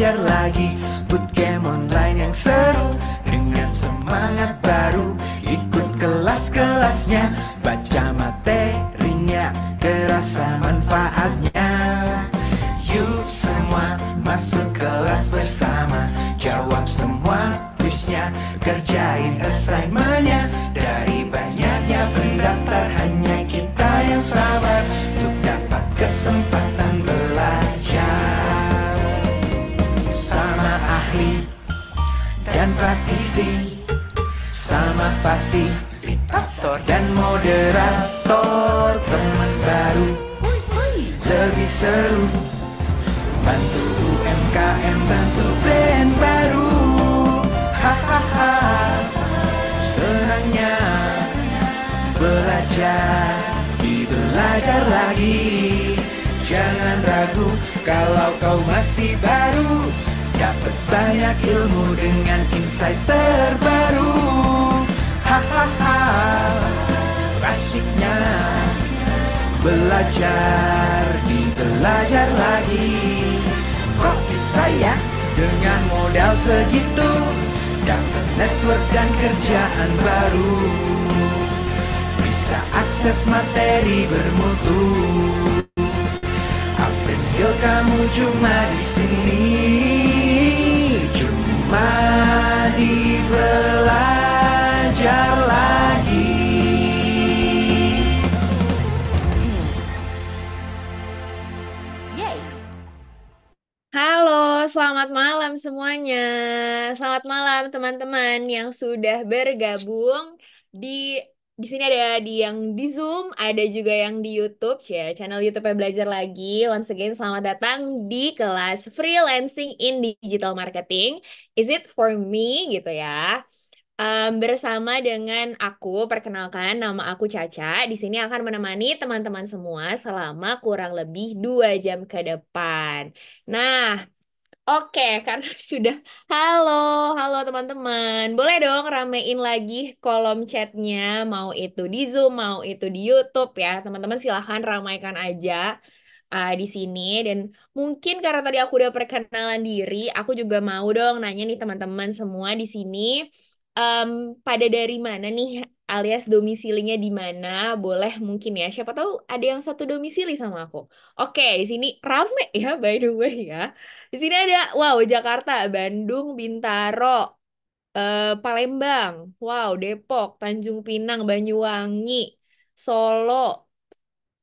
belajar lagi Bootcamp online yang seru Dengan semangat baru Ikut kelas-kelasnya Baca materinya Kerasa manfaat praktisi sama fasih diktator dan moderator teman baru lebih seru bantu UMKM bantu brand baru hahaha senangnya belajar belajar lagi jangan ragu kalau kau masih baru banyak ilmu dengan insight terbaru Hahaha Asyiknya Belajar di belajar lagi Kok bisa ya Dengan modal segitu Dapat network dan kerjaan baru Bisa akses materi bermutu Upgrade skill kamu cuma di sini Mari belajar lagi Halo, selamat malam semuanya. Selamat malam teman-teman yang sudah bergabung di di sini ada di yang di Zoom, ada juga yang di YouTube ya, channel YouTube Belajar Lagi. Once again, selamat datang di kelas Freelancing in Digital Marketing. Is it for me gitu ya? Um, bersama dengan aku, perkenalkan nama aku Caca. Di sini akan menemani teman-teman semua selama kurang lebih dua jam ke depan. Nah, Oke, karena sudah halo, halo teman-teman. Boleh dong ramein lagi kolom chatnya, mau itu di Zoom, mau itu di YouTube ya. Teman-teman silahkan ramaikan aja uh, di sini. Dan mungkin karena tadi aku udah perkenalan diri, aku juga mau dong nanya nih teman-teman semua di sini. Um, pada dari mana nih alias domisilinya di mana, boleh mungkin ya. Siapa tahu ada yang satu domisili sama aku. Oke, di sini rame ya by the way ya. Di sini ada wow Jakarta, Bandung, Bintaro, uh, Palembang, wow Depok, Tanjung Pinang, Banyuwangi, Solo.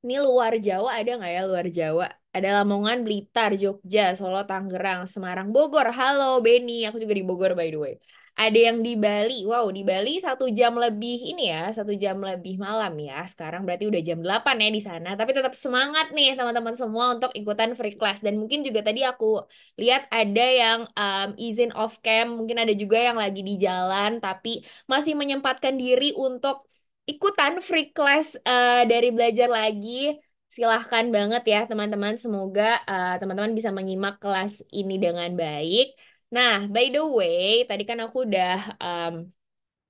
Ini luar Jawa ada nggak ya luar Jawa? Ada Lamongan, Blitar, Jogja, Solo, Tangerang, Semarang, Bogor. Halo Benny, aku juga di Bogor by the way. Ada yang di Bali, wow di Bali satu jam lebih ini ya, satu jam lebih malam ya. Sekarang berarti udah jam 8 ya di sana. Tapi tetap semangat nih teman-teman semua untuk ikutan free class. Dan mungkin juga tadi aku lihat ada yang um, izin off camp, mungkin ada juga yang lagi di jalan tapi masih menyempatkan diri untuk ikutan free class uh, dari belajar lagi silahkan banget ya teman-teman semoga teman uh, teman -teman bisa menyimak kelas ini dengan baik Nah, by the way, tadi kan aku udah um,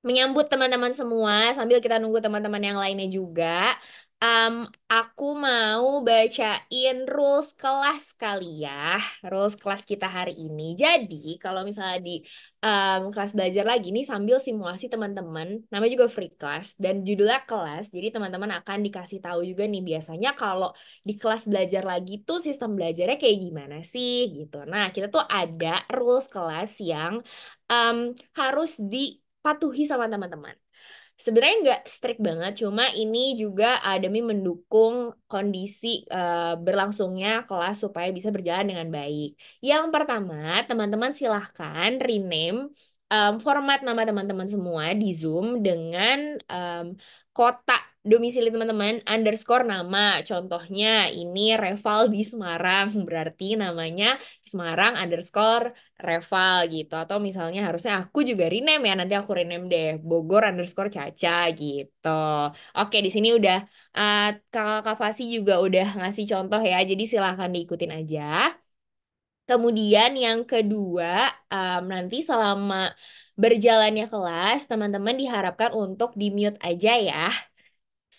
menyambut teman-teman semua sambil kita nunggu teman-teman yang lainnya juga um, aku mau bacain rules kelas kali ya. Rules kelas kita hari ini. Jadi, kalau misalnya di um, kelas belajar lagi nih sambil simulasi teman-teman, namanya juga free class dan judulnya kelas. Jadi, teman-teman akan dikasih tahu juga nih biasanya kalau di kelas belajar lagi tuh sistem belajarnya kayak gimana sih gitu. Nah, kita tuh ada rules kelas yang um, harus dipatuhi sama teman-teman sebenarnya nggak strict banget cuma ini juga uh, demi mendukung kondisi uh, berlangsungnya kelas supaya bisa berjalan dengan baik yang pertama teman-teman silahkan rename um, format nama teman-teman semua di zoom dengan um, eh, kotak domisili teman-teman underscore nama. Contohnya ini Reval di Semarang, berarti namanya Semarang underscore Reval gitu. Atau misalnya harusnya aku juga rename ya, nanti aku rename deh Bogor underscore Caca gitu. Oke, di sini udah uh, kakak kavasi juga udah ngasih contoh ya, jadi silahkan diikutin aja. Kemudian yang kedua, um, nanti selama berjalannya kelas, teman-teman diharapkan untuk di-mute aja ya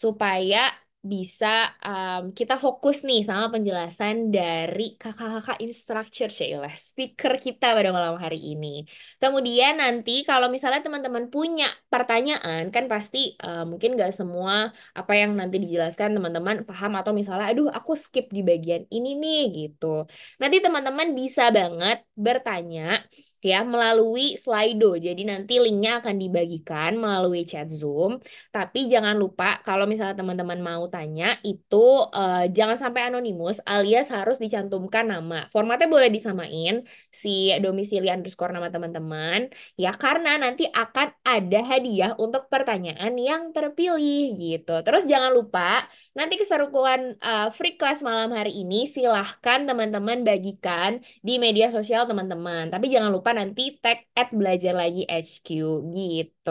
supaya bisa um, kita fokus nih sama penjelasan dari kakak-kakak instructor Sheila, speaker kita pada malam hari ini. Kemudian nanti kalau misalnya teman-teman punya pertanyaan, kan pasti uh, mungkin nggak semua apa yang nanti dijelaskan teman-teman paham atau misalnya, aduh aku skip di bagian ini nih gitu. Nanti teman-teman bisa banget bertanya ya melalui Slido. Jadi nanti linknya akan dibagikan melalui chat Zoom. Tapi jangan lupa kalau misalnya teman-teman mau tanya itu uh, jangan sampai anonimus alias harus dicantumkan nama. Formatnya boleh disamain si domisili underscore nama teman-teman ya karena nanti akan ada hadiah untuk pertanyaan yang terpilih gitu. Terus jangan lupa nanti keseruan uh, eh, free class malam hari ini silahkan teman-teman bagikan di media sosial teman-teman. Tapi jangan lupa lupa nanti tag at belajar lagi HQ gitu.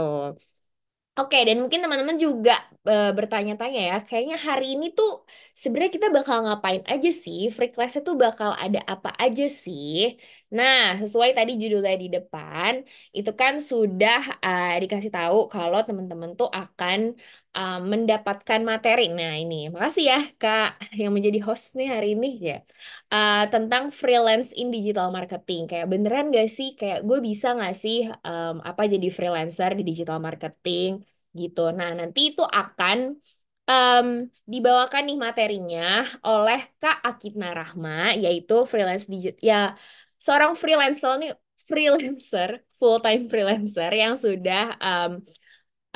Oke, dan mungkin teman-teman juga e, bertanya-tanya ya, kayaknya hari ini tuh sebenarnya kita bakal ngapain aja sih? Free class-nya tuh bakal ada apa aja sih? Nah, sesuai tadi judulnya di depan, itu kan sudah e, dikasih tahu kalau teman-teman tuh akan um, mendapatkan materi. Nah ini, makasih ya Kak yang menjadi host nih hari ini ya. Uh, tentang freelance in digital marketing. Kayak beneran gak sih? Kayak gue bisa gak sih um, apa jadi freelancer di digital marketing gitu. Nah nanti itu akan um, dibawakan nih materinya oleh Kak Akitna Rahma, yaitu freelance digital, ya seorang freelancer nih freelancer full time freelancer yang sudah um,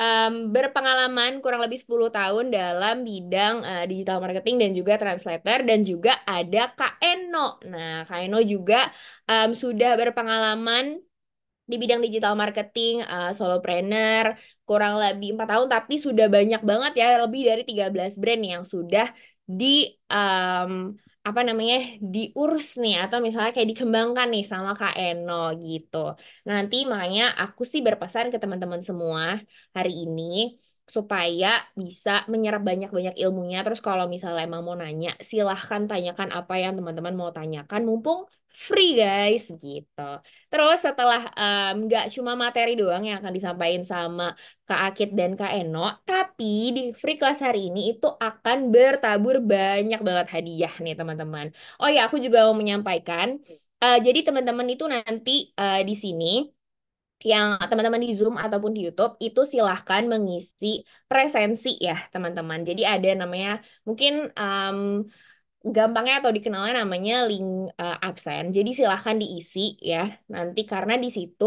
um, berpengalaman kurang lebih 10 tahun dalam bidang uh, digital marketing dan juga translator dan juga ada Kak Eno. Nah, Kak Eno juga um, sudah berpengalaman di bidang digital marketing, uh, solopreneur, kurang lebih empat tahun, tapi sudah banyak banget ya, lebih dari 13 brand yang sudah di um, apa namanya diurus nih atau misalnya kayak dikembangkan nih sama Kak Eno gitu. Nanti makanya aku sih berpesan ke teman-teman semua hari ini supaya bisa menyerap banyak-banyak ilmunya. Terus kalau misalnya emang mau nanya, silahkan tanyakan apa yang teman-teman mau tanyakan. Mumpung free guys gitu. Terus setelah mmm, nggak um, cuma materi doang yang akan disampaikan sama Kak Akit dan Kak Eno, tapi di free class hari ini itu akan bertabur banyak banget hadiah nih teman-teman. Oh ya, aku juga mau menyampaikan, uh, jadi teman-teman itu nanti uh, di sini yang teman-teman di Zoom ataupun di YouTube itu silahkan mengisi presensi ya teman-teman. Jadi ada namanya mungkin um, gampangnya atau dikenalnya namanya link uh, absen. Jadi silahkan diisi ya nanti karena di situ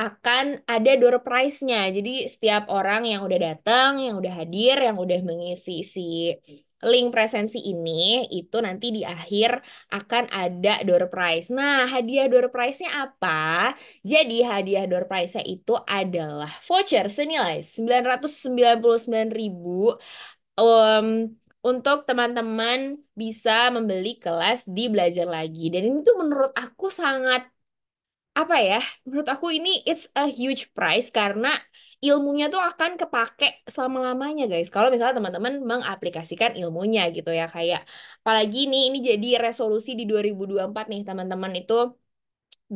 akan ada door prize-nya. Jadi setiap orang yang udah datang, yang udah hadir, yang udah mengisi si link presensi ini itu nanti di akhir akan ada door prize. Nah, hadiah door prize-nya apa? Jadi hadiah door prize-nya itu adalah voucher senilai 999.000 um, untuk teman-teman bisa membeli kelas di belajar lagi. Dan itu menurut aku sangat apa ya? Menurut aku ini it's a huge price karena ilmunya tuh akan kepake selama-lamanya guys. Kalau misalnya teman-teman mengaplikasikan ilmunya gitu ya kayak apalagi nih ini jadi resolusi di 2024 nih teman-teman itu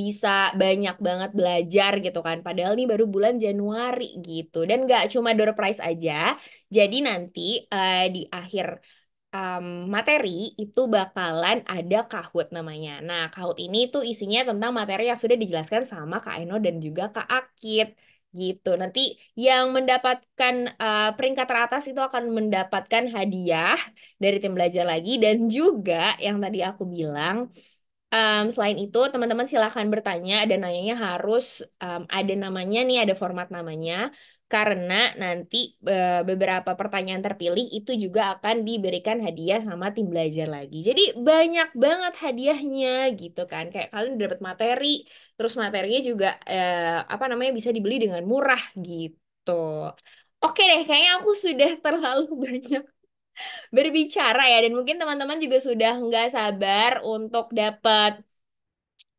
bisa banyak banget belajar gitu kan. Padahal ini baru bulan Januari gitu. Dan gak cuma door prize aja. Jadi nanti uh, di akhir um, materi itu bakalan ada kahut namanya. Nah, kahut ini tuh isinya tentang materi yang sudah dijelaskan sama Kak Eno dan juga Kak Akit gitu. Nanti yang mendapatkan uh, peringkat teratas itu akan mendapatkan hadiah dari tim belajar lagi dan juga yang tadi aku bilang Um, selain itu, teman-teman silahkan bertanya dan nanyanya harus um, ada namanya nih, ada format namanya. Karena nanti uh, beberapa pertanyaan terpilih itu juga akan diberikan hadiah sama tim belajar lagi. Jadi banyak banget hadiahnya gitu kan. Kayak kalian dapat materi, terus materinya juga uh, apa namanya bisa dibeli dengan murah gitu. Oke deh, kayaknya aku sudah terlalu banyak berbicara ya dan mungkin teman-teman juga sudah nggak sabar untuk dapat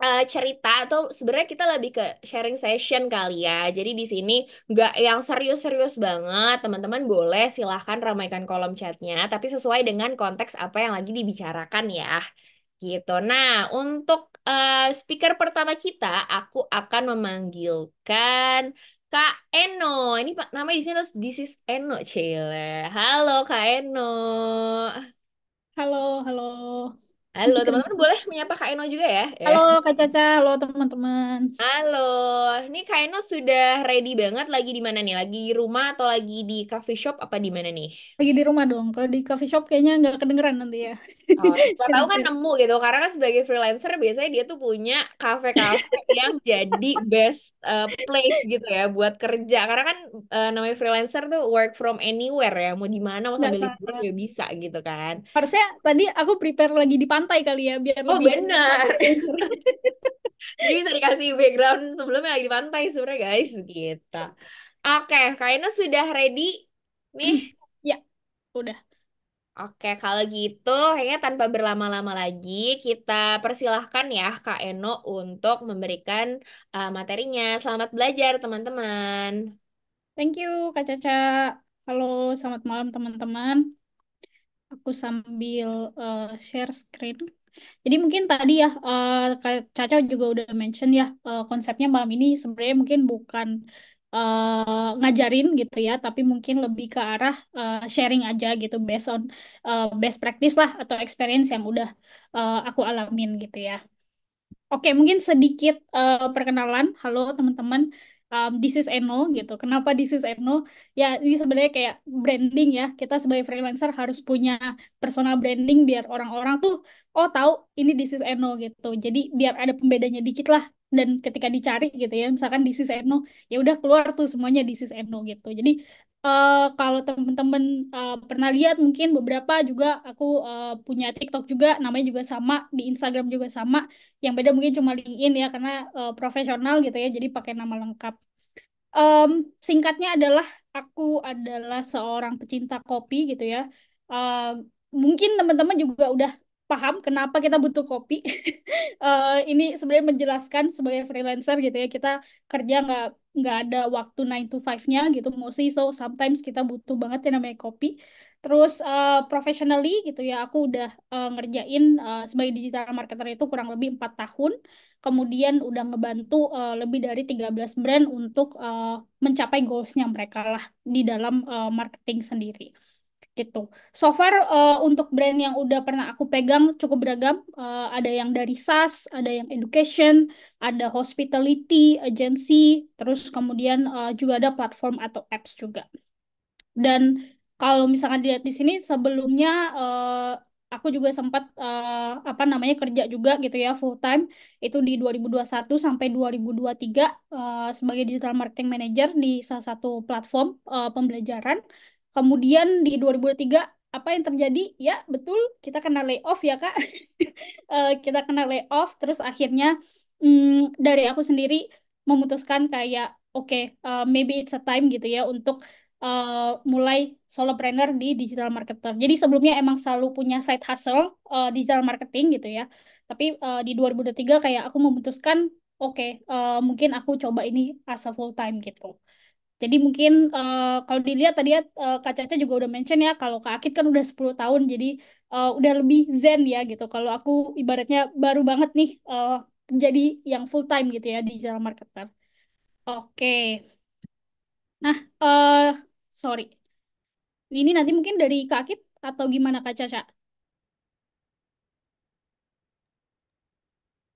uh, cerita atau sebenarnya kita lebih ke sharing session kali ya. Jadi di sini nggak yang serius-serius banget. Teman-teman boleh silahkan ramaikan kolom chatnya, tapi sesuai dengan konteks apa yang lagi dibicarakan ya. Gitu. Nah, untuk uh, speaker pertama kita, aku akan memanggilkan Kak Eno, ini pak namanya di sini harus This is Eno Cile. Halo Kak Eno. Halo, halo. Halo teman-teman, boleh menyapa Kak Eno juga ya? ya? Halo Kak Caca, halo teman-teman. Halo, ini Kak Eno sudah ready banget lagi di mana nih? Lagi di rumah atau lagi di coffee shop apa di mana nih? Lagi di rumah dong, kalau di coffee shop kayaknya nggak kedengeran nanti ya. Oh, tahu kan nemu gitu, karena kan sebagai freelancer biasanya dia tuh punya kafe-kafe yang jadi best uh, place gitu ya buat kerja. Karena kan uh, namanya freelancer tuh work from anywhere ya, mau di mana mau sambil liburan ya bisa gitu kan. Harusnya tadi aku prepare lagi di pantai santai kali ya biar oh, lebih benar jadi bisa dikasih background sebelumnya lagi di pantai sebenarnya guys gitu oke okay, kayaknya sudah ready nih hmm, ya udah Oke, kalau gitu kayaknya tanpa berlama-lama lagi kita persilahkan ya Kak Eno untuk memberikan uh, materinya. Selamat belajar teman-teman. Thank you Kak Caca. Halo, selamat malam teman-teman aku sambil uh, share screen. Jadi mungkin tadi ya uh, Caca juga udah mention ya uh, konsepnya malam ini sebenarnya mungkin bukan uh, ngajarin gitu ya, tapi mungkin lebih ke arah uh, sharing aja gitu based on uh, best practice lah atau experience yang udah uh, aku alamin gitu ya. Oke, mungkin sedikit uh, perkenalan. Halo teman-teman um, this is Eno gitu. Kenapa this is Eno? Ya ini sebenarnya kayak branding ya. Kita sebagai freelancer harus punya personal branding biar orang-orang tuh oh tahu ini this is Eno gitu. Jadi biar ada pembedanya dikit lah dan ketika dicari gitu ya misalkan this is Eno ya udah keluar tuh semuanya this is Eno gitu jadi uh, kalau teman-teman uh, eh, pernah lihat mungkin beberapa juga aku uh, punya TikTok juga namanya juga sama di Instagram juga sama yang beda mungkin cuma LinkedIn ya karena uh, profesional gitu ya jadi pakai nama lengkap um, singkatnya adalah aku adalah seorang pecinta kopi gitu ya uh, mungkin teman-teman juga udah paham kenapa kita butuh kopi. uh, ini sebenarnya menjelaskan sebagai freelancer gitu ya kita kerja nggak nggak ada waktu 9 to 5-nya gitu mostly so sometimes kita butuh banget yang namanya kopi terus uh, professionally gitu ya aku udah uh, ngerjain uh, sebagai digital marketer itu kurang lebih empat tahun kemudian udah ngebantu uh, lebih dari 13 brand untuk uh, mencapai goalsnya mereka lah di dalam uh, marketing sendiri gitu. So far uh, untuk brand yang udah pernah aku pegang cukup beragam. Uh, ada yang dari SaaS, ada yang education, ada hospitality, agency, terus kemudian uh, juga ada platform atau apps juga. Dan kalau misalkan dilihat di sini sebelumnya uh, aku juga sempat uh, apa namanya kerja juga gitu ya full time itu di 2021 sampai 2023 uh, sebagai digital marketing manager di salah satu platform uh, pembelajaran Kemudian di 2003 apa yang terjadi? Ya betul kita kena layoff ya kak. Eh, kita kena layoff terus akhirnya hmm, dari aku sendiri memutuskan kayak oke okay, uh, eh, maybe it's a time gitu ya untuk uh, mulai solopreneur di digital marketer. Jadi sebelumnya emang selalu punya side hustle uh, digital marketing gitu ya. Tapi uh, di 2003 kayak aku memutuskan oke okay, uh, mungkin aku coba ini as a full time gitu. Jadi mungkin uh, kalau dilihat tadi ya uh, Kak Caca juga udah mention ya kalau Kak Akit kan udah 10 tahun jadi uh, udah lebih zen ya gitu. Kalau aku ibaratnya baru banget nih uh, jadi yang full time gitu ya di digital marketer. Oke. Okay. Nah, uh, sorry. Ini nanti mungkin dari Kak Akit atau gimana Kak Caca?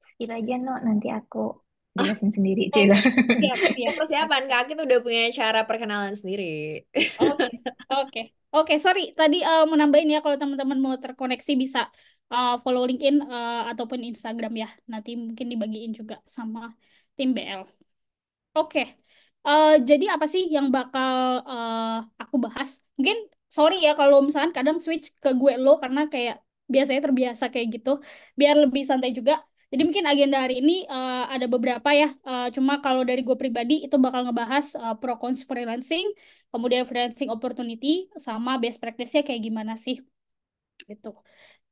Skip aja no, nanti aku jelasin sendiri Cila. Siap, siap. Persiapan kan Kak kita udah punya cara perkenalan sendiri. Oke. Okay. Oke. Okay. Oke, okay, sorry. Tadi uh, mau ya kalau teman-teman mau terkoneksi bisa uh, follow LinkedIn uh, ataupun Instagram ya. Nanti mungkin dibagiin juga sama tim BL. Oke. Okay. Uh, jadi apa sih yang bakal uh, aku bahas? Mungkin sorry ya kalau misalkan kadang switch ke gue lo karena kayak biasanya terbiasa kayak gitu. Biar lebih santai juga. Jadi mungkin agenda hari ini uh, ada beberapa ya. Uh, cuma kalau dari gue pribadi itu bakal ngebahas uh, pro cons freelancing, kemudian freelancing opportunity, sama best practice-nya kayak gimana sih. Gitu.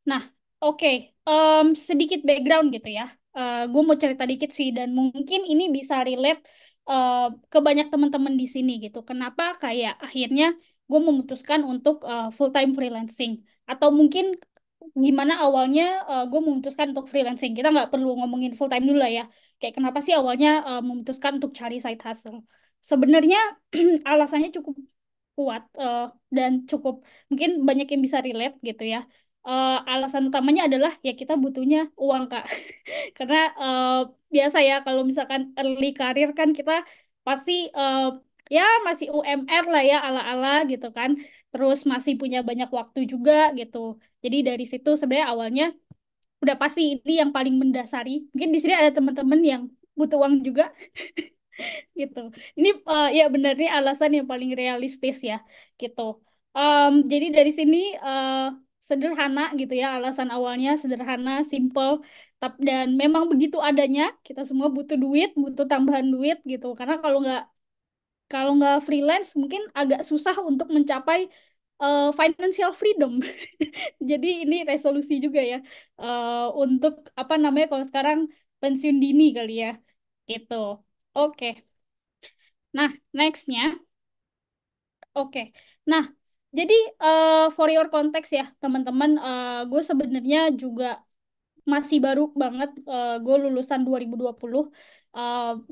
Nah, oke. Okay. Um, sedikit background gitu ya. Uh, gue mau cerita dikit sih dan mungkin ini bisa relate uh, ke banyak teman-teman di sini gitu. Kenapa kayak akhirnya gue memutuskan untuk uh, full time freelancing atau mungkin gimana awalnya uh, eh, gue memutuskan untuk freelancing. Kita nggak perlu ngomongin full time dulu lah ya. Kayak kenapa sih awalnya uh, memutuskan untuk cari side hustle? Sebenarnya alasannya cukup kuat uh, dan cukup mungkin banyak yang bisa relate gitu ya. Uh, alasan utamanya adalah ya kita butuhnya uang kak karena uh, biasa ya kalau misalkan early karir kan kita pasti uh, ya masih UMR lah ya ala-ala gitu kan terus masih punya banyak waktu juga gitu. Jadi dari situ sebenarnya awalnya udah pasti ini yang paling mendasari. Mungkin di sini ada teman-teman yang butuh uang juga. gitu. Ini uh, ya benar nih alasan yang paling realistis ya gitu. Um, jadi dari sini uh, sederhana gitu ya alasan awalnya sederhana, simple dan memang begitu adanya kita semua butuh duit butuh tambahan duit gitu karena kalau nggak kalau nggak freelance mungkin agak susah untuk mencapai uh, financial freedom. Jadi ini resolusi juga ya uh, untuk apa namanya kalau sekarang pensiun dini kali ya gitu. Oke. Nah nextnya, oke. Nah jadi uh, for your context ya teman-teman, uh, gue sebenarnya juga masih baru banget uh, gue lulusan 2020 uh,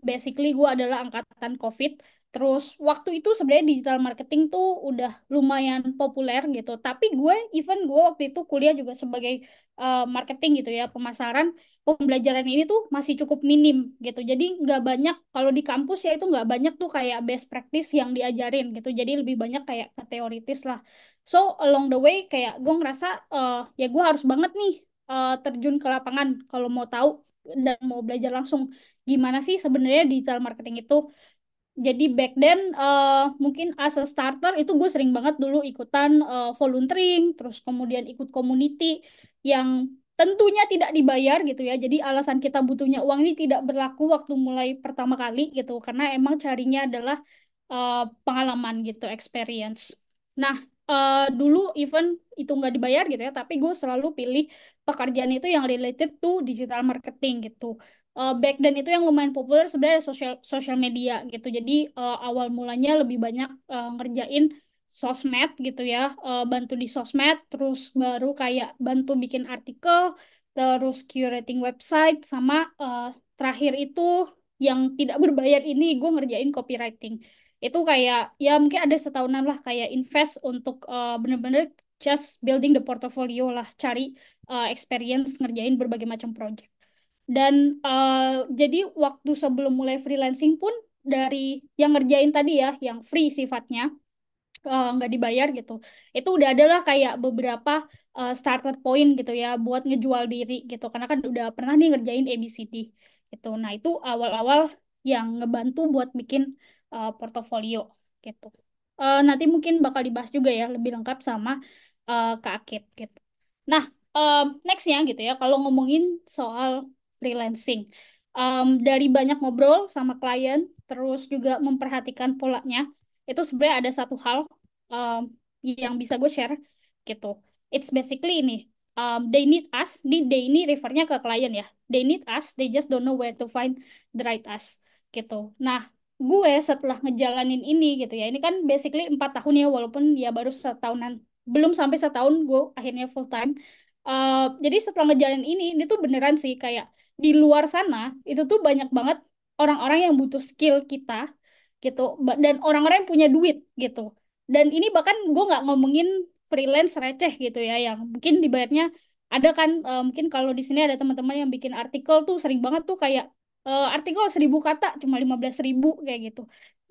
basically gue adalah angkatan covid Terus waktu itu sebenarnya digital marketing tuh udah lumayan populer gitu. Tapi gue even gue waktu itu kuliah juga sebagai uh, marketing gitu ya, pemasaran, pembelajaran ini tuh masih cukup minim gitu. Jadi nggak banyak kalau di kampus ya itu nggak banyak tuh kayak best practice yang diajarin gitu. Jadi lebih banyak kayak ke teoritis lah. So along the way kayak gue ngerasa uh, ya gue harus banget nih uh, terjun ke lapangan kalau mau tahu dan mau belajar langsung gimana sih sebenarnya digital marketing itu jadi back then uh, mungkin as a starter itu gue sering banget dulu ikutan uh, volunteering terus kemudian ikut community yang tentunya tidak dibayar gitu ya jadi alasan kita butuhnya uang ini tidak berlaku waktu mulai pertama kali gitu karena emang carinya adalah uh, pengalaman gitu experience nah uh, dulu even itu nggak dibayar gitu ya tapi gue selalu pilih pekerjaan itu yang related to digital marketing gitu uh, back then itu yang lumayan populer sebenarnya sosial sosial media gitu. Jadi uh, awal mulanya lebih banyak uh, ngerjain sosmed gitu ya, uh, bantu di sosmed, terus baru kayak bantu bikin artikel, terus curating website, sama uh, terakhir itu yang tidak berbayar ini gue ngerjain copywriting. Itu kayak ya mungkin ada setahunan lah kayak invest untuk uh, bener-bener just building the portfolio lah, cari uh, experience ngerjain berbagai macam project. Dan uh, jadi waktu sebelum mulai freelancing pun dari yang ngerjain tadi ya, yang free sifatnya, uh, nggak dibayar gitu. Itu udah adalah kayak beberapa uh, starter point gitu ya buat ngejual diri gitu. Karena kan udah pernah nih ngerjain ABCD gitu. Nah, itu awal-awal yang ngebantu buat bikin uh, portofolio gitu. Uh, nanti mungkin bakal dibahas juga ya lebih lengkap sama uh, Kak Akit gitu. Nah, uh, nextnya gitu ya kalau ngomongin soal freelancing. Um, dari banyak ngobrol sama klien, terus juga memperhatikan polanya, itu sebenarnya ada satu hal um, yang bisa gue share gitu. It's basically ini, um, they need us, di they ini refernya ke klien ya, they need us, they just don't know where to find the right us gitu. Nah, gue setelah ngejalanin ini gitu ya, ini kan basically empat tahun ya, walaupun ya baru setahunan, belum sampai setahun gue akhirnya full time uh, jadi setelah ngejalanin ini ini tuh beneran sih kayak di luar sana itu tuh banyak banget orang-orang yang butuh skill kita gitu dan orang-orang yang punya duit gitu dan ini bahkan gue nggak ngomongin freelance receh gitu ya yang mungkin dibayarnya ada kan uh, mungkin kalau di sini ada teman-teman yang bikin artikel tuh sering banget tuh kayak uh, artikel seribu kata cuma lima belas ribu kayak gitu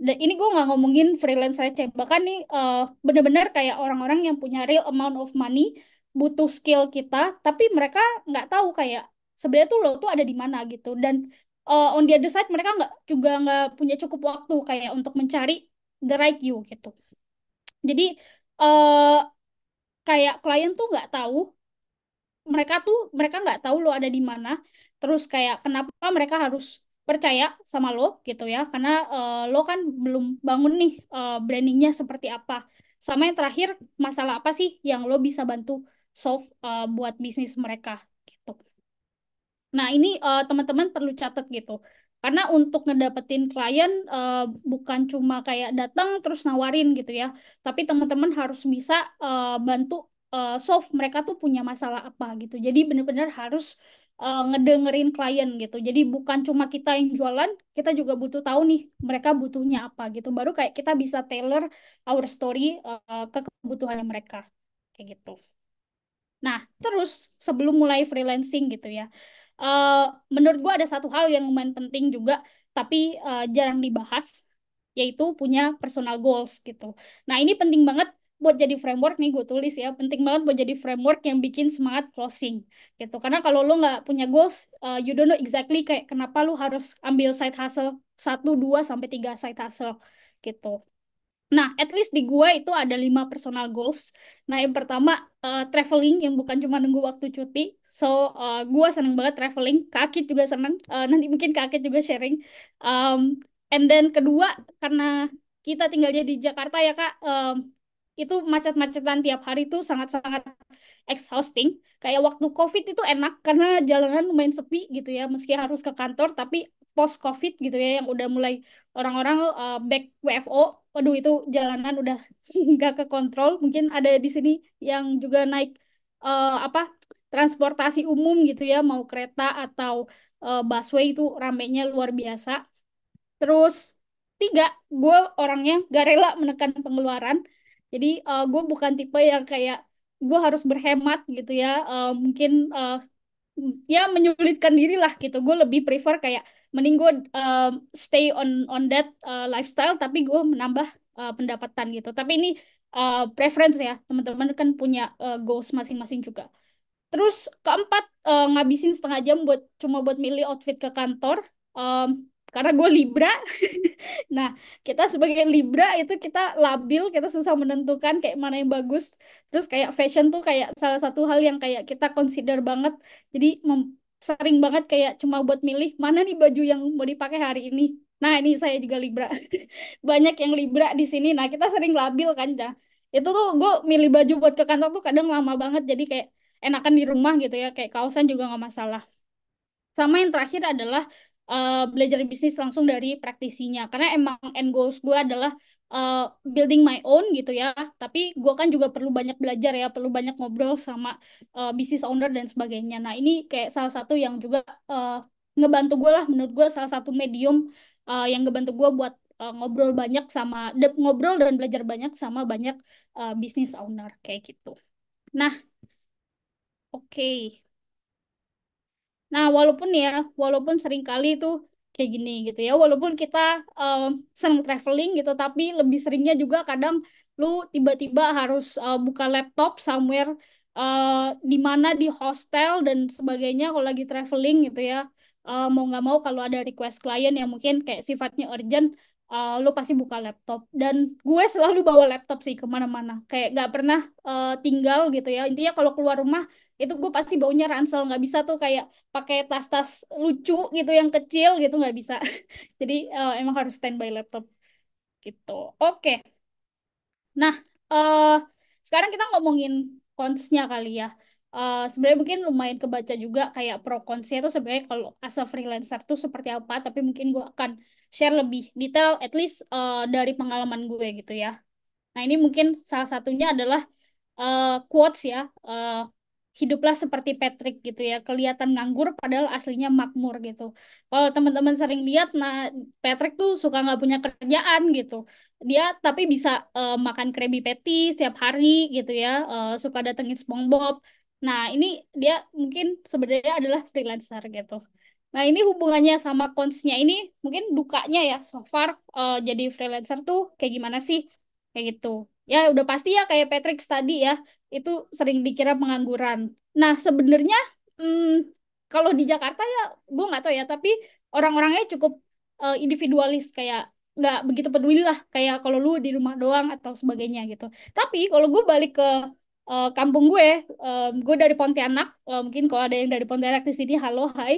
dan ini gue nggak ngomongin freelance receh bahkan nih uh, bener-bener kayak orang-orang yang punya real amount of money butuh skill kita tapi mereka nggak tahu kayak sebenarnya tuh lo tuh ada di mana gitu dan uh, on the other side mereka nggak juga nggak punya cukup waktu kayak untuk mencari the right you gitu jadi uh, kayak klien tuh nggak tahu mereka tuh mereka nggak tahu lo ada di mana terus kayak kenapa mereka harus percaya sama lo gitu ya karena uh, lo kan belum bangun nih uh, brandingnya seperti apa sama yang terakhir masalah apa sih yang lo bisa bantu solve uh, buat bisnis mereka gitu. Nah ini uh, teman-teman perlu catat gitu karena untuk ngedapetin klien uh, bukan cuma kayak datang terus nawarin gitu ya tapi teman-teman harus bisa uh, bantu uh, solve mereka tuh punya masalah apa gitu jadi benar-benar harus uh, ngedengerin klien gitu jadi bukan cuma kita yang jualan kita juga butuh tahu nih mereka butuhnya apa gitu baru kayak kita bisa tailor our story uh, ke kebutuhan mereka kayak gitu Nah, terus sebelum mulai freelancing gitu ya, uh, menurut gue ada satu hal yang lumayan penting juga, tapi uh, jarang dibahas, yaitu punya personal goals gitu. Nah, ini penting banget buat jadi framework nih gue tulis ya penting banget buat jadi framework yang bikin semangat closing gitu karena kalau lo nggak punya goals uh, you don't know exactly kayak kenapa lo harus ambil side hustle satu dua sampai tiga side hustle gitu Nah, at least di gue itu ada lima personal goals. Nah, yang pertama uh, traveling yang bukan cuma nunggu waktu cuti. So, uh, gua seneng banget traveling. Kakit juga seneng. Uh, nanti mungkin kakit juga sharing. Um, and then kedua karena kita tinggalnya di Jakarta ya kak. Um, itu macet-macetan tiap hari itu sangat-sangat exhausting. Kayak waktu COVID itu enak karena jalanan lumayan sepi gitu ya, meski harus ke kantor, tapi post COVID gitu ya, yang udah mulai orang-orang uh, back WFO, waduh itu jalanan udah nggak ke kontrol mungkin ada di sini yang juga naik uh, apa transportasi umum gitu ya mau kereta atau uh, busway itu ramenya luar biasa terus tiga gue orangnya gak rela menekan pengeluaran jadi uh, eh, gue bukan tipe yang kayak gue harus berhemat gitu ya uh, mungkin uh, ya menyulitkan diri lah gitu gue lebih prefer kayak mending gue uh, stay on on that uh, lifestyle tapi gue menambah uh, pendapatan gitu tapi ini uh, preference ya teman-teman kan punya uh, goals masing-masing juga terus keempat uh, ngabisin setengah jam buat cuma buat milih outfit ke kantor um, karena gue libra nah kita sebagai libra itu kita labil kita susah menentukan kayak mana yang bagus terus kayak fashion tuh kayak salah satu hal yang kayak kita consider banget jadi mem- sering banget kayak cuma buat milih mana nih baju yang mau dipakai hari ini. Nah, ini saya juga Libra. Banyak yang Libra di sini. Nah, kita sering labil kan, ya. Itu tuh gue milih baju buat ke kantor tuh kadang lama banget jadi kayak enakan di rumah gitu ya, kayak kaosan juga nggak masalah. Sama yang terakhir adalah uh, belajar bisnis langsung dari praktisinya karena emang end goals gue adalah uh, building my own gitu ya tapi gue kan juga perlu banyak belajar ya perlu banyak ngobrol sama uh, business owner dan sebagainya nah ini kayak salah satu yang juga uh, ngebantu gue lah menurut gue salah satu medium uh, yang ngebantu gue buat uh, ngobrol banyak sama de- ngobrol dan belajar banyak sama banyak uh, business owner kayak gitu nah oke okay. Nah, walaupun ya, walaupun seringkali itu kayak gini gitu ya walaupun kita um, senang traveling gitu tapi lebih seringnya juga kadang lu tiba-tiba harus uh, buka laptop somewhere uh, di mana di hostel dan sebagainya kalau lagi traveling gitu ya uh, mau nggak mau kalau ada request klien yang mungkin kayak sifatnya urgent uh, lu pasti buka laptop dan gue selalu bawa laptop sih kemana-mana kayak nggak pernah uh, tinggal gitu ya intinya kalau keluar rumah itu gue pasti baunya ransel nggak bisa tuh kayak pakai tas-tas lucu gitu yang kecil gitu nggak bisa jadi uh, emang harus standby laptop gitu oke okay. nah uh, sekarang kita ngomongin konsnya kali ya Uh, sebenarnya mungkin lumayan kebaca juga kayak pro konsnya itu sebenarnya kalau as a freelancer tuh seperti apa tapi mungkin gue akan share lebih detail at least uh, dari pengalaman gue gitu ya nah ini mungkin salah satunya adalah uh, quotes ya uh, hiduplah seperti Patrick gitu ya kelihatan nganggur padahal aslinya makmur gitu kalau teman-teman sering lihat nah Patrick tuh suka nggak punya kerjaan gitu dia tapi bisa uh, makan Krabby Patty setiap hari gitu ya uh, suka datengin SpongeBob nah ini dia mungkin sebenarnya adalah freelancer gitu nah ini hubungannya sama konsnya ini mungkin dukanya ya so far uh, jadi freelancer tuh kayak gimana sih kayak gitu ya udah pasti ya kayak Patrick tadi ya itu sering dikira pengangguran nah sebenarnya hmm, kalau di Jakarta ya gue nggak tahu ya tapi orang-orangnya cukup uh, individualis kayak nggak begitu peduli lah kayak kalau lu di rumah doang atau sebagainya gitu tapi kalau gue balik ke uh, kampung gue um, gue dari Pontianak uh, mungkin kalau ada yang dari Pontianak di sini halo hai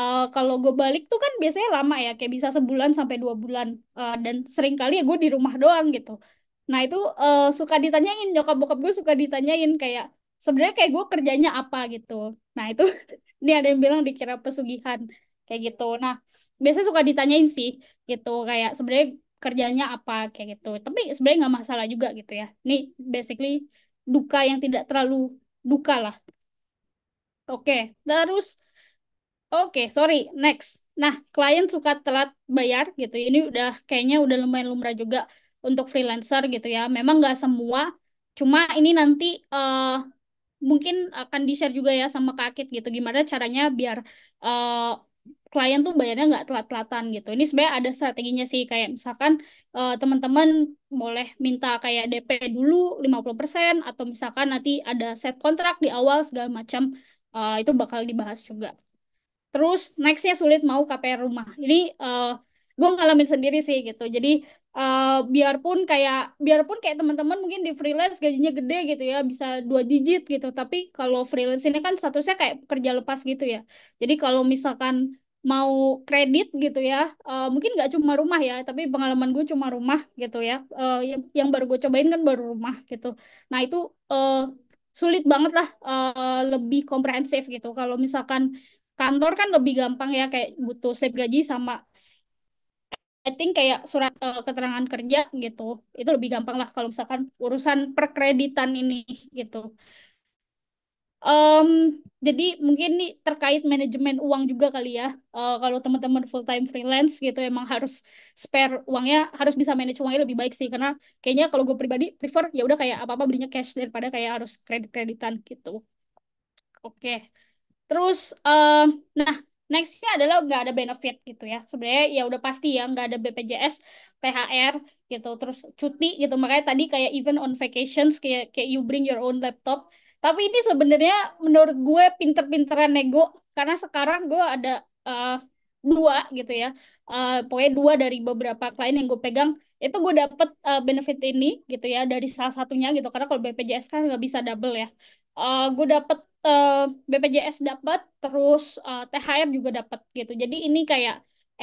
uh, kalau gue balik tuh kan biasanya lama ya kayak bisa sebulan sampai dua bulan uh, dan sering kali ya gue di rumah doang gitu Nah itu uh, suka ditanyain nyokap bokap gue suka ditanyain kayak sebenarnya kayak gue kerjanya apa gitu. Nah itu ini ada yang bilang dikira pesugihan kayak gitu. Nah biasanya suka ditanyain sih gitu kayak sebenarnya kerjanya apa kayak gitu. Tapi sebenarnya nggak masalah juga gitu ya. Ini basically duka yang tidak terlalu duka lah. Oke, terus oke, sorry, next. Nah, klien suka telat bayar gitu. Ini udah kayaknya udah lumayan lumrah juga untuk freelancer gitu ya. Memang nggak semua, cuma ini nanti uh, mungkin akan di-share juga ya sama Kak Akit gitu, gimana caranya biar uh, klien tuh bayarnya nggak telat-telatan gitu. Ini sebenarnya ada strateginya sih, kayak misalkan uh, teman-teman boleh minta kayak DP dulu 50% atau misalkan nanti ada set kontrak di awal segala macam, uh, itu bakal dibahas juga. Terus nextnya sulit mau KPR rumah. Ini uh, gue ngalamin sendiri sih gitu jadi uh, biarpun kayak biarpun kayak teman-teman mungkin di freelance gajinya gede gitu ya bisa dua digit gitu tapi kalau freelance ini kan statusnya kayak kerja lepas gitu ya jadi kalau misalkan mau kredit gitu ya uh, mungkin nggak cuma rumah ya tapi pengalaman gue cuma rumah gitu ya uh, yang, yang baru gue cobain kan baru rumah gitu nah itu uh, sulit banget lah uh, lebih komprehensif gitu kalau misalkan kantor kan lebih gampang ya kayak butuh slip gaji sama I think kayak surat uh, keterangan kerja gitu itu lebih gampang lah kalau misalkan urusan perkreditan ini gitu um, jadi mungkin nih terkait manajemen uang juga kali ya uh, kalau teman-teman full time freelance gitu emang harus spare uangnya harus bisa manage uangnya lebih baik sih karena kayaknya kalau gue pribadi prefer ya udah kayak apa apa belinya cash daripada kayak harus kredit kreditan gitu oke okay. terus uh, nah nextnya adalah nggak ada benefit gitu ya sebenarnya ya udah pasti ya nggak ada BPJS THR gitu terus cuti gitu makanya tadi kayak even on vacations kayak kayak you bring your own laptop tapi ini sebenarnya menurut gue pinter-pinteran nego karena sekarang gue ada uh, dua gitu ya uh, pokoknya dua dari beberapa klien yang gue pegang itu gue dapet uh, benefit ini gitu ya dari salah satunya gitu karena kalau BPJS kan nggak bisa double ya uh, gue dapet Eh, BPJS dapat, terus uh, eh, THR juga dapat gitu. Jadi ini kayak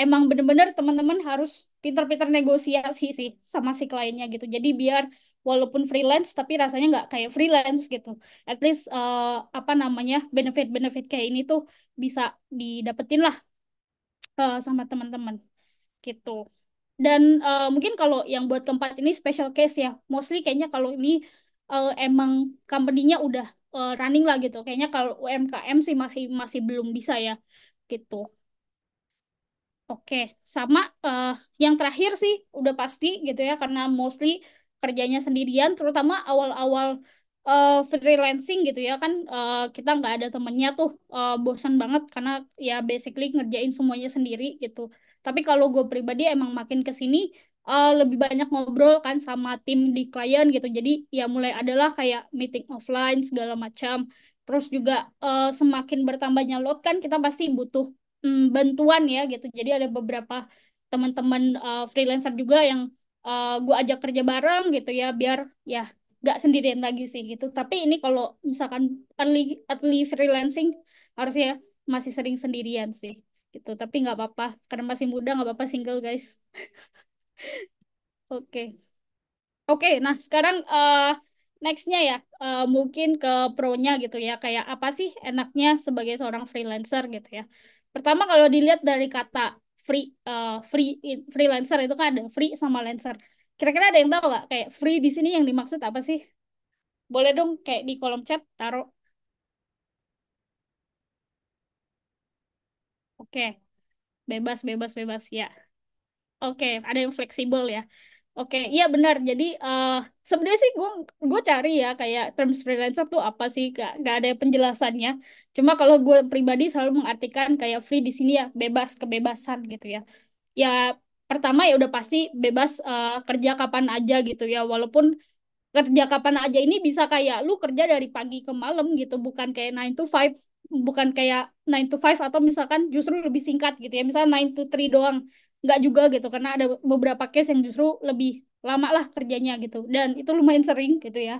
emang bener-bener teman-teman harus pinter-pinter negosiasi sih sama si kliennya gitu. Jadi biar walaupun freelance tapi rasanya nggak kayak freelance gitu. At least uh, apa namanya benefit-benefit kayak ini tuh bisa didapetin lah uh, sama teman-teman gitu. Dan uh, mungkin kalau yang buat keempat ini special case ya. Mostly kayaknya kalau ini uh, emang company-nya udah uh, running lah gitu. Kayaknya kalau UMKM sih masih masih belum bisa ya gitu. Oke, sama uh, yang terakhir sih udah pasti gitu ya karena mostly kerjanya sendirian, terutama awal-awal uh, freelancing gitu ya kan uh, kita nggak ada temennya tuh uh, bosan banget karena ya basically ngerjain semuanya sendiri gitu. Tapi kalau gue pribadi emang makin kesini uh, lebih banyak ngobrol kan sama tim di klien gitu. Jadi ya mulai adalah kayak meeting offline segala macam. Terus juga uh, semakin bertambahnya load kan kita pasti butuh um, bantuan ya gitu. Jadi ada beberapa teman-teman uh, freelancer juga yang uh, gue ajak kerja bareng gitu ya biar ya gak sendirian lagi sih gitu. Tapi ini kalau misalkan early early freelancing harusnya masih sering sendirian sih gitu. Tapi nggak apa-apa karena masih muda nggak apa-apa single guys. Oke. Okay. Oke, okay, nah sekarang uh, next-nya ya, uh, mungkin ke pro-nya gitu ya, kayak apa sih enaknya sebagai seorang freelancer gitu ya. Pertama kalau dilihat dari kata free, uh, free freelancer itu kan ada free sama lancer. Kira-kira ada yang tahu nggak kayak free di sini yang dimaksud apa sih? Boleh dong kayak di kolom chat taruh. Oke, okay. bebas, bebas, bebas ya. Oke, ada yang fleksibel ya. Oke, iya benar. Jadi eh sebenarnya sih gue gue cari ya kayak terms freelancer tuh apa sih? Gak, gak ada penjelasannya. Cuma kalau gue pribadi selalu mengartikan kayak free di sini ya bebas kebebasan gitu ya. Ya pertama ya udah pasti bebas eh, kerja kapan aja gitu ya. Walaupun kerja kapan aja ini bisa kayak lu kerja dari pagi ke malam gitu, bukan kayak nine to five, bukan kayak 9 to 5 atau misalkan justru lebih singkat gitu ya. Misalnya 9 to 3 doang nggak juga gitu karena ada beberapa case yang justru lebih lama lah kerjanya gitu dan itu lumayan sering gitu ya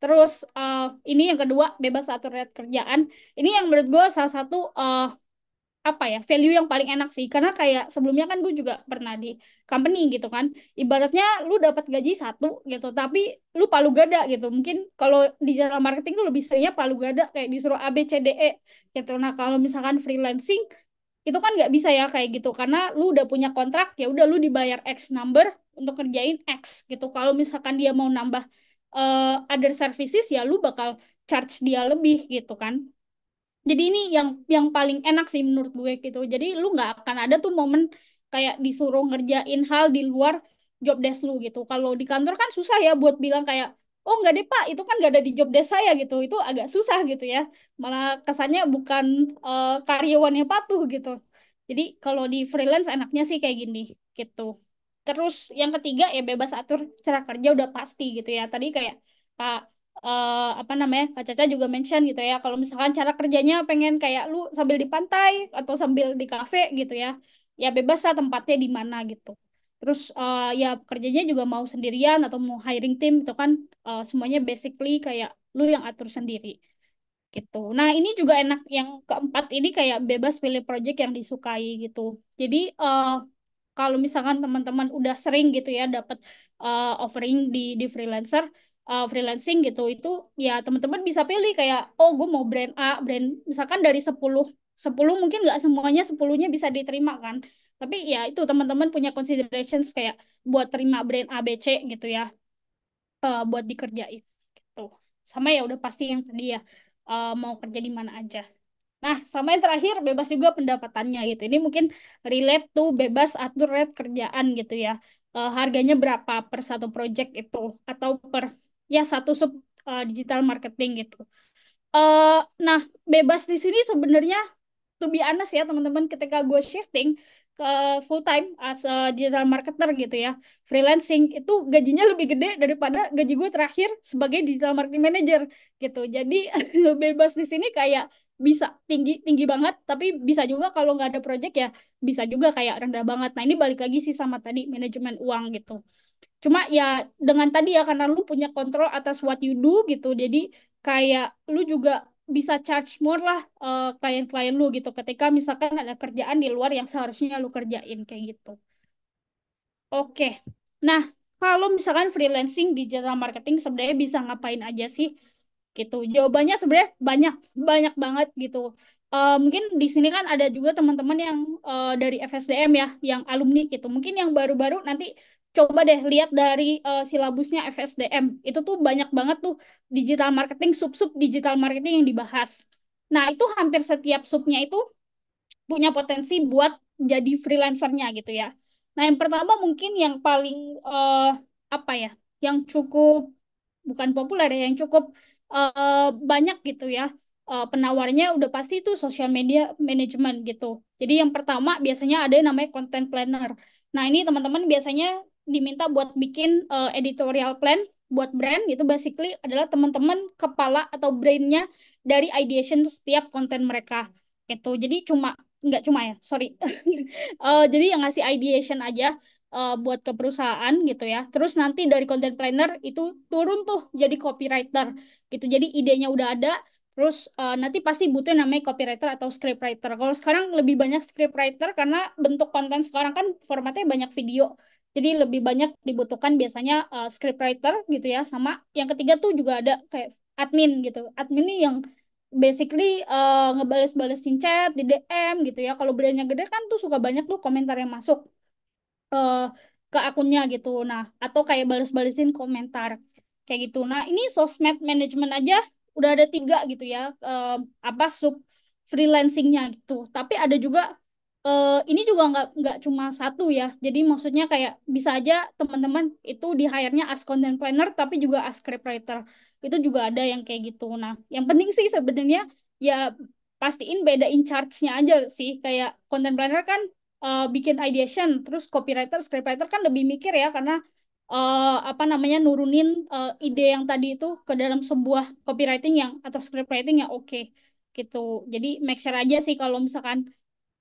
terus uh, ini yang kedua bebas atur riat kerjaan ini yang menurut gue salah satu uh, apa ya value yang paling enak sih karena kayak sebelumnya kan gue juga pernah di company gitu kan ibaratnya lu dapat gaji satu gitu tapi lu palu gada gitu mungkin kalau di jalan marketing tuh lebih seringnya palu gada kayak disuruh A B C D E gitu nah kalau misalkan freelancing itu kan nggak bisa ya kayak gitu karena lu udah punya kontrak ya udah lu dibayar X number untuk kerjain X gitu kalau misalkan dia mau nambah uh, other services ya lu bakal charge dia lebih gitu kan jadi ini yang yang paling enak sih menurut gue gitu jadi lu nggak akan ada tuh momen kayak disuruh ngerjain hal di luar job desk lu gitu kalau di kantor kan susah ya buat bilang kayak oh nggak deh pak itu kan nggak ada di job desk saya gitu itu agak susah gitu ya malah kesannya bukan uh, eh, karyawan yang patuh gitu jadi kalau di freelance enaknya sih kayak gini gitu terus yang ketiga ya bebas atur cara kerja udah pasti gitu ya tadi kayak pak uh, apa namanya Kak Caca juga mention gitu ya kalau misalkan cara kerjanya pengen kayak lu sambil di pantai atau sambil di kafe gitu ya ya bebas lah tempatnya di mana gitu terus uh, ya kerjanya juga mau sendirian atau mau hiring tim itu kan uh, semuanya basically kayak lu yang atur sendiri gitu. Nah ini juga enak yang keempat ini kayak bebas pilih project yang disukai gitu. Jadi uh, kalau misalkan teman-teman udah sering gitu ya dapat uh, offering di di freelancer uh, freelancing gitu itu ya teman-teman bisa pilih kayak oh gue mau brand A brand misalkan dari 10 sepuluh mungkin nggak semuanya sepuluhnya bisa diterima kan tapi ya itu teman-teman punya considerations kayak buat terima brand ABC gitu ya uh, buat dikerjain gitu sama ya udah pasti yang tadi ya uh, mau kerja di mana aja nah sama yang terakhir bebas juga pendapatannya gitu ini mungkin relate to bebas atur rate kerjaan gitu ya uh, harganya berapa per satu project itu atau per ya satu sub uh, digital marketing gitu uh, nah bebas di sini sebenarnya to be honest ya teman-teman ketika gue shifting ke full time as a digital marketer gitu ya freelancing itu gajinya lebih gede daripada gaji gue terakhir sebagai digital marketing manager gitu jadi bebas di sini kayak bisa tinggi tinggi banget tapi bisa juga kalau nggak ada project ya bisa juga kayak rendah banget nah ini balik lagi sih sama tadi manajemen uang gitu cuma ya dengan tadi ya karena lu punya kontrol atas what you do gitu jadi kayak lu juga bisa charge more lah klien eh, klien-klien lu gitu ketika misalkan ada kerjaan di luar yang seharusnya lu kerjain kayak gitu. Oke. Nah, kalau misalkan freelancing di digital marketing sebenarnya bisa ngapain aja sih? Gitu. Jawabannya sebenarnya banyak, banyak banget gitu. Uh, mungkin di sini kan ada juga teman-teman yang uh, dari FSDM ya, yang alumni gitu. Mungkin yang baru-baru nanti coba deh lihat dari uh, silabusnya FSDM. Itu tuh banyak banget tuh digital marketing, sub-sub digital marketing yang dibahas. Nah, itu hampir setiap subnya itu punya potensi buat jadi freelancernya gitu ya. Nah, yang pertama mungkin yang paling uh, apa ya, yang cukup bukan populer ya, yang cukup uh, banyak gitu ya uh, penawarnya udah pasti itu social media management gitu. Jadi yang pertama biasanya ada yang namanya content planner. Nah ini teman-teman biasanya diminta buat bikin uh, editorial plan buat brand itu basically adalah teman-teman kepala atau brandnya dari ideation setiap konten mereka itu jadi cuma nggak cuma ya sorry uh, jadi yang ngasih ideation aja uh, buat ke perusahaan gitu ya terus nanti dari content planner itu turun tuh jadi copywriter gitu jadi idenya udah ada terus uh, nanti pasti butuh namanya copywriter atau scriptwriter kalau sekarang lebih banyak scriptwriter karena bentuk konten sekarang kan formatnya banyak video jadi lebih banyak dibutuhkan biasanya uh, script writer gitu ya sama yang ketiga tuh juga ada kayak admin gitu. Admin nih yang basically uh, ngebales-balesin chat di DM gitu ya. Kalau brandnya gede kan tuh suka banyak tuh komentar yang masuk uh, ke akunnya gitu. Nah, atau kayak bales-balesin komentar kayak gitu. Nah, ini sosmed management aja udah ada tiga gitu ya uh, apa sub freelancingnya gitu. Tapi ada juga uh, ini juga nggak nggak cuma satu ya. Jadi maksudnya kayak bisa aja teman-teman itu di hire-nya as content planner tapi juga as scriptwriter. Itu juga ada yang kayak gitu. Nah, yang penting sih sebenarnya ya pastiin beda in charge-nya aja sih. Kayak content planner kan uh, bikin ideation, terus copywriter, script writer kan lebih mikir ya karena uh, apa namanya nurunin uh, ide yang tadi itu ke dalam sebuah copywriting yang atau scriptwriting yang oke okay, gitu. Jadi make sure aja sih kalau misalkan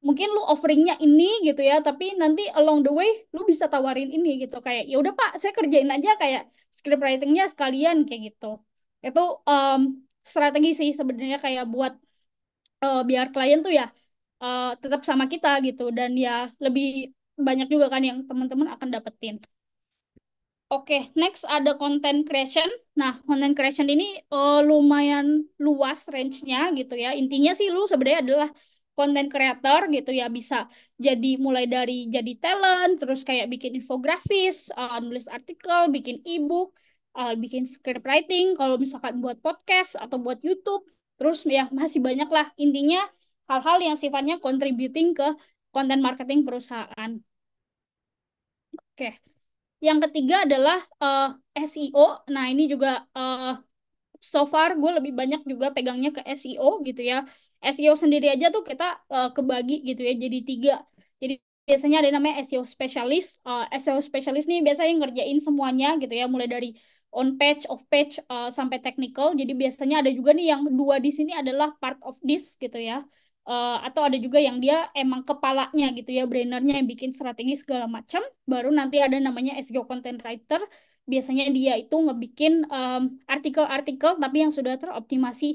mungkin lu offeringnya ini gitu ya tapi nanti along the way lu bisa tawarin ini gitu kayak ya udah pak saya kerjain aja kayak script writingnya sekalian kayak gitu itu um, strategi sih sebenarnya kayak buat uh, biar klien tuh ya uh, tetap sama kita gitu dan ya lebih banyak juga kan yang teman-teman akan dapetin Oke, okay, next ada content creation. Nah, content creation ini uh, lumayan luas range-nya gitu ya. Intinya sih lu sebenarnya adalah konten kreator gitu ya bisa jadi mulai dari jadi talent terus kayak bikin infografis uh, nulis artikel bikin ebook uh, bikin script writing kalau misalkan buat podcast atau buat YouTube terus ya masih banyak lah intinya hal-hal yang sifatnya contributing ke konten marketing perusahaan oke yang ketiga adalah uh, eh, SEO nah ini juga uh, so far gue lebih banyak juga pegangnya ke SEO gitu ya SEO sendiri aja tuh kita uh, kebagi gitu ya jadi tiga. Jadi biasanya ada namanya SEO specialist. Uh, eh, SEO specialist nih biasanya ngerjain semuanya gitu ya, mulai dari on page, off page uh, sampai technical. Jadi biasanya ada juga nih yang dua di sini adalah part of this gitu ya. Uh, atau ada juga yang dia emang kepalanya gitu ya, brainernya yang bikin strategi segala macam. Baru nanti ada namanya SEO content writer biasanya dia itu ngebikin um, artikel-artikel tapi yang sudah teroptimasi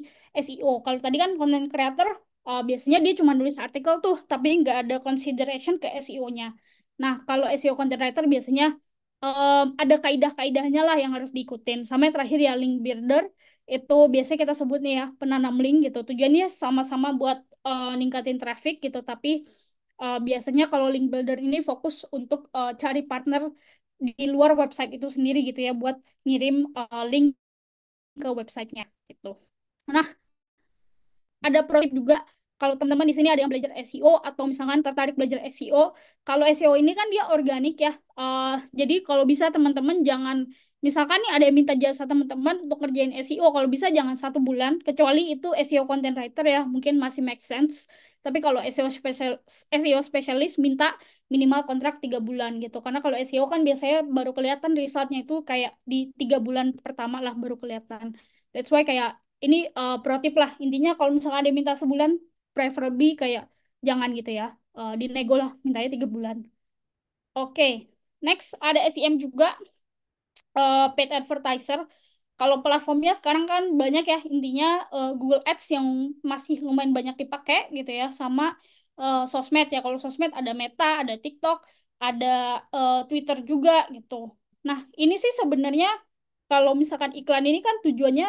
SEO. Kalau tadi kan content creator uh, biasanya dia cuma nulis artikel tuh tapi nggak ada consideration ke SEO-nya. Nah, kalau SEO content writer biasanya um, ada kaidah-kaidahnya lah yang harus diikutin. Sama yang terakhir ya link builder itu biasanya kita sebut nih ya penanam link gitu. Tujuannya sama-sama buat uh, ningkatin traffic gitu tapi uh, biasanya kalau link builder ini fokus untuk uh, cari partner di luar website itu sendiri gitu ya buat ngirim uh, link ke websitenya gitu. Nah, ada pro tip juga kalau teman-teman di sini ada yang belajar SEO atau misalkan tertarik belajar SEO, kalau SEO ini kan dia organik ya. Uh, jadi kalau bisa teman-teman jangan misalkan nih ada yang minta jasa teman-teman untuk ngerjain SEO kalau bisa jangan satu bulan kecuali itu SEO content writer ya mungkin masih make sense tapi kalau SEO special SEO specialist minta minimal kontrak tiga bulan gitu karena kalau SEO kan biasanya baru kelihatan resultnya itu kayak di tiga bulan pertama lah baru kelihatan that's why kayak ini uh, pro tip lah intinya kalau misalkan ada yang minta sebulan preferably kayak jangan gitu ya uh, eh, dinego lah mintanya tiga bulan oke okay. next ada SEM juga uh, paid advertiser kalau platformnya sekarang kan banyak ya intinya uh, Google Ads yang masih lumayan banyak dipakai gitu ya sama uh, sosmed ya kalau sosmed ada Meta ada TikTok ada uh, Twitter juga gitu nah ini sih sebenarnya kalau misalkan iklan ini kan tujuannya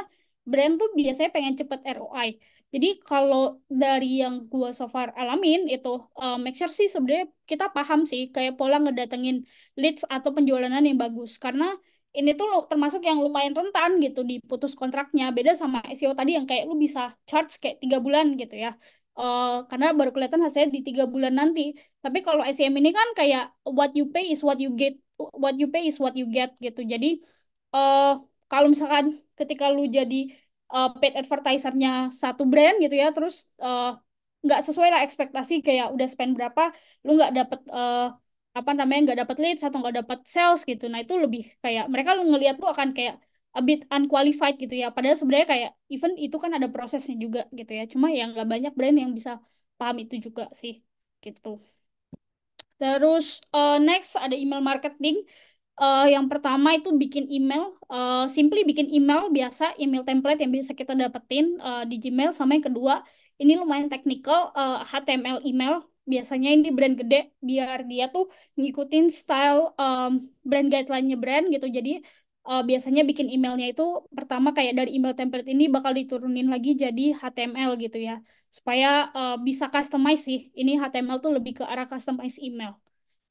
brand tuh biasanya pengen cepet ROI jadi kalau dari yang gue so far alamin itu uh, make sure sih sebenarnya kita paham sih kayak pola ngedatengin leads atau penjualan yang bagus karena ini tuh termasuk yang lumayan rentan gitu diputus kontraknya beda sama SEO tadi yang kayak lu bisa charge kayak tiga bulan gitu ya uh, karena baru kelihatan hasilnya di tiga bulan nanti tapi kalau SEM ini kan kayak what you pay is what you get what you pay is what you get gitu jadi uh, kalau misalkan ketika lu jadi uh, paid advertisernya satu brand gitu ya terus uh, nggak sesuai lah ekspektasi kayak udah spend berapa lu nggak dapet uh, apa namanya nggak dapat leads atau nggak dapat sales gitu nah itu lebih kayak mereka ngelihat tuh akan kayak a bit unqualified gitu ya padahal sebenarnya kayak event itu kan ada prosesnya juga gitu ya cuma yang nggak banyak brand yang bisa paham itu juga sih gitu terus uh, next ada email marketing uh, yang pertama itu bikin email uh, simply bikin email biasa email template yang bisa kita dapetin uh, di Gmail sama yang kedua ini lumayan teknikal uh, HTML email biasanya ini brand gede biar dia tuh ngikutin style um, brand guideline-nya brand gitu jadi uh, biasanya bikin emailnya itu pertama kayak dari email template ini bakal diturunin lagi jadi HTML gitu ya supaya uh, bisa customize sih ini HTML tuh lebih ke arah customize email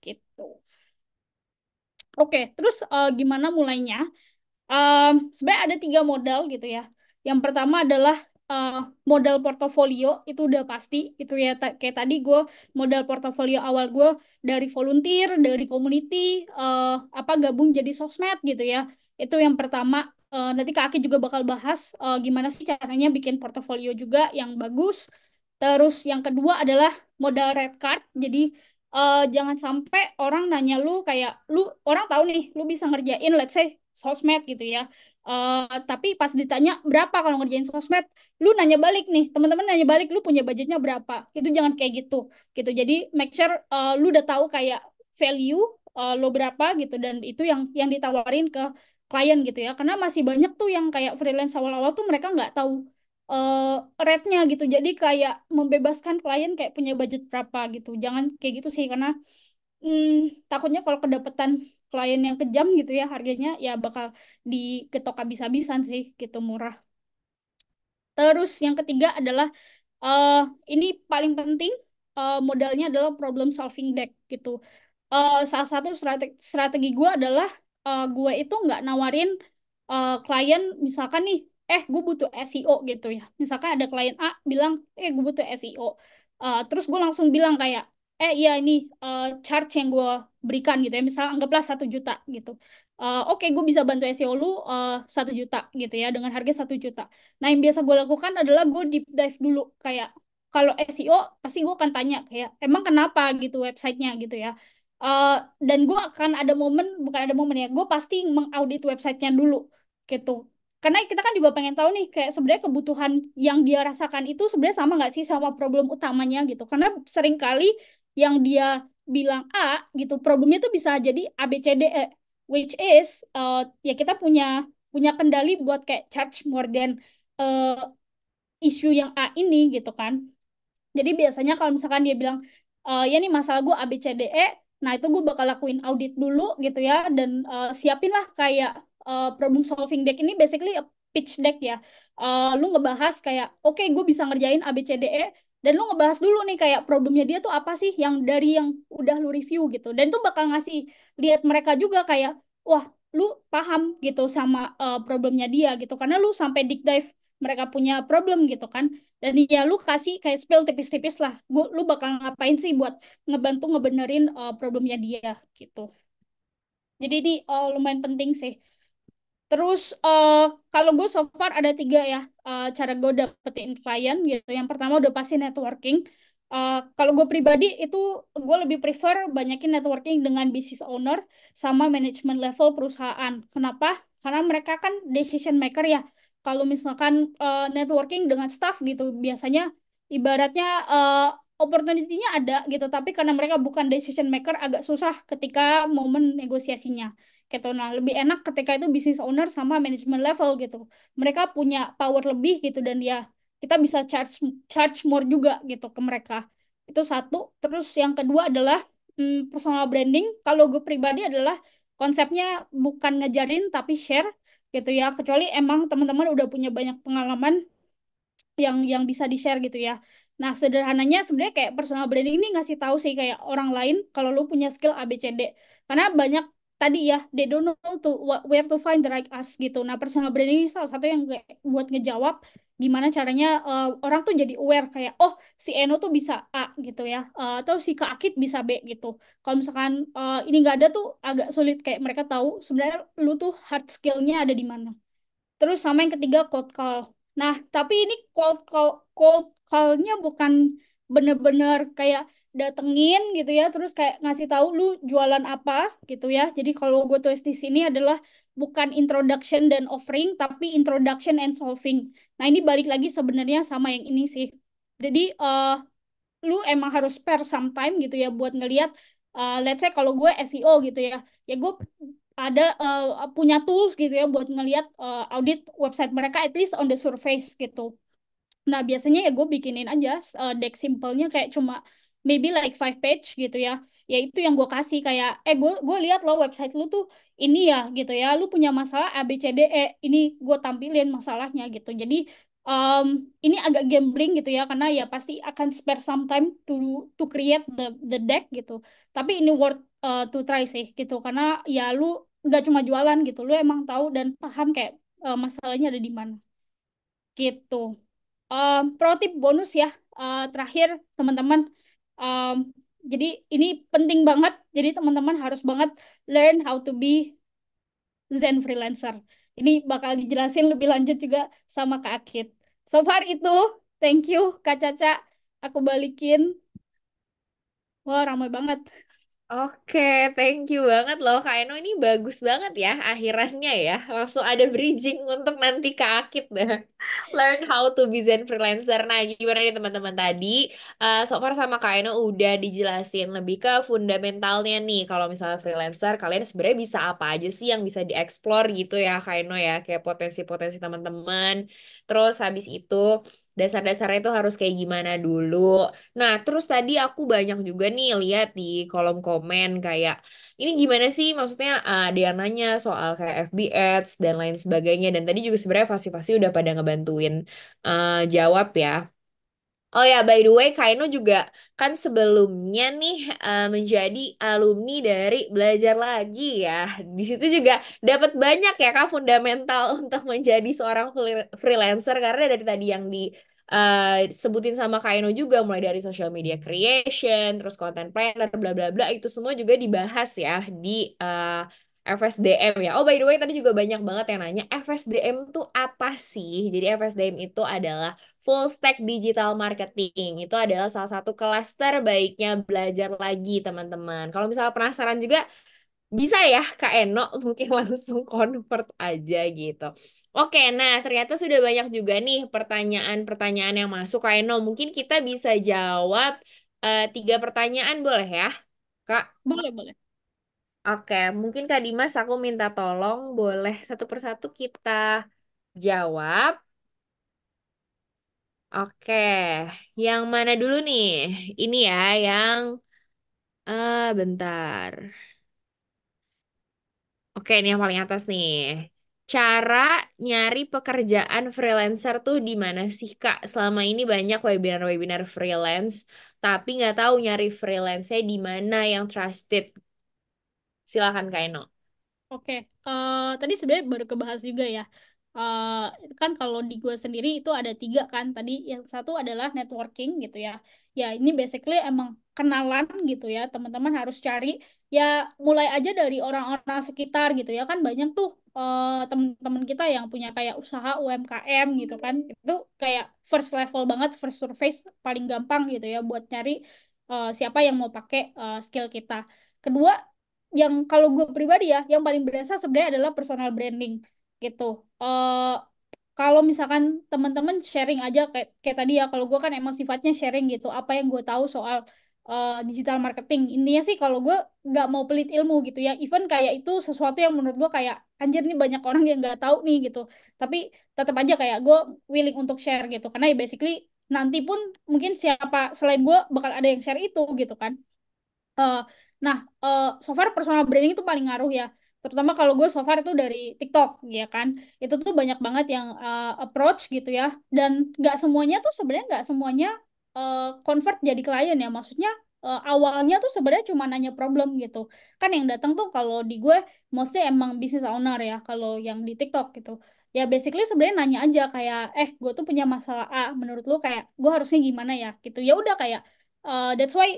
gitu oke terus uh, gimana mulainya um, sebenarnya ada tiga modal gitu ya yang pertama adalah Eh, modal portofolio itu udah pasti itu ya kayak tadi gue modal portofolio awal gue dari volunteer dari community uh, apa gabung jadi sosmed gitu ya itu yang pertama uh, nanti kak Aki juga bakal bahas uh, gimana sih caranya bikin portofolio juga yang bagus terus yang kedua adalah modal red card jadi Uh, jangan sampai orang nanya lu kayak lu orang tahu nih lu bisa ngerjain let's say sosmed gitu ya. Uh, tapi pas ditanya berapa kalau ngerjain sosmed, lu nanya balik nih, teman-teman nanya balik lu punya budgetnya berapa. Itu jangan kayak gitu. Gitu. Jadi make sure uh, lu udah tahu kayak value uh, lo berapa gitu dan itu yang yang ditawarin ke klien gitu ya. Karena masih banyak tuh yang kayak freelance awal-awal tuh mereka nggak tahu uh, rate-nya gitu. Jadi kayak membebaskan klien kayak punya budget berapa gitu. Jangan kayak gitu sih karena hmm, takutnya kalau kedapetan klien yang kejam gitu ya harganya ya bakal diketok habis-habisan sih gitu murah. Terus yang ketiga adalah uh, ini paling penting uh, modalnya adalah problem solving deck gitu. Uh, salah satu strategi strategi gue adalah uh, gue itu nggak nawarin uh, klien misalkan nih eh gue butuh SEO gitu ya misalkan ada klien A bilang eh gue butuh SEO uh, terus gue langsung bilang kayak eh iya ini uh, charge yang gue berikan gitu ya misal anggaplah satu juta gitu uh, oke okay, gue bisa bantu SEO lu eh, satu uh, juta gitu ya dengan harga satu juta nah yang biasa gue lakukan adalah gue deep dive dulu kayak kalau SEO pasti gue akan tanya kayak emang kenapa gitu websitenya gitu ya uh, dan gue akan ada momen bukan ada momen ya gue pasti mengaudit websitenya dulu gitu karena kita kan juga pengen tahu nih kayak sebenarnya kebutuhan yang dia rasakan itu sebenarnya sama nggak sih sama problem utamanya gitu karena sering kali yang dia bilang A gitu problemnya tuh bisa jadi A B C D E which is uh, ya kita punya punya kendali buat kayak charge more than uh, issue yang A ini gitu kan jadi biasanya kalau misalkan dia bilang e, ya nih masalah gue A B C D E nah itu gue bakal lakuin audit dulu gitu ya dan uh, siapin lah kayak uh, problem solving deck ini basically a pitch deck ya. Uh, lu ngebahas kayak, oke okay, gue bisa ngerjain e dan lu ngebahas dulu nih kayak problemnya dia tuh apa sih yang dari yang udah lu review gitu dan tuh bakal ngasih lihat mereka juga kayak wah lu paham gitu sama uh, problemnya dia gitu karena lu sampai deep dive mereka punya problem gitu kan dan ya lu kasih kayak spill tipis-tipis lah gua lu bakal ngapain sih buat ngebantu ngebenerin uh, problemnya dia gitu jadi ini uh, lumayan penting sih Terus uh, kalau gue so far ada tiga ya uh, cara gue dapetin klien gitu. Yang pertama udah pasti networking. Uh, kalau gue pribadi itu gue lebih prefer banyakin networking dengan business owner sama management level perusahaan. Kenapa? Karena mereka kan decision maker ya. Kalau misalkan uh, networking dengan staff gitu biasanya ibaratnya uh, opportunity-nya ada gitu tapi karena mereka bukan decision maker agak susah ketika momen negosiasinya gitu. Nah, lebih enak ketika itu business owner sama management level gitu. Mereka punya power lebih gitu dan ya kita bisa charge charge more juga gitu ke mereka. Itu satu. Terus yang kedua adalah hmm, personal branding. Kalau gue pribadi adalah konsepnya bukan ngejarin tapi share gitu ya. Kecuali emang teman-teman udah punya banyak pengalaman yang yang bisa di-share gitu ya. Nah, sederhananya sebenarnya kayak personal branding ini ngasih tahu sih kayak orang lain kalau lu punya skill ABCD. Karena banyak tadi ya they don't know to where to find the right us gitu nah personal branding ini salah satu yang buat ngejawab gimana caranya uh, orang tuh jadi aware kayak oh si Eno tuh bisa A gitu ya uh, atau si Kak Akit bisa B gitu kalau misalkan uh, ini nggak ada tuh agak sulit kayak mereka tahu sebenarnya lu tuh hard skillnya ada di mana terus sama yang ketiga cold call nah tapi ini cold call cold callnya bukan bener-bener kayak datengin gitu ya terus kayak ngasih tahu lu jualan apa gitu ya jadi kalau gue tulis di sini adalah bukan introduction dan offering tapi introduction and solving nah ini balik lagi sebenarnya sama yang ini sih jadi uh, lu emang harus spare some time gitu ya buat ngelihat uh, eh, let's say kalau gue SEO gitu ya ya gue ada uh, punya tools gitu ya buat ngelihat uh, audit website mereka at least on the surface gitu Nah, biasanya ya gue bikinin aja uh, deck simpelnya kayak cuma maybe like five page gitu ya. Ya itu yang gue kasih kayak eh gue gue lihat lo website lu tuh ini ya gitu ya. Lu punya masalah A B C D E ini gue tampilin masalahnya gitu. Jadi um, ini agak gambling gitu ya karena ya pasti akan spare some time to to create the the deck gitu. Tapi ini worth uh, to try sih gitu karena ya lu nggak cuma jualan gitu. Lu emang tahu dan paham kayak uh, masalahnya ada di mana. Gitu. Um, pro tip bonus ya uh, terakhir teman-teman. Um, jadi ini penting banget. Jadi teman-teman harus banget learn how to be Zen freelancer. Ini bakal dijelasin lebih lanjut juga sama Kak Akit. So far itu, thank you Kak Caca. Aku balikin. Wah, wow, ramai banget. Oke, thank you banget loh Kak Eno. Ini bagus banget ya akhirannya ya. Langsung ada bridging untuk nanti ke Akit deh. Learn how to be Zen freelancer. Nah, gimana nih teman-teman tadi? Uh, so far sama Kak Eno udah dijelasin lebih ke fundamentalnya nih. Kalau misalnya freelancer, kalian sebenarnya bisa apa aja sih yang bisa dieksplor gitu ya Kak Eno ya. Kayak potensi-potensi teman-teman. Terus habis itu dasar-dasarnya itu harus kayak gimana dulu. Nah, terus tadi aku banyak juga nih lihat di kolom komen kayak ini gimana sih maksudnya uh, ada nanya soal kayak FB Ads dan lain sebagainya dan tadi juga sebenarnya Fasi-Fasi udah pada ngebantuin uh, jawab ya. Oh ya, by the way, Kaino juga kan sebelumnya nih uh, menjadi alumni dari Belajar Lagi ya. Di situ juga dapat banyak ya Kak fundamental untuk menjadi seorang freelancer karena dari tadi yang di Uh, sebutin sama Kaino juga mulai dari social media creation, terus content planner, bla bla bla itu semua juga dibahas ya di uh, FSDM ya. Oh by the way tadi juga banyak banget yang nanya FSDM tuh apa sih? Jadi FSDM itu adalah Full Stack Digital Marketing. Itu adalah salah satu kelas baiknya belajar lagi teman-teman. Kalau misalnya penasaran juga bisa ya Kak Eno mungkin langsung convert aja gitu. Oke, nah ternyata sudah banyak juga nih pertanyaan-pertanyaan yang masuk Kak Eno. Mungkin kita bisa jawab uh, tiga pertanyaan boleh ya Kak? Boleh, boleh. Oke, mungkin Kak Dimas aku minta tolong boleh satu persatu kita jawab. Oke, yang mana dulu nih? Ini ya yang uh, bentar. Oke, ini yang paling atas nih. Cara nyari pekerjaan freelancer tuh di mana sih, Kak? Selama ini banyak webinar-webinar freelance, tapi nggak tahu nyari freelance-nya di mana yang trusted Silahkan Kak Eno. Oke, uh, tadi sebenarnya baru kebahas juga ya. Uh, kan kalau di gue sendiri itu ada tiga kan tadi. Yang satu adalah networking gitu ya. Ya ini basically emang kenalan gitu ya. Teman-teman harus cari ya mulai aja dari orang-orang sekitar gitu ya. Kan banyak tuh uh, teman-teman kita yang punya kayak usaha UMKM gitu kan. Itu kayak first level banget, first surface paling gampang gitu ya buat nyari uh, siapa yang mau pakai uh, skill kita. Kedua yang kalau gue pribadi ya yang paling berasa sebenarnya adalah personal branding gitu uh, kalau misalkan teman-teman sharing aja kayak, kayak tadi ya kalau gue kan emang sifatnya sharing gitu apa yang gue tahu soal uh, digital marketing intinya sih kalau gue nggak mau pelit ilmu gitu ya even kayak itu sesuatu yang menurut gue kayak anjir nih banyak orang yang nggak tahu nih gitu tapi tetap aja kayak gue willing untuk share gitu karena ya basically nanti pun mungkin siapa selain gue bakal ada yang share itu gitu kan uh, Nah, uh, so far personal branding itu paling ngaruh ya. Terutama kalau gue so far itu dari TikTok, ya kan. Itu tuh banyak banget yang uh, approach gitu ya. Dan nggak semuanya tuh sebenarnya nggak semuanya uh, convert jadi klien ya. Maksudnya uh, awalnya tuh sebenarnya cuma nanya problem gitu. Kan yang datang tuh kalau di gue mostly emang business owner ya. Kalau yang di TikTok gitu ya basically sebenarnya nanya aja kayak eh gue tuh punya masalah A menurut lo kayak gue harusnya gimana ya gitu ya udah kayak uh, that's why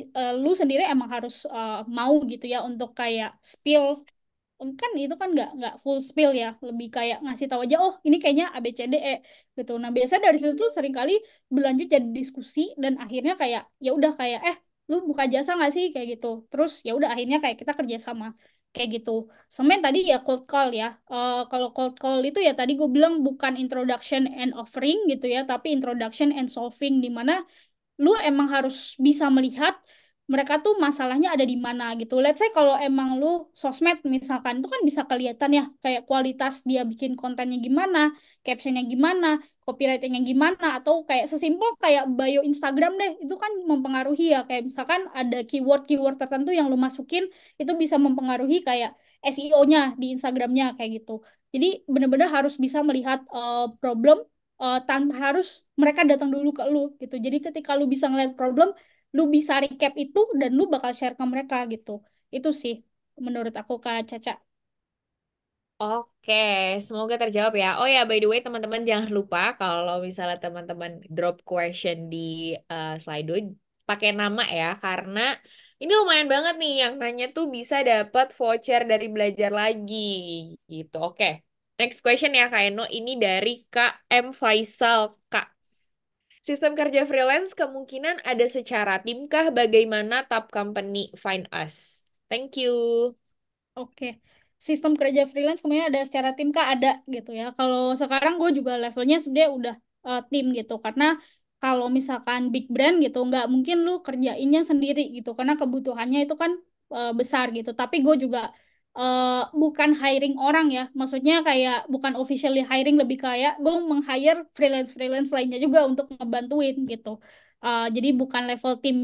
uh, lu sendiri emang harus uh, mau gitu ya untuk kayak spill um, kan itu kan nggak nggak full spill ya lebih kayak ngasih tahu aja oh ini kayaknya A B C D E gitu nah biasanya dari situ tuh kali berlanjut jadi diskusi dan akhirnya kayak ya udah kayak eh lu buka jasa nggak sih kayak gitu terus ya udah akhirnya kayak kita kerjasama kayak gitu semen tadi ya cold call ya uh, kalau cold call itu ya tadi gue bilang bukan introduction and offering gitu ya tapi introduction and solving di mana lu emang harus bisa melihat mereka tuh masalahnya ada di mana gitu. Let's say kalau emang lu sosmed misalkan itu kan bisa kelihatan ya kayak kualitas dia bikin kontennya gimana, captionnya gimana, copywritingnya gimana atau kayak sesimpel kayak bio Instagram deh itu kan mempengaruhi ya kayak misalkan ada keyword-keyword tertentu yang lu masukin itu bisa mempengaruhi kayak SEO-nya di Instagramnya kayak gitu. Jadi benar-benar harus bisa melihat uh, problem uh, eh, tanpa harus mereka datang dulu ke lu gitu. Jadi ketika lu bisa ngeliat problem, lu bisa recap itu dan lu bakal share ke mereka gitu. Itu sih menurut aku Kak Caca. Oke, semoga terjawab ya. Oh ya, by the way teman-teman jangan lupa kalau misalnya teman-teman drop question di uh, Slido pakai nama ya karena ini lumayan banget nih yang nanya tuh bisa dapat voucher dari belajar lagi gitu. Oke. Next question ya Kak Eno, ini dari Kak M. Faisal. Kak, sistem kerja freelance kemungkinan ada secara timkah bagaimana top company find us? Thank you. Oke. Okay. Sistem kerja freelance kemudian ada secara timkah Ada gitu ya. Kalau sekarang gue juga levelnya sebenarnya udah uh, tim gitu. Karena kalau misalkan big brand gitu, nggak mungkin lu kerjainnya sendiri gitu. Karena kebutuhannya itu kan uh, besar gitu. Tapi gue juga uh, bukan hiring orang ya maksudnya kayak bukan officially hiring lebih kayak gue meng-hire freelance freelance lainnya juga untuk ngebantuin gitu uh, jadi bukan level tim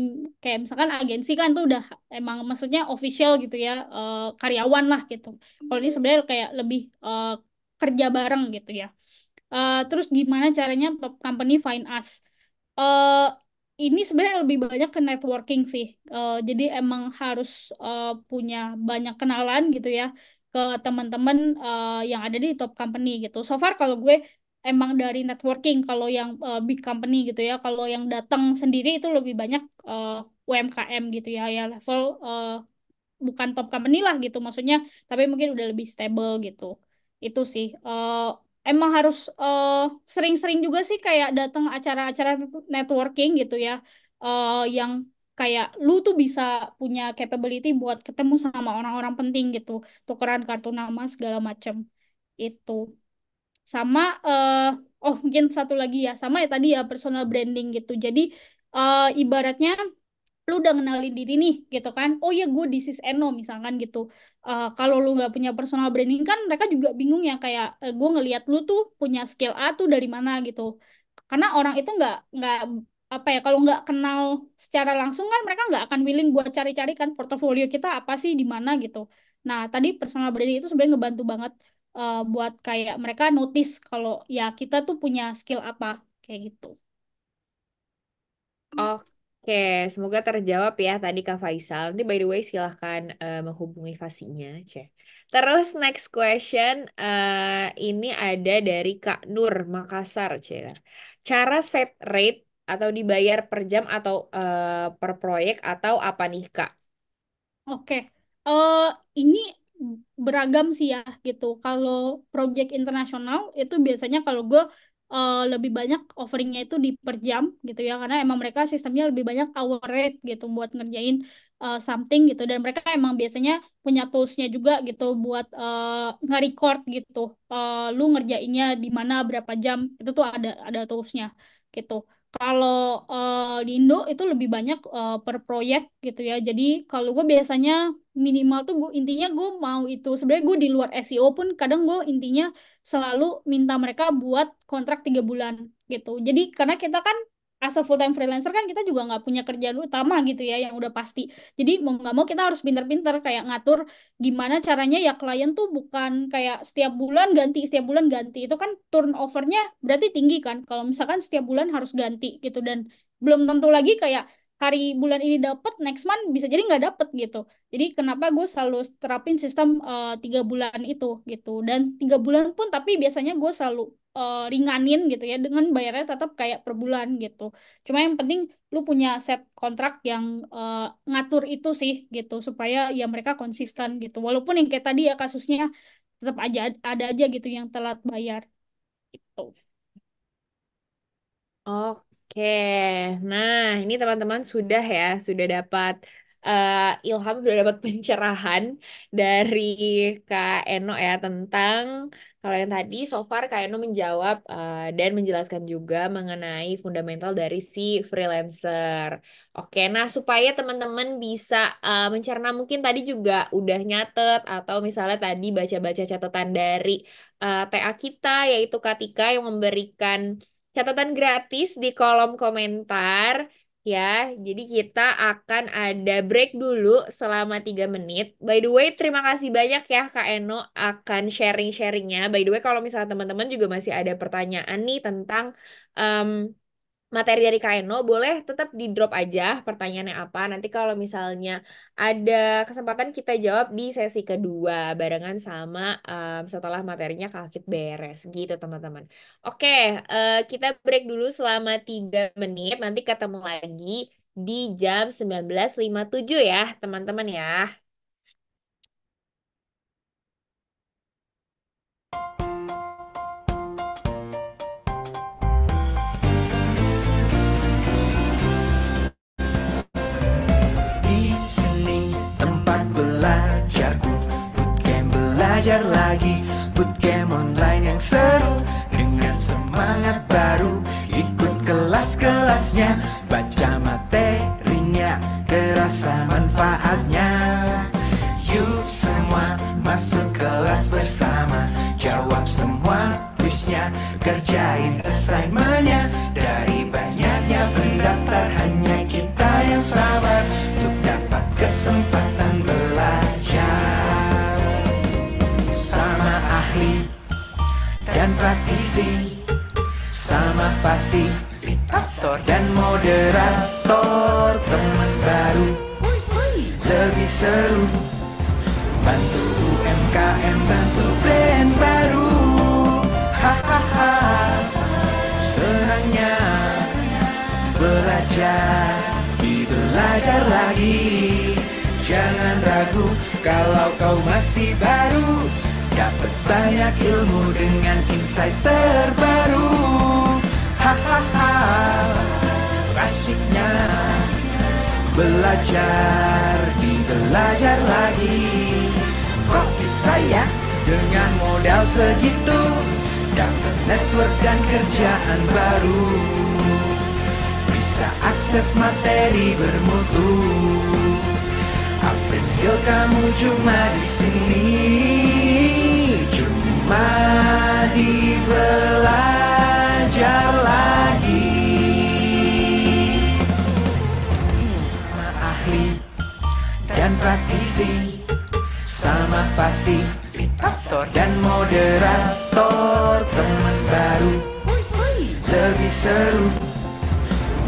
kayak misalkan agensi kan tuh udah emang maksudnya official gitu ya uh, karyawan lah gitu kalau ini sebenarnya kayak lebih uh, kerja bareng gitu ya uh, terus gimana caranya top company find us uh, ini sebenarnya lebih banyak ke networking sih. Uh, jadi emang harus uh, punya banyak kenalan gitu ya ke teman-teman uh, yang ada di top company gitu. So far kalau gue emang dari networking kalau yang uh, big company gitu ya. Kalau yang datang sendiri itu lebih banyak uh, UMKM gitu ya ya level uh, bukan top company lah gitu maksudnya tapi mungkin udah lebih stable gitu. Itu sih uh, emang harus eh, sering-sering uh, juga sih kayak datang acara-acara networking gitu ya uh, yang kayak lu tuh bisa punya capability buat ketemu sama orang-orang penting gitu tukeran kartu nama segala macam itu sama uh, oh mungkin satu lagi ya sama ya tadi ya personal branding gitu jadi uh, ibaratnya lu udah kenalin diri nih gitu kan oh ya gue di is Eno misalkan gitu uh, kalau lu nggak punya personal branding kan mereka juga bingung ya kayak uh, eh, gue ngelihat lu tuh punya skill A tuh dari mana gitu karena orang itu nggak nggak apa ya kalau nggak kenal secara langsung kan mereka nggak akan willing buat cari-cari kan portofolio kita apa sih di mana gitu nah tadi personal branding itu sebenarnya ngebantu banget uh, buat kayak mereka notice kalau ya kita tuh punya skill apa kayak gitu oke Oke, semoga terjawab ya tadi Kak Faisal. Nanti by the way silahkan uh, menghubungi Fasinya. Cek. Terus next question, uh, ini ada dari Kak Nur Makassar. Cek. Cara set rate atau dibayar per jam atau uh, per proyek atau apa nih Kak? Oke, uh, ini beragam sih ya gitu. Kalau proyek internasional itu biasanya kalau gue uh, lebih banyak offeringnya itu di per jam gitu ya karena emang mereka sistemnya lebih banyak hour rate gitu buat ngerjain uh, something gitu dan mereka emang biasanya punya toolsnya juga gitu buat uh, nge-record gitu uh, lu ngerjainnya di mana berapa jam itu tuh ada ada toolsnya gitu kalau uh, di Indo itu lebih banyak uh, per proyek gitu ya. Jadi kalau gue biasanya minimal tuh gue intinya gue mau itu sebenarnya gue di luar SEO pun kadang gue intinya selalu minta mereka buat kontrak tiga bulan gitu. Jadi karena kita kan as a full time freelancer kan kita juga nggak punya kerjaan utama gitu ya yang udah pasti. Jadi mau nggak mau kita harus pinter-pinter kayak ngatur gimana caranya ya klien tuh bukan kayak setiap bulan ganti setiap bulan ganti itu kan turnovernya berarti tinggi kan. Kalau misalkan setiap bulan harus ganti gitu dan belum tentu lagi kayak hari bulan ini dapat next month bisa jadi nggak dapat gitu. Jadi kenapa gue selalu terapin sistem eh, tiga uh, bulan itu gitu dan tiga bulan pun tapi biasanya gue selalu uh, ringanin gitu ya dengan bayarnya tetap kayak per bulan gitu. Cuma yang penting lu punya set kontrak yang uh, ngatur itu sih gitu supaya ya mereka konsisten gitu. Walaupun yang kayak tadi ya kasusnya tetap aja ada aja gitu yang telat bayar gitu. Oke. Nah, ini teman-teman sudah ya, sudah dapat uh, Ilham sudah dapat pencerahan dari Kak Eno ya tentang kalau yang tadi, so far Kak menjawab uh, dan menjelaskan juga mengenai fundamental dari si freelancer. Oke, nah supaya teman-teman bisa uh, mencerna mungkin tadi juga udah nyatet atau misalnya tadi baca-baca catatan dari uh, eh, TA kita yaitu Katika yang memberikan catatan gratis di kolom komentar ya. Jadi kita akan ada break dulu selama 3 menit. By the way, terima kasih banyak ya Kak Eno akan sharing-sharingnya. By the way, kalau misalnya teman-teman juga masih ada pertanyaan nih tentang um, materi dari Kaino boleh tetap di drop aja pertanyaannya apa nanti kalau misalnya ada kesempatan kita jawab di sesi kedua barengan sama um, setelah materinya Kalkit beres gitu teman-teman oke uh, kita break dulu selama tiga menit nanti ketemu lagi di jam 19.57 ya teman-teman ya belajar lagi Bootcamp online yang seru Dengan semangat baru Ikut kelas-kelasnya Baca materinya Kerasa manfaatnya Yuk semua masuk kelas bersama Jawab semua kuisnya Kerjain assignmentnya praktisi sama fasilitator dan moderator teman baru lebih seru bantu UMKM bantu brand baru hahaha senangnya belajar di belajar lagi jangan ragu kalau kau masih baru Dapat banyak ilmu dengan insight terbaru Hahaha Rasiknya Belajar di belajar lagi Kok bisa ya dengan modal segitu Dapat network dan kerjaan baru Bisa akses materi bermutu Upgrade skill kamu cuma di sini Mari belajar lagi Nah ahli dan praktisi Sama fasih dan moderator Teman baru lebih seru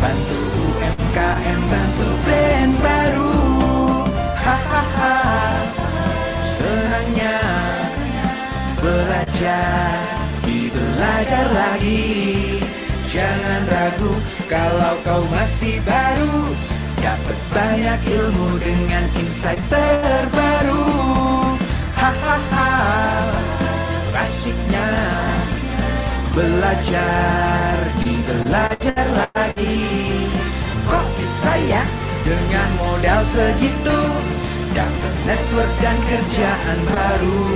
Bantu UMKM, bantu brand, bantu Jadi belajar lagi Jangan ragu kalau kau masih baru Dapat banyak ilmu dengan insight terbaru Hahaha Asyiknya Belajar di belajar lagi Kok bisa ya dengan modal segitu Dapat network dan kerjaan baru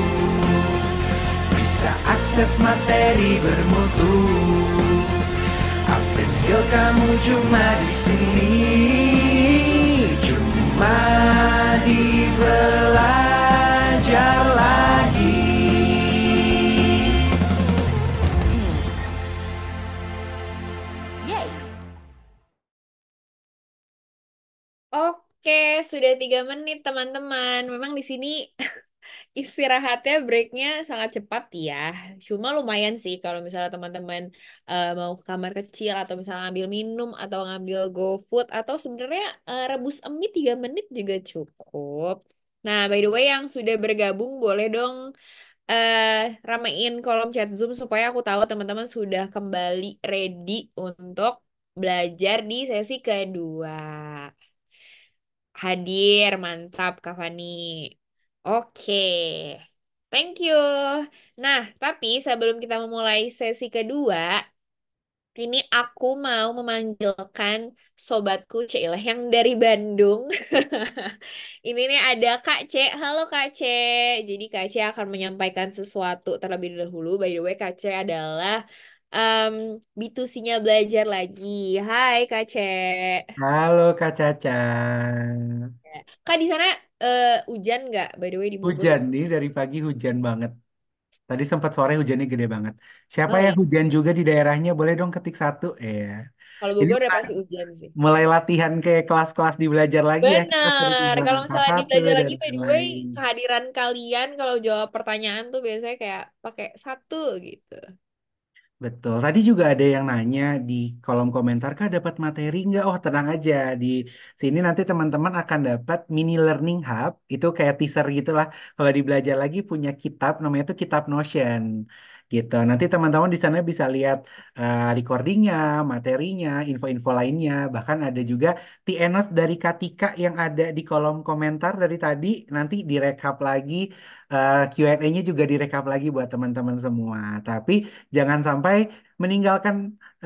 bisa akses materi bermutu Upgrade skill kamu cuma di sini Cuma di belajar lagi Yay. Oke, sudah tiga menit teman-teman. Memang di sini istirahatnya breaknya sangat cepat ya cuma lumayan sih kalau misalnya teman-teman uh, mau ke kamar kecil atau misalnya ambil minum atau ngambil go food atau sebenarnya uh, rebus emi 3 menit juga cukup nah by the way yang sudah bergabung boleh dong uh, ramein kolom chat Zoom supaya aku tahu teman-teman sudah kembali ready untuk belajar di sesi kedua hadir mantap Kak Fani Oke, thank you. Nah, tapi sebelum kita memulai sesi kedua, ini aku mau memanggilkan sobatku Ceilah yang dari Bandung. ini nih ada Kak C. Halo Kak C. Jadi Kak C akan menyampaikan sesuatu terlebih dahulu. By the way, Kak C adalah um, B2C-nya belajar lagi. Hai Kak C. Halo Kak Caca. Kak di sana eh, hujan nggak by the way di Bogor? Hujan, ini dari pagi hujan banget. Tadi sempat sore hujannya gede banget. Siapa Oh yang iya. hujan juga di daerahnya boleh dong ketik satu. Eh, kalau Jadi Bogor udah pasti hujan sih. mulai latihan ke kelas-kelas di belajar lagi ya. Kelas dari Benar. Kalau misalnya satu dibelajar lagi, dan by the way, lain. kehadiran kalian kalau jawab pertanyaan tuh biasanya kayak pakai satu gitu. Betul. Tadi juga ada yang nanya di kolom komentar, Kak, dapat materi nggak? Oh, tenang aja. Di sini nanti teman-teman akan dapat mini learning hub. Itu kayak teaser gitulah. Kalau di lagi punya kitab, namanya itu Kitab Notion gitu. Nanti teman-teman di sana bisa lihat uh, recordingnya, materinya, info-info lainnya, bahkan ada juga TNOS dari Katika yang ada di kolom komentar dari tadi, nanti direkap lagi uh, eh, Q&A-nya juga direkap lagi buat teman-teman semua. Tapi jangan sampai meninggalkan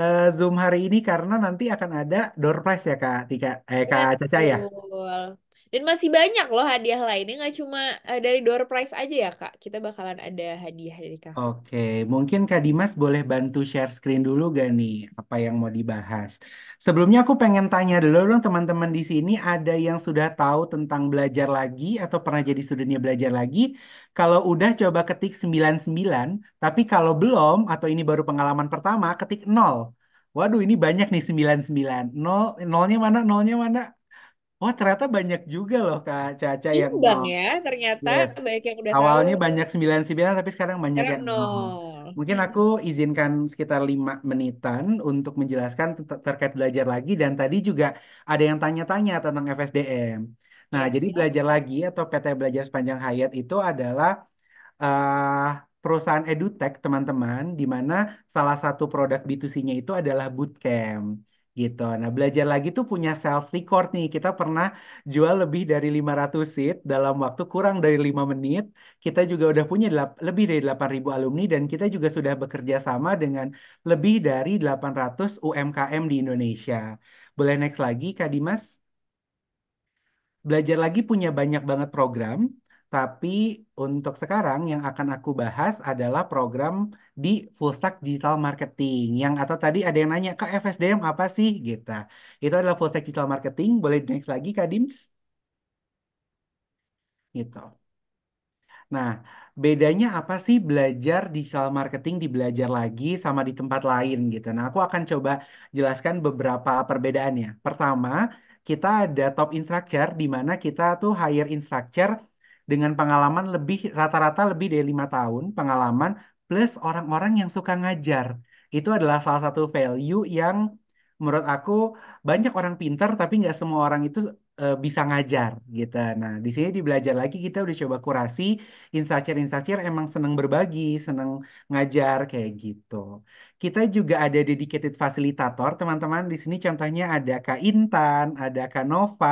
uh, Zoom hari ini karena nanti akan ada door prize ya Kak Tika, eh Kak Caca ya. Betul. Dan masih banyak loh hadiah lainnya, nggak cuma uh, dari door prize aja ya Kak. Kita bakalan ada hadiah dari Kak. Oke, mungkin Kak Dimas boleh bantu share screen dulu gak nih apa yang mau dibahas. Sebelumnya aku pengen tanya dulu dong teman-teman di sini ada yang sudah tahu tentang belajar lagi atau pernah jadi studentnya belajar lagi? Kalau udah coba ketik 99, tapi kalau belum atau ini baru pengalaman pertama ketik 0. Waduh, ini banyak nih 99. Nol, nolnya mana? Nolnya mana? Oh, ternyata banyak juga loh Kak Caca iya yang Imbang nol. ya, ternyata Yes. banyak yang udah Awalnya tahu. banyak 99 tapi sekarang banyak Sekarang yang nol. nol. Mungkin aku izinkan sekitar lima menitan untuk menjelaskan ter- terkait belajar lagi dan tadi juga ada yang tanya-tanya tentang FSDM. Nah, Yes, iya jadi belajar lagi atau PT Belajar Sepanjang Hayat itu adalah eh, perusahaan edutech teman-teman di mana salah satu produk B2C-nya itu adalah bootcamp gitu. Nah, belajar lagi tuh punya self record nih. Kita pernah jual lebih dari 500 seat dalam waktu kurang dari 5 menit. Kita juga udah punya lebih dari 8.000 alumni dan kita juga sudah bekerja sama dengan lebih dari 800 UMKM di Indonesia. Boleh next lagi Kak Dimas? Belajar lagi punya banyak banget program tapi untuk sekarang yang akan aku bahas adalah program di Full Stack Digital Marketing yang atau tadi ada yang nanya Kak FSDM apa sih gitu. Itu adalah Full Stack Digital Marketing. Boleh di next lagi Kak Dims? Gitu. Nah, bedanya apa sih belajar digital marketing di belajar lagi sama di tempat lain gitu. Nah, aku akan coba jelaskan beberapa perbedaannya. Pertama, kita ada top instructor di mana kita tuh hire instructor dengan pengalaman lebih rata-rata lebih dari lima tahun pengalaman plus orang-orang yang suka ngajar itu adalah salah satu value yang menurut aku banyak orang pintar tapi nggak semua orang itu Eh, bisa ngajar gitu. Nah, di sini di belajar lagi kita udah coba kurasi insacer-insacer emang seneng berbagi, seneng ngajar kayak gitu. Kita juga ada dedicated facilitator, teman-teman. Di sini contohnya ada Kak Intan, ada Kak Nova,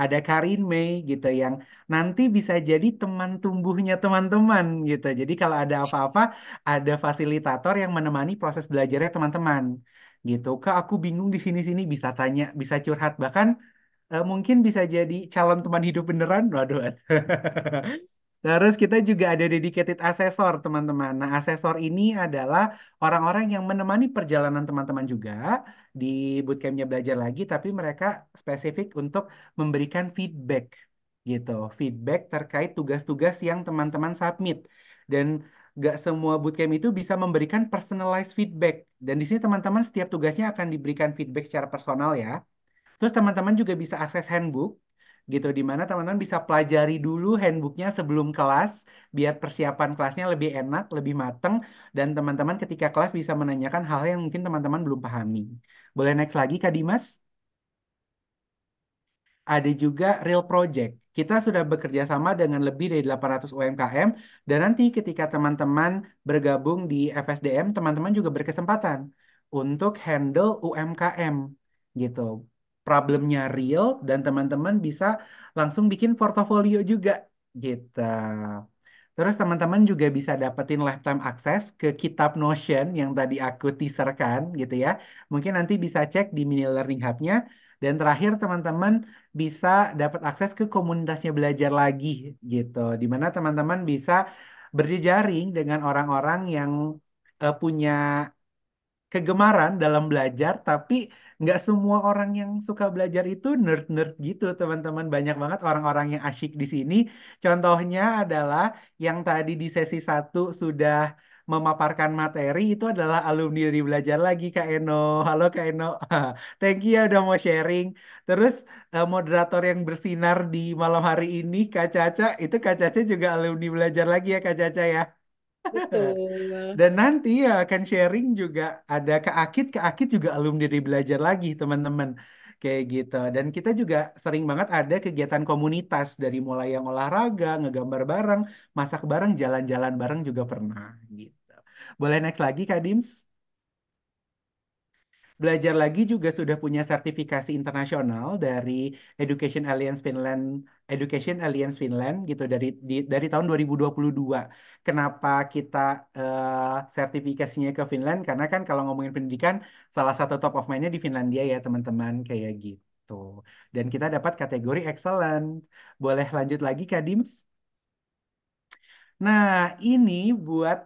ada Karin Mei gitu yang nanti bisa jadi teman tumbuhnya teman-teman gitu. Jadi kalau ada apa-apa, ada fasilitator yang menemani proses belajarnya teman-teman gitu. Kak, aku bingung di sini-sini bisa tanya, bisa curhat bahkan uh, mungkin bisa jadi calon teman hidup beneran waduh Terus kita juga ada dedicated asesor teman-teman. Nah, asesor ini adalah orang-orang yang menemani perjalanan teman-teman juga di bootcampnya belajar lagi, tapi mereka spesifik untuk memberikan feedback gitu, feedback terkait tugas-tugas yang teman-teman submit. Dan gak semua bootcamp itu bisa memberikan personalized feedback. Dan di sini teman-teman setiap tugasnya akan diberikan feedback secara personal ya Terus teman-teman juga bisa akses handbook gitu di mana teman-teman bisa pelajari dulu handbooknya sebelum kelas biar persiapan kelasnya lebih enak, lebih mateng dan teman-teman ketika kelas bisa menanyakan hal-hal yang mungkin teman-teman belum pahami. Boleh next lagi Kak Dimas? Ada juga real project. Kita sudah bekerja sama dengan lebih dari 800 UMKM dan nanti ketika teman-teman bergabung di FSDM, teman-teman juga berkesempatan untuk handle UMKM gitu problemnya real dan teman-teman bisa langsung bikin portofolio juga gitu. Terus teman-teman juga bisa dapetin lifetime access ke kitab Notion yang tadi aku teaserkan gitu ya. Mungkin nanti bisa cek di Mini Learning hub Dan terakhir teman-teman bisa dapat akses ke komunitasnya belajar lagi gitu. Dimana teman-teman bisa berjejaring dengan orang-orang yang uh, punya kegemaran dalam belajar tapi nggak semua orang yang suka belajar itu nerd-nerd gitu, teman-teman. Banyak banget orang-orang yang asyik di sini. Contohnya adalah yang tadi di sesi satu sudah memaparkan materi itu adalah alumni dari belajar lagi Kak Eno. Halo Kak Eno. Thank you ya udah mau sharing. Terus eh, moderator yang bersinar di malam hari ini Kak Caca, itu Kak Caca juga alumni belajar lagi ya Kak Caca ya. Dan nanti ya akan sharing juga ada ke Akit, ke Akit juga alumni dari belajar lagi teman-teman. Kayak gitu. Dan kita juga sering banget ada kegiatan komunitas dari mulai yang olahraga, ngegambar bareng, masak bareng, jalan-jalan bareng juga pernah gitu. Boleh next lagi Kak Dims? Belajar lagi juga sudah punya sertifikasi internasional dari Education Alliance Finland Education Alliance Finland gitu dari di, dari tahun 2022. Kenapa kita uh, sertifikasinya ke Finland? Karena kan kalau ngomongin pendidikan, salah satu top of mind-nya di Finlandia ya teman-teman kayak gitu. Dan kita dapat kategori excellent. Boleh lanjut lagi Kak Dims? Nah ini buat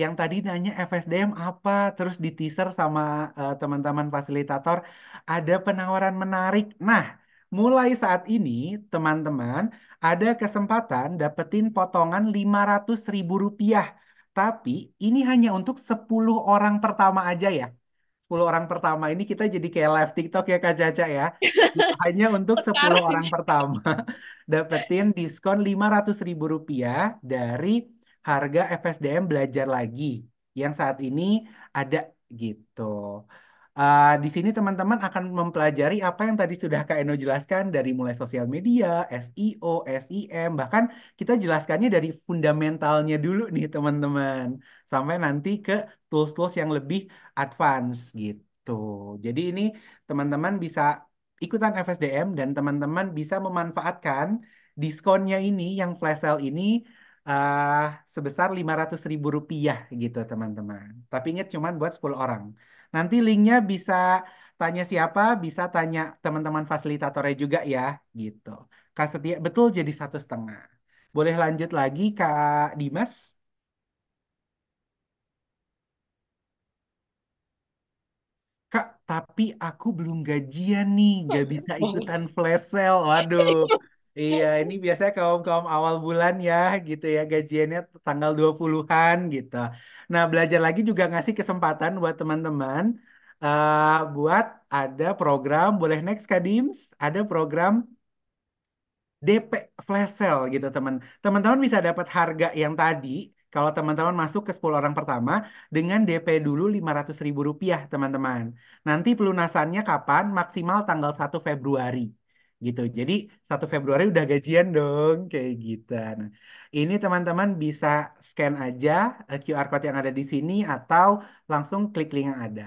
yang tadi nanya FSDM apa, terus di teaser sama eh, teman-teman uh, teman -teman fasilitator ada penawaran menarik. Nah Mulai saat ini, teman-teman, ada kesempatan dapetin potongan Rp500.000. Tapi ini hanya untuk 10 orang pertama aja ya. 10 orang pertama ini kita jadi kayak live TikTok ya Kak Caca ya. Hanya untuk 10 orang pertama dapetin diskon Rp500.000 dari harga FSDM Belajar Lagi yang saat ini ada gitu. Uh, di sini teman-teman akan mempelajari apa yang tadi sudah Kak Eno jelaskan dari mulai sosial media, SEO, SEM, bahkan kita jelaskannya dari fundamentalnya dulu nih teman-teman, sampai nanti ke tools-tools yang lebih advance gitu. Jadi ini teman-teman bisa ikutan FSDM dan teman-teman bisa memanfaatkan diskonnya ini yang flash sale ini uh, sebesar rp ribu rupiah gitu teman-teman. Tapi ingat cuma buat 10 orang. Nanti linknya bisa tanya siapa, bisa tanya teman-teman fasilitatornya juga ya, gitu. Kak Setia, betul jadi satu setengah. Boleh lanjut lagi Kak Dimas? Kak, tapi aku belum gajian nih, gak bisa ikutan flash sale. Waduh, Iya, iya, ini biasanya kaum-kaum awal bulan ya gitu ya, gajiannya tanggal 20-an gitu. Nah, belajar lagi juga ngasih kesempatan buat teman-teman eh, buat ada program, boleh next Kadims, ada program DP flash sale gitu teman. Teman-teman bisa dapat harga yang tadi kalau teman-teman masuk ke 10 orang pertama dengan DP dulu rp rupiah teman-teman. Nanti pelunasannya kapan? Maksimal tanggal 1 Februari gitu. Jadi satu Februari udah gajian dong kayak gitu. Nah, ini teman-teman bisa scan aja eh, QR code yang ada di sini atau langsung klik link yang ada.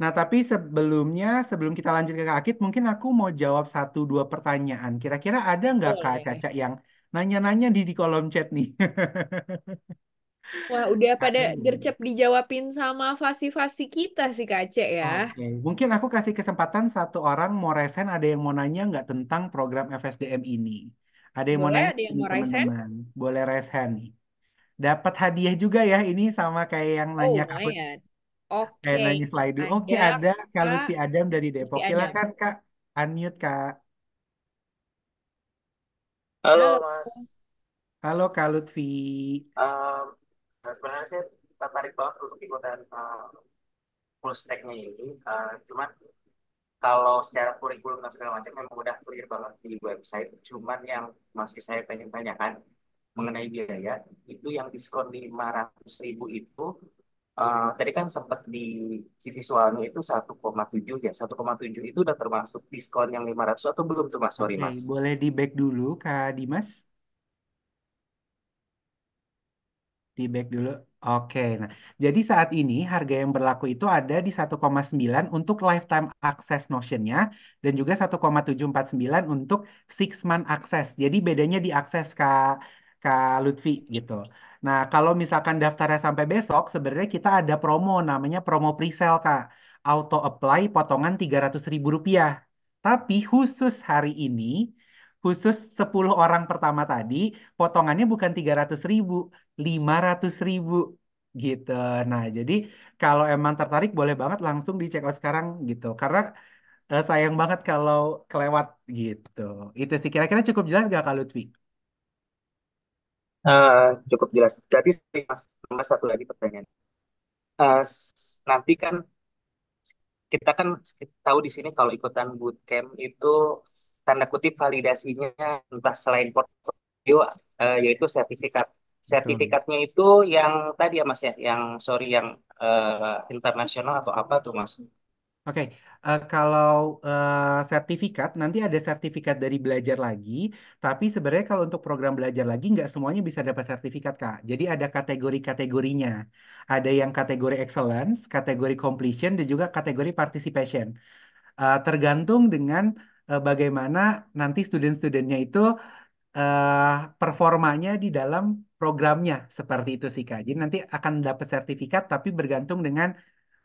Nah, tapi sebelumnya, sebelum kita lanjut ke Kak Akit, mungkin aku mau jawab satu dua pertanyaan. Kira-kira ada nggak Kak Caca yang nanya-nanya di, di kolom chat nih? Wah, udah pada gercep dijawabin sama fasi-fasi kita sih Kak Aceh ya. Oke, mungkin aku kasih kesempatan satu orang mau resen ada yang mau nanya nggak tentang program FSDM ini. Ada yang Boleh, mau nanya ada yang mau resen? teman-teman. Boleh resen nih. Dapat hadiah juga ya ini sama kayak yang oh, nanya aku Oke. Oke, kayak nanya slide Oke, oh, ada ada Kak Lutfi Adam dari Depok. Adam. Silakan Kak, unmute Kak. Halo Halo. Mas, Halo Kak Lutfi. Um, Nah, sebenarnya saya tertarik banget untuk ikutan uh, full stack-nya ini. Uh, cuman kalau secara kurikulum dan segala macam memang udah clear banget di website. Cuman yang masih saya pengen tanyakan mengenai biaya itu yang diskon 500 ribu itu uh, tadi kan sempat di sisi suami itu 1,7 ya 1,7 itu udah termasuk diskon yang 500 atau belum tuh mas sorry mas boleh di back dulu Kak Dimas? Di back dulu. Oke. Nah, jadi saat ini harga yang berlaku itu ada di 1,9 untuk lifetime access notionnya, dan juga 1,749 untuk six month access. Jadi bedanya di akses ke Kak Lutfi gitu. Nah, kalau misalkan daftarnya sampai besok, sebenarnya kita ada promo namanya promo presale Kak. Auto apply potongan tiga ratus ribu rupiah. Tapi khusus hari ini khusus 10 orang pertama tadi, potongannya bukan tiga ratus ribu, ratus ribu gitu. Nah, jadi kalau emang tertarik boleh banget langsung di check out sekarang gitu. Karena uh, sayang banget kalau kelewat gitu. Itu sih kira-kira cukup jelas gak kalau Lutfi? Uh, cukup jelas. Jadi mas, mas satu lagi pertanyaan. Uh, nanti kan kita kan tahu di sini kalau ikutan bootcamp itu tanda kutip validasinya entah selain portfolio uh, yaitu sertifikat sertifikatnya itu yang tadi ya Mas ya, yang sorry yang uh, internasional atau apa tuh Mas? Oke, uh, kalau uh, sertifikat nanti ada sertifikat dari belajar lagi, tapi sebenarnya kalau untuk program belajar lagi nggak semuanya bisa dapat sertifikat Kak. Jadi ada kategori-kategorinya. Ada yang kategori excellence, kategori completion, dan juga kategori participation. Uh, tergantung dengan uh, bagaimana nanti student-studentnya itu uh, performanya di dalam programnya seperti itu sih Kak. Jadi nanti akan dapat sertifikat tapi bergantung dengan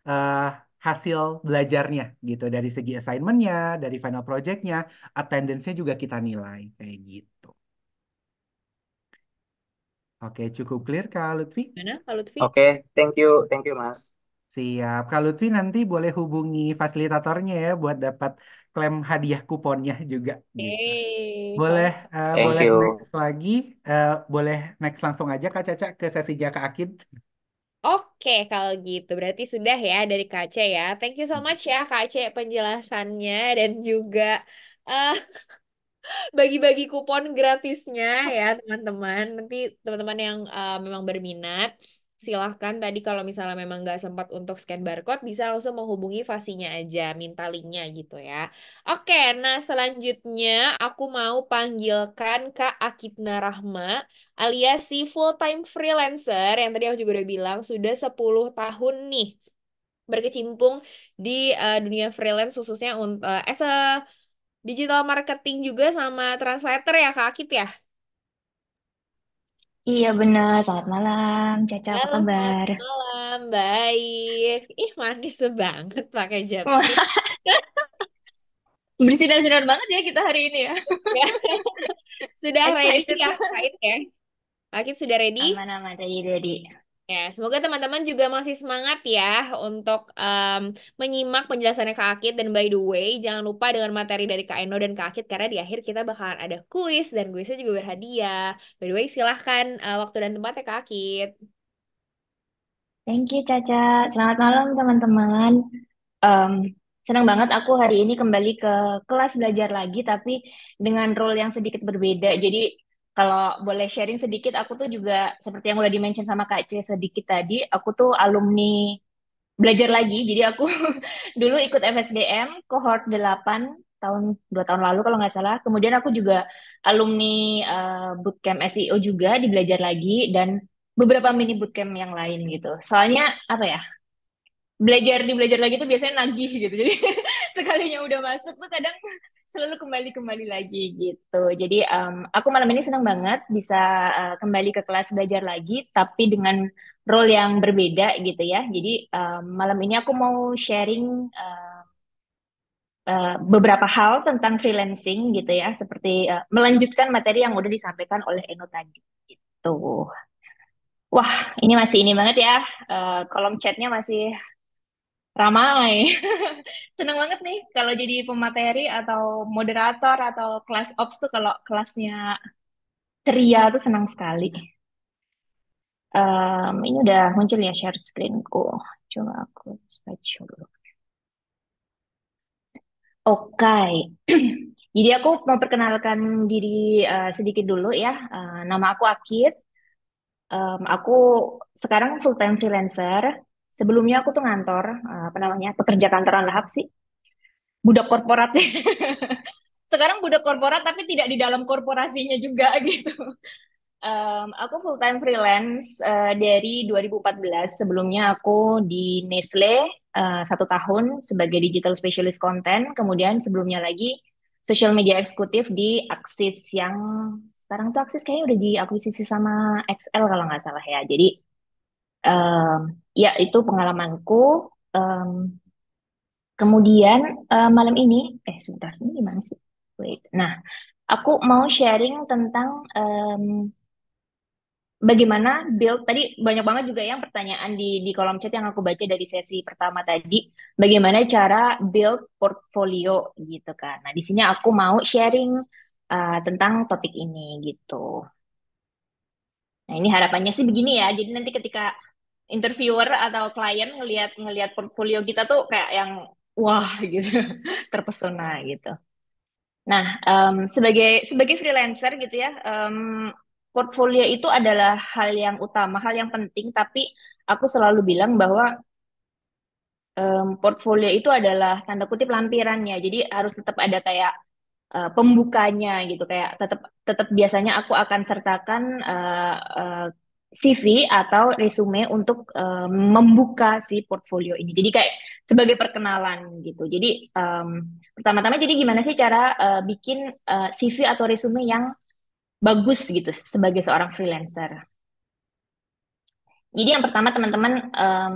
uh, hasil belajarnya gitu dari segi assignmentnya, dari final projectnya, attendance-nya juga kita nilai kayak gitu. Oke, cukup clear Kak Lutfi? Mana Kak Lutfi? Oke, okay, thank you, thank you Mas. Siap. Kak Lutfi nanti boleh hubungi fasilitatornya ya buat dapat klaim hadiah kuponnya juga gitu. Hey, Boleh eh, Thank boleh you. next lagi uh, boleh next langsung aja Kak Caca ke sesi Jaka Akid. Oke, kalau gitu berarti sudah ya dari KC ya. Thank you so hmm. much ya KC penjelasannya dan juga eh, bagi-bagi kupon gratisnya ya teman-teman. Nanti teman-teman yang uh, memang berminat silahkan tadi kalau misalnya memang nggak sempat untuk scan barcode bisa langsung menghubungi fasinya aja minta linknya gitu ya oke nah selanjutnya aku mau panggilkan Kak Akidna Rahma alias si full time freelancer yang tadi aku juga udah bilang sudah 10 tahun nih berkecimpung di uh, dunia freelance khususnya untuk uh, eh, as a digital marketing juga sama translator ya Kak Akid ya Iya benar, selamat malam. Caca, apa Halo, kabar? selamat malam, baik. Ih, manis banget pakai jam. Bersinar-sinar banget ya kita hari ini ya. Sudah ready ya, Kak ya? Pak sudah ready? Aman-aman, ready-ready. Ya, semoga teman-teman juga masih semangat ya untuk um, menyimak penjelasannya Kak Akit. Dan by the way, jangan lupa dengan materi dari Kak Eno dan Kak Akit, karena di akhir kita bakalan ada kuis, dan kuisnya juga berhadiah. By the way, silahkan uh, waktu dan tempatnya Kak Akit. Thank you, Caca. Selamat malam, teman-teman. Um, senang banget aku hari ini kembali ke kelas belajar lagi, tapi dengan role yang sedikit berbeda. Jadi, kalau boleh sharing sedikit, aku tuh juga seperti yang udah dimention sama Kak C sedikit tadi, aku tuh alumni belajar lagi. Jadi aku dulu ikut FSDM cohort 8 tahun dua tahun lalu kalau nggak salah. Kemudian aku juga alumni uh, bootcamp SEO juga di belajar lagi dan beberapa mini bootcamp yang lain gitu. Soalnya apa ya? Belajar di belajar lagi tuh biasanya nagih gitu. Jadi sekalinya udah masuk tuh kadang selalu kembali kembali lagi gitu. Jadi um, aku malam ini senang banget bisa uh, kembali ke kelas belajar lagi, tapi dengan role yang berbeda gitu ya. Jadi um, malam ini aku mau sharing uh, uh, beberapa hal tentang freelancing gitu ya, seperti uh, melanjutkan materi yang udah disampaikan oleh Eno tadi gitu. Wah, ini masih ini banget ya. Uh, kolom chatnya masih ramai. Senang banget nih kalau jadi pemateri atau moderator atau kelas ops tuh kalau kelasnya ceria tuh senang sekali. Um, ini udah muncul ya share screenku. Coba aku switch dulu. Oke. Okay. Jadi aku mau perkenalkan diri uh, sedikit dulu ya. Uh, nama aku Akid. Um, aku sekarang full time freelancer sebelumnya aku tuh ngantor eh, apa namanya pekerja kantoran lahap sih budak korporat sih sekarang budak korporat tapi tidak di dalam korporasinya juga gitu um, aku full time freelance uh, dari 2014 sebelumnya aku di Nestle uh, satu tahun sebagai digital specialist content kemudian sebelumnya lagi social media eksekutif di Axis yang sekarang tuh Axis kayaknya udah diakuisisi sama XL kalau nggak salah ya jadi um, Ya, itu pengalamanku. Um, kemudian uh, malam ini, eh sebentar, ini gimana sih? Wait. Nah, aku mau sharing tentang um, bagaimana build tadi banyak banget juga yang pertanyaan di di kolom chat yang aku baca dari sesi pertama tadi bagaimana cara build portfolio gitu kan nah di sini aku mau sharing uh, tentang topik ini gitu nah ini harapannya sih begini ya jadi nanti ketika interviewer atau klien ngelihat ngelihat portfolio kita tuh kayak yang wah gitu terpesona gitu. Nah um, sebagai sebagai freelancer gitu ya um, portfolio itu adalah hal yang utama hal yang penting tapi aku selalu bilang bahwa um, portfolio itu adalah tanda kutip lampirannya jadi harus tetap ada kayak uh, pembukanya gitu kayak tetap tetap biasanya aku akan sertakan uh, uh, CV atau resume untuk uh, membuka si portfolio ini. Jadi kayak sebagai perkenalan gitu. Jadi um, pertama-tama jadi gimana sih cara uh, bikin uh, eh, CV atau resume yang bagus gitu sebagai seorang freelancer. Jadi yang pertama teman-teman um,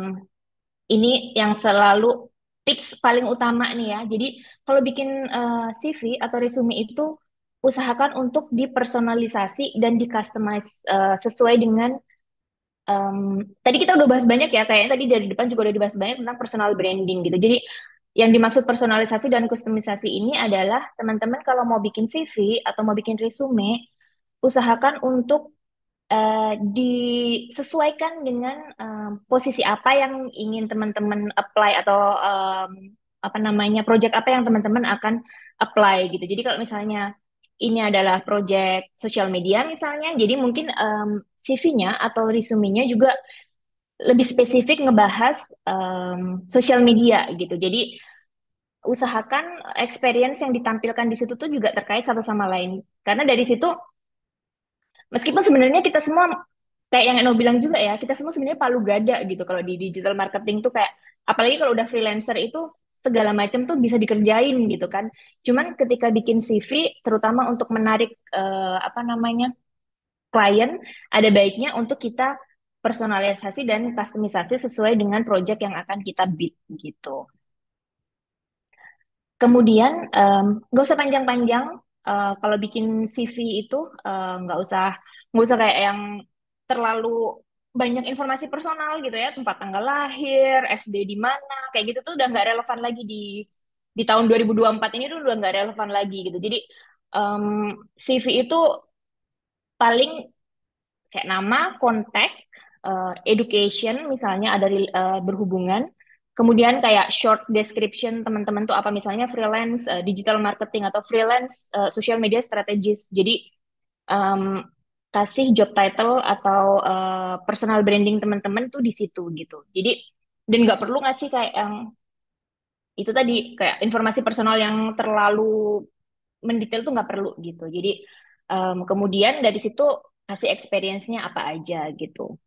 ini yang selalu tips paling utama nih ya. Jadi kalau bikin uh, CV atau resume itu usahakan untuk dipersonalisasi dan dikustomize uh, eh, sesuai dengan um, tadi kita udah bahas banyak ya kayaknya tadi dari depan juga udah dibahas banyak tentang personal branding gitu. Jadi yang dimaksud personalisasi dan kustomisasi ini adalah teman-teman kalau mau bikin CV atau mau bikin resume usahakan untuk uh, disesuaikan dengan um, posisi apa yang ingin teman-teman apply atau um, apa namanya project apa yang teman-teman akan apply gitu. Jadi kalau misalnya ini adalah proyek sosial media misalnya, jadi mungkin um, CV-nya atau resume-nya juga lebih spesifik ngebahas um, sosial media gitu. Jadi usahakan experience yang ditampilkan di situ tuh juga terkait satu sama lain. Karena dari situ meskipun sebenarnya kita semua kayak yang Eno bilang juga ya, kita semua sebenarnya palu gada gitu kalau di digital marketing tuh kayak apalagi kalau udah freelancer itu segala macam tuh bisa dikerjain gitu kan. Cuman ketika bikin CV, terutama untuk menarik uh, apa namanya klien, ada baiknya untuk kita personalisasi dan customisasi sesuai dengan project yang akan kita bid gitu. Kemudian um, gak usah panjang-panjang. Uh, kalau bikin CV itu uh, usah nggak usah kayak yang terlalu banyak informasi personal gitu ya tempat tanggal lahir SD di mana kayak gitu tuh udah nggak relevan lagi di di tahun 2024 ini tuh udah nggak relevan lagi gitu jadi um, CV itu paling kayak nama kontak uh, education misalnya ada uh, berhubungan kemudian kayak short description teman-teman tuh apa misalnya freelance uh, digital marketing atau freelance uh, social media strategis jadi um, kasih job title atau uh, personal branding teman-teman tuh di situ gitu. Jadi dan nggak perlu ngasih kayak yang itu tadi kayak informasi personal yang terlalu mendetail tuh nggak perlu gitu. Jadi um, kemudian dari situ kasih experience-nya apa aja gitu.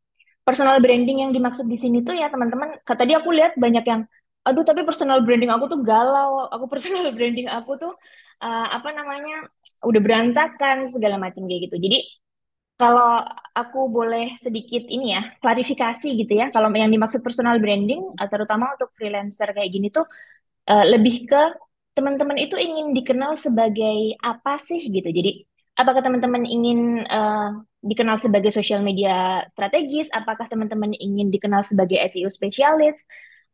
Personal branding yang dimaksud di sini tuh ya teman-teman, tadi aku lihat banyak yang aduh tapi personal branding aku tuh galau, aku personal branding aku tuh uh, apa namanya udah berantakan segala macam kayak gitu. Jadi kalau aku boleh sedikit ini ya, klarifikasi gitu ya. Kalau yang dimaksud personal branding, eh, terutama untuk freelancer kayak gini tuh, uh, lebih ke teman-teman itu ingin dikenal sebagai apa sih gitu. Jadi, apakah teman-teman ingin uh, dikenal sebagai social media strategis? Apakah teman-teman ingin dikenal sebagai SEO spesialis?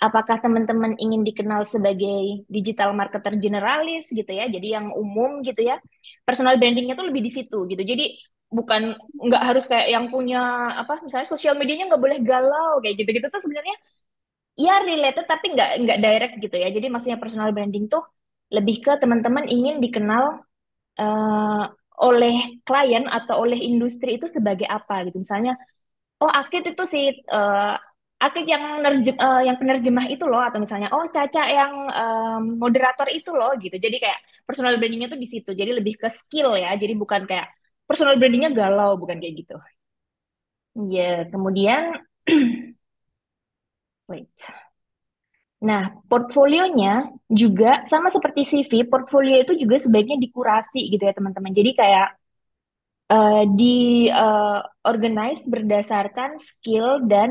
Apakah teman-teman ingin dikenal sebagai digital marketer generalis gitu ya? Jadi yang umum gitu ya. Personal brandingnya tuh lebih di situ gitu. Jadi bukan nggak harus kayak yang punya apa misalnya sosial medianya nggak boleh galau kayak gitu-gitu tuh sebenarnya ya related tapi nggak nggak direct gitu ya jadi maksudnya personal branding tuh lebih ke teman-teman ingin dikenal uh, oleh klien atau oleh industri itu sebagai apa gitu misalnya oh Akit itu si uh, eh, Akit yang nerjem, uh, yang penerjemah itu loh atau misalnya oh Caca yang um, moderator itu loh gitu jadi kayak personal brandingnya tuh di situ jadi lebih ke skill ya jadi bukan kayak personal brandingnya galau bukan kayak gitu ya yeah, kemudian wait nah portfolionya juga sama seperti CV portfolio itu juga sebaiknya dikurasi gitu ya teman-teman jadi kayak uh, di uh, organize berdasarkan skill dan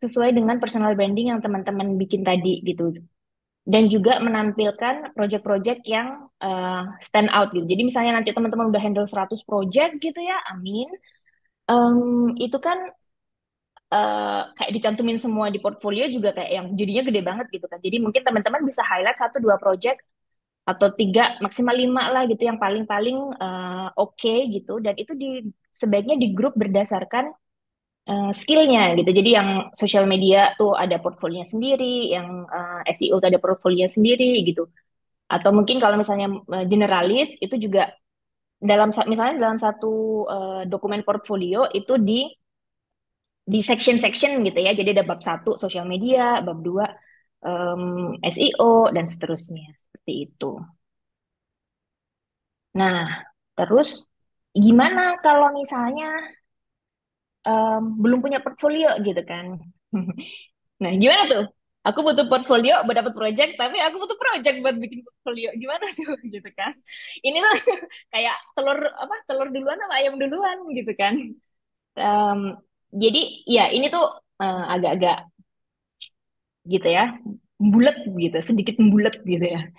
sesuai dengan personal branding yang teman-teman bikin tadi gitu dan juga menampilkan project-project yang uh, stand out gitu. Jadi misalnya nanti teman-teman udah handle 100 project gitu ya, amin. Um, itu kan uh, kayak dicantumin semua di portfolio juga kayak yang jadinya gede banget gitu kan. Jadi mungkin teman-teman bisa highlight satu dua project atau tiga maksimal lima lah gitu yang paling-paling uh, oke okay, gitu dan itu di sebaiknya di grup berdasarkan Eh, skillnya gitu. Jadi yang social media tuh ada portfolionya sendiri, yang uh, eh, SEO tuh ada portfolionya sendiri gitu. Atau mungkin kalau misalnya uh, generalis itu juga dalam misalnya dalam satu uh, dokumen portfolio itu di di section-section gitu ya. Jadi ada bab satu social media, bab dua um, SEO dan seterusnya seperti itu. Nah, terus gimana kalau misalnya um, belum punya portfolio gitu kan. nah, gimana tuh? Aku butuh portfolio buat dapat project, tapi aku butuh project buat bikin portfolio. Gimana tuh gitu kan? Ini tuh kayak telur apa? Telur duluan sama ayam duluan gitu kan. Um, jadi ya ini tuh eh, agak-agak uh, gitu ya, bulat gitu, sedikit bulat gitu ya.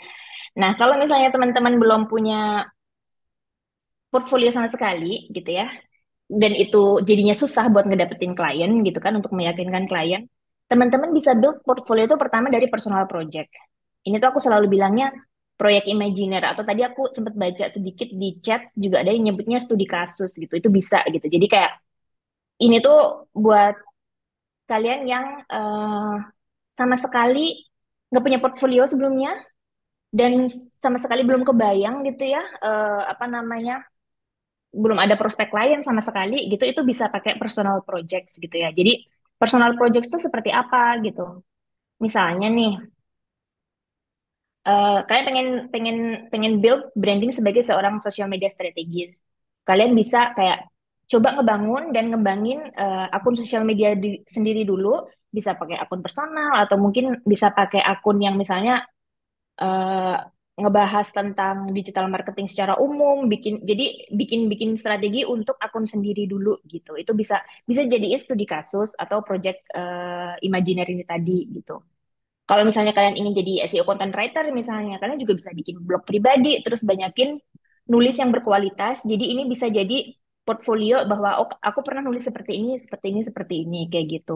Nah, kalau misalnya teman-teman belum punya portfolio sama sekali gitu ya dan itu jadinya susah buat ngedapetin klien gitu kan untuk meyakinkan klien teman-teman bisa build portfolio itu pertama dari personal project ini tuh aku selalu bilangnya proyek imajiner atau tadi aku sempat baca sedikit di chat juga ada yang nyebutnya studi kasus gitu itu bisa gitu jadi kayak ini tuh buat kalian yang uh, sama sekali nggak punya portfolio sebelumnya dan sama sekali belum kebayang gitu ya uh, apa namanya belum ada prospek lain sama sekali gitu itu bisa pakai personal projects gitu ya jadi personal projects itu seperti apa gitu misalnya nih uh, kalian pengen pengen pengen build branding sebagai seorang social media strategis kalian bisa kayak coba ngebangun dan ngebangin uh, eh, akun sosial media di, sendiri dulu bisa pakai akun personal atau mungkin bisa pakai akun yang misalnya uh, ngebahas tentang digital marketing secara umum, bikin jadi bikin-bikin strategi untuk akun sendiri dulu gitu. Itu bisa bisa jadiin studi kasus atau project uh, eh, imajiner ini tadi gitu. Kalau misalnya kalian ingin jadi SEO content writer misalnya, kalian juga bisa bikin blog pribadi terus banyakin nulis yang berkualitas. Jadi ini bisa jadi portfolio bahwa oh, aku pernah nulis seperti ini, seperti ini, seperti ini kayak gitu.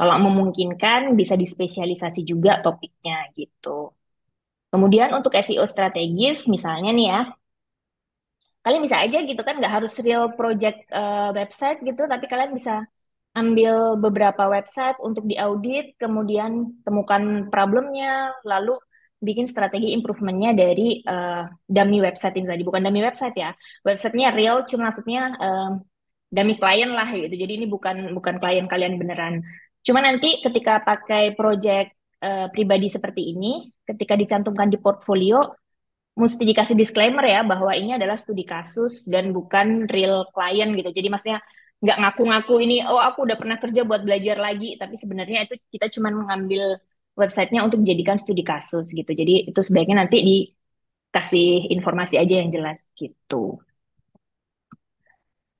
Kalau memungkinkan bisa dispesialisasi juga topiknya gitu. Kemudian untuk SEO strategis, misalnya nih ya, kalian bisa aja gitu kan, nggak harus real project uh, website gitu, tapi kalian bisa ambil beberapa website untuk diaudit, kemudian temukan problemnya, lalu bikin strategi improvementnya dari uh, dummy website ini tadi bukan dummy website ya websitenya real cuma maksudnya uh, dummy client lah gitu jadi ini bukan bukan klien kalian beneran cuma nanti ketika pakai project uh, pribadi seperti ini ketika dicantumkan di portfolio mesti dikasih disclaimer ya bahwa ini adalah studi kasus dan bukan real client gitu. Jadi maksudnya nggak ngaku-ngaku ini oh aku udah pernah kerja buat belajar lagi tapi sebenarnya itu kita cuma mengambil websitenya untuk menjadikan studi kasus gitu. Jadi itu sebaiknya nanti dikasih informasi aja yang jelas gitu.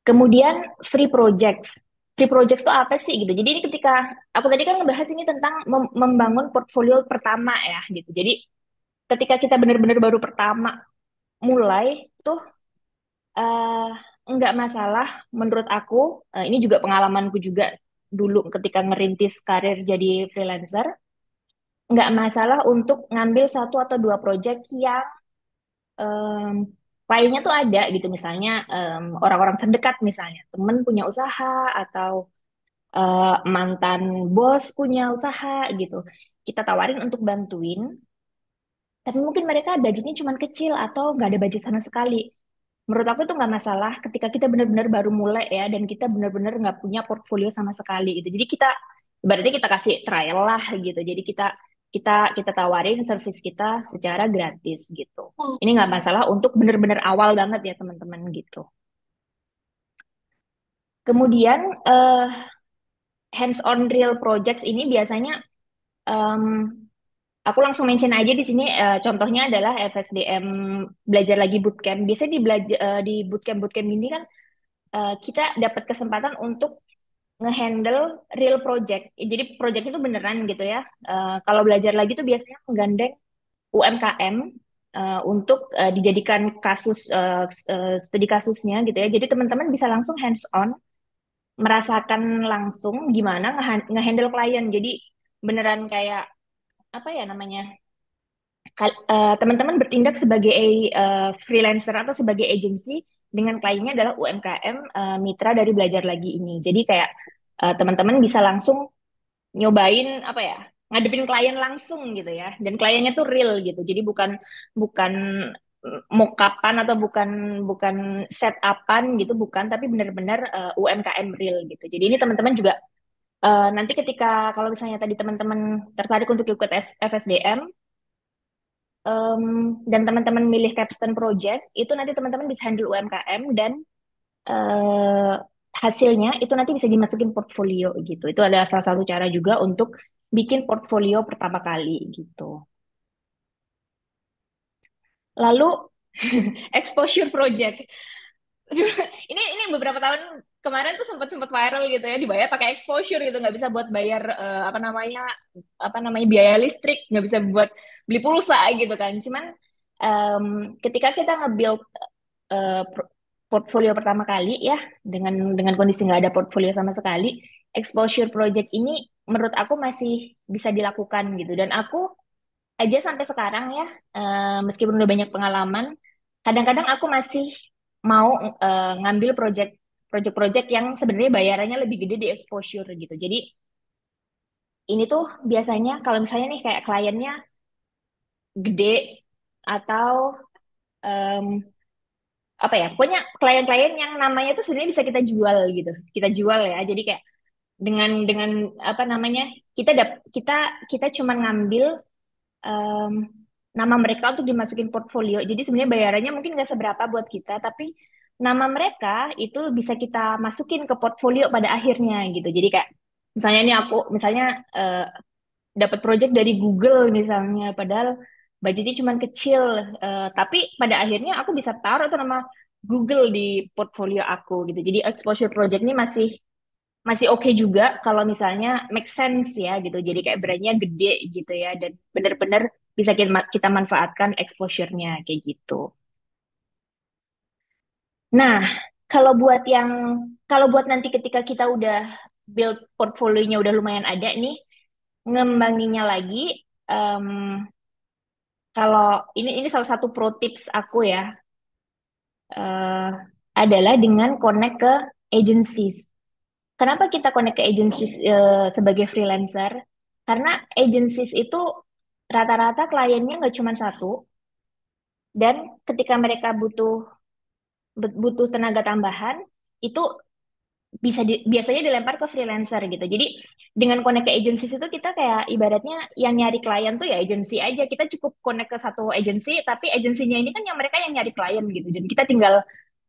Kemudian free projects pre-project itu apa sih gitu. Jadi ini ketika aku tadi kan ngebahas ini tentang mem membangun portfolio pertama ya gitu. Jadi ketika kita benar-benar baru pertama mulai tuh uh, eh, enggak masalah menurut aku. Uh, ini juga pengalamanku juga dulu ketika ngerintis karir jadi freelancer. Nggak masalah untuk ngambil satu atau dua project yang um, lainnya tuh ada gitu misalnya um, orang-orang terdekat misalnya temen punya usaha atau uh, mantan bos punya usaha gitu kita tawarin untuk bantuin tapi mungkin mereka budgetnya cuma kecil atau nggak ada budget sama sekali menurut aku itu nggak masalah ketika kita benar-benar baru mulai ya dan kita benar-benar nggak punya portfolio sama sekali gitu jadi kita berarti kita kasih trial lah gitu jadi kita kita kita tawarin service kita secara gratis gitu. Hmm. Ini nggak masalah untuk bener-bener awal banget ya teman-teman gitu. Kemudian uh, hands on real projects ini biasanya um, aku langsung mention aja di sini uh, contohnya adalah FSDM belajar lagi bootcamp. Biasanya di belajar uh, eh, di bootcamp bootcamp ini kan uh, kita dapat kesempatan untuk ngehandle real project. Jadi project itu beneran gitu ya. Uh, kalau belajar lagi tuh biasanya menggandeng UMKM uh, eh, untuk uh, dijadikan kasus uh, studi kasusnya gitu ya. Jadi teman-teman bisa langsung hands on merasakan langsung gimana ngehandle klien. Jadi beneran kayak apa ya namanya? teman-teman uh, bertindak sebagai uh, freelancer atau sebagai agency dengan kliennya adalah UMKM uh, eh, mitra dari belajar lagi ini. Jadi kayak uh, teman-teman bisa langsung nyobain apa ya ngadepin klien langsung gitu ya dan kliennya tuh real gitu jadi bukan bukan eh, mokapan atau bukan bukan setupan gitu bukan tapi benar-benar uh, UMKM real gitu jadi ini teman-teman juga uh, nanti ketika kalau misalnya tadi teman-teman tertarik untuk ikut FSDM um, dan teman-teman milih capstone project itu nanti teman-teman bisa handle UMKM dan uh, hasilnya itu nanti bisa dimasukin portfolio gitu. Itu adalah salah satu cara juga untuk bikin portfolio pertama kali gitu. Lalu exposure project. ini ini beberapa tahun kemarin tuh sempat sempat viral gitu ya dibayar pakai exposure gitu nggak bisa buat bayar uh, apa namanya apa namanya biaya listrik nggak bisa buat beli pulsa gitu kan cuman um, ketika kita nge-build uh, portfolio pertama kali ya dengan dengan kondisi nggak ada portfolio sama sekali exposure project ini menurut aku masih bisa dilakukan gitu dan aku aja sampai sekarang ya uh, meskipun udah banyak pengalaman kadang-kadang aku masih mau uh, ngambil project project-project yang sebenarnya bayarannya lebih gede di exposure gitu. Jadi ini tuh biasanya kalau misalnya nih kayak kliennya gede atau um, apa ya pokoknya klien-klien yang namanya tuh sebenarnya bisa kita jual gitu kita jual ya jadi kayak dengan dengan apa namanya kita dap, kita kita cuma ngambil um, nama mereka untuk dimasukin portfolio jadi sebenarnya bayarannya mungkin nggak seberapa buat kita tapi nama mereka itu bisa kita masukin ke portfolio pada akhirnya gitu. Jadi kayak misalnya ini aku misalnya uh, dapat project dari Google misalnya padahal budgetnya cuma kecil uh, tapi pada akhirnya aku bisa taruh itu nama Google di portfolio aku gitu. Jadi exposure project ini masih masih oke okay juga kalau misalnya make sense ya gitu. Jadi kayak brandnya gede gitu ya dan benar-benar bisa kita, kita manfaatkan exposure-nya kayak gitu. Nah, kalau buat yang kalau buat nanti ketika kita udah build portfolionya udah lumayan ada nih, ngembanginya lagi. Um, kalau ini ini salah satu pro tips aku ya, uh, adalah dengan connect ke agencies. Kenapa kita connect ke agencies uh, sebagai freelancer? Karena agencies itu rata-rata kliennya nggak cuma satu, dan ketika mereka butuh butuh tenaga tambahan itu bisa di, biasanya dilempar ke freelancer gitu. Jadi dengan connect ke agency itu kita kayak ibaratnya yang nyari klien tuh ya agency aja. Kita cukup connect ke satu agency tapi agensinya ini kan yang mereka yang nyari klien gitu. Jadi kita tinggal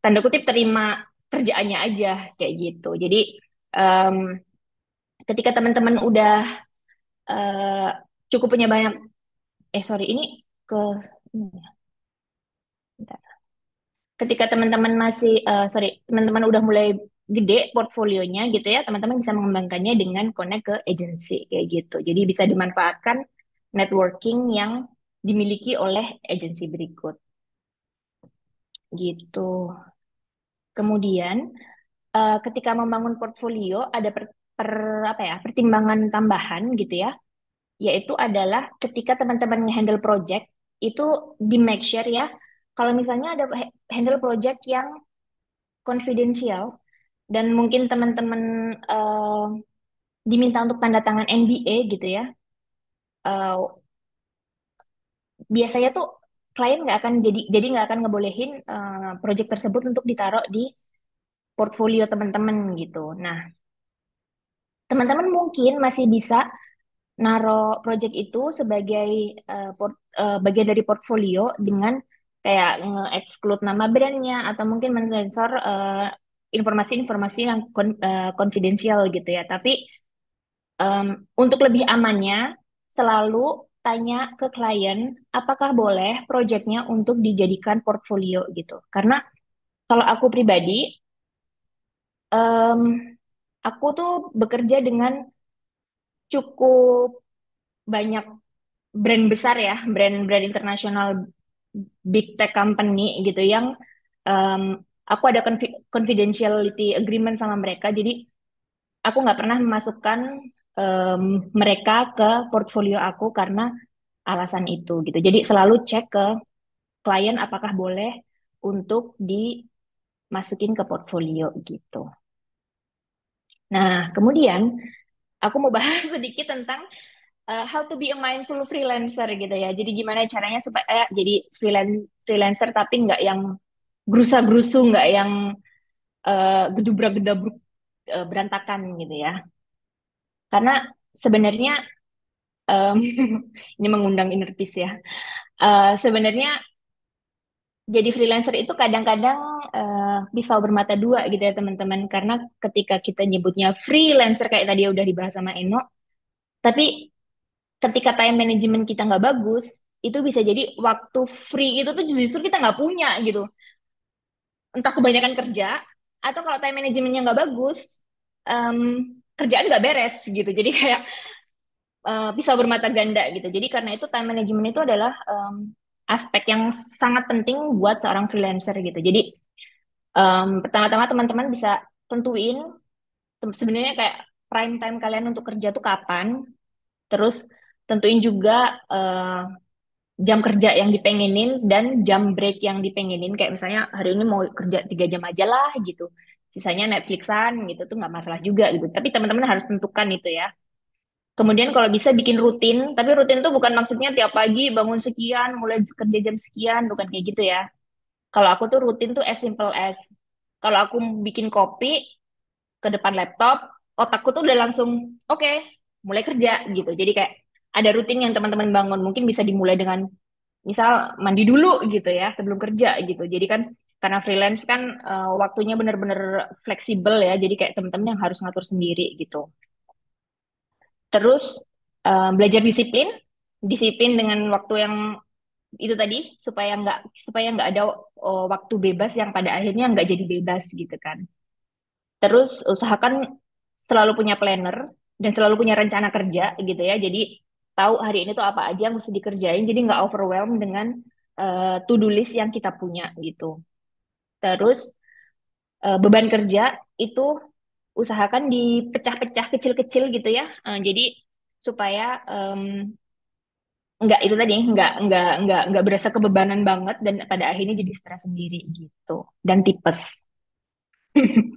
tanda kutip terima kerjaannya aja kayak gitu. Jadi um, ketika teman-teman udah uh, cukup punya banyak, eh sorry ini ke ini ya ketika teman-teman masih uh, sorry teman-teman udah mulai gede portfolionya gitu ya teman-teman bisa mengembangkannya dengan connect ke agensi kayak gitu jadi bisa dimanfaatkan networking yang dimiliki oleh agensi berikut gitu kemudian uh, ketika membangun portfolio ada per, per apa ya pertimbangan tambahan gitu ya yaitu adalah ketika teman-teman handle project itu di make sure ya kalau misalnya ada handle project yang confidential dan mungkin teman-teman uh, diminta untuk tanda tangan NDA gitu ya, uh, biasanya tuh klien nggak akan jadi jadi nggak akan ngebolehin uh, project tersebut untuk ditaruh di portfolio teman-teman gitu. Nah, teman-teman mungkin masih bisa naruh project itu sebagai uh, port, uh, bagian dari portfolio dengan kayak nge-exclude nama brandnya atau mungkin mensensor eh, informasi-informasi yang konfidensial eh, uh, gitu ya. Tapi um, untuk lebih amannya selalu tanya ke klien apakah boleh proyeknya untuk dijadikan portfolio gitu. Karena kalau aku pribadi um, aku tuh bekerja dengan cukup banyak brand besar ya, brand-brand internasional big tech company gitu yang um, aku ada confidentiality agreement sama mereka jadi aku nggak pernah memasukkan um, mereka ke portfolio aku karena alasan itu gitu jadi selalu cek ke klien apakah boleh untuk dimasukin ke portfolio gitu nah kemudian aku mau bahas sedikit tentang uh, how to be a mindful freelancer gitu ya. Jadi gimana caranya supaya eh, jadi freelance freelancer tapi nggak yang grusa-grusu, nggak yang uh, eh, gedubra gedabruk uh, eh, berantakan gitu ya. Karena sebenarnya um, ini mengundang inner peace ya. Uh, sebenarnya jadi freelancer itu kadang-kadang uh, pisau bermata dua gitu ya teman-teman karena ketika kita nyebutnya freelancer kayak tadi udah dibahas sama Eno tapi ketika time management kita nggak bagus itu bisa jadi waktu free itu tuh justru kita nggak punya gitu entah kebanyakan kerja atau kalau time manajemennya nggak bagus um, kerjaan nggak beres gitu jadi kayak uh, pisau bermata ganda gitu jadi karena itu time management itu adalah um, aspek yang sangat penting buat seorang freelancer gitu jadi um, pertama-tama teman-teman bisa tentuin sebenarnya kayak prime time kalian untuk kerja tuh kapan terus tentuin juga uh, jam kerja yang dipengenin dan jam break yang dipengenin kayak misalnya hari ini mau kerja tiga jam aja lah gitu sisanya Netflixan gitu tuh nggak masalah juga gitu tapi teman-teman harus tentukan itu ya kemudian kalau bisa bikin rutin tapi rutin tuh bukan maksudnya tiap pagi bangun sekian mulai kerja jam sekian bukan kayak gitu ya kalau aku tuh rutin tuh as simple as kalau aku bikin kopi ke depan laptop otakku tuh udah langsung oke okay, mulai kerja gitu jadi kayak ada rutin yang teman-teman bangun mungkin bisa dimulai dengan misal mandi dulu gitu ya sebelum kerja gitu jadi kan karena freelance kan uh, waktunya benar-benar fleksibel ya jadi kayak teman-teman yang harus ngatur sendiri gitu terus uh, belajar disiplin disiplin dengan waktu yang itu tadi supaya nggak supaya nggak ada uh, waktu bebas yang pada akhirnya nggak jadi bebas gitu kan terus usahakan selalu punya planner dan selalu punya rencana kerja gitu ya jadi tahu hari ini tuh apa aja yang mesti dikerjain jadi nggak overwhelm dengan uh, eh, to do list yang kita punya gitu terus uh, beban kerja itu usahakan dipecah-pecah kecil-kecil gitu ya uh, jadi supaya um, nggak itu tadi nggak nggak nggak nggak berasa kebebanan banget dan pada akhirnya jadi stres sendiri gitu dan tipes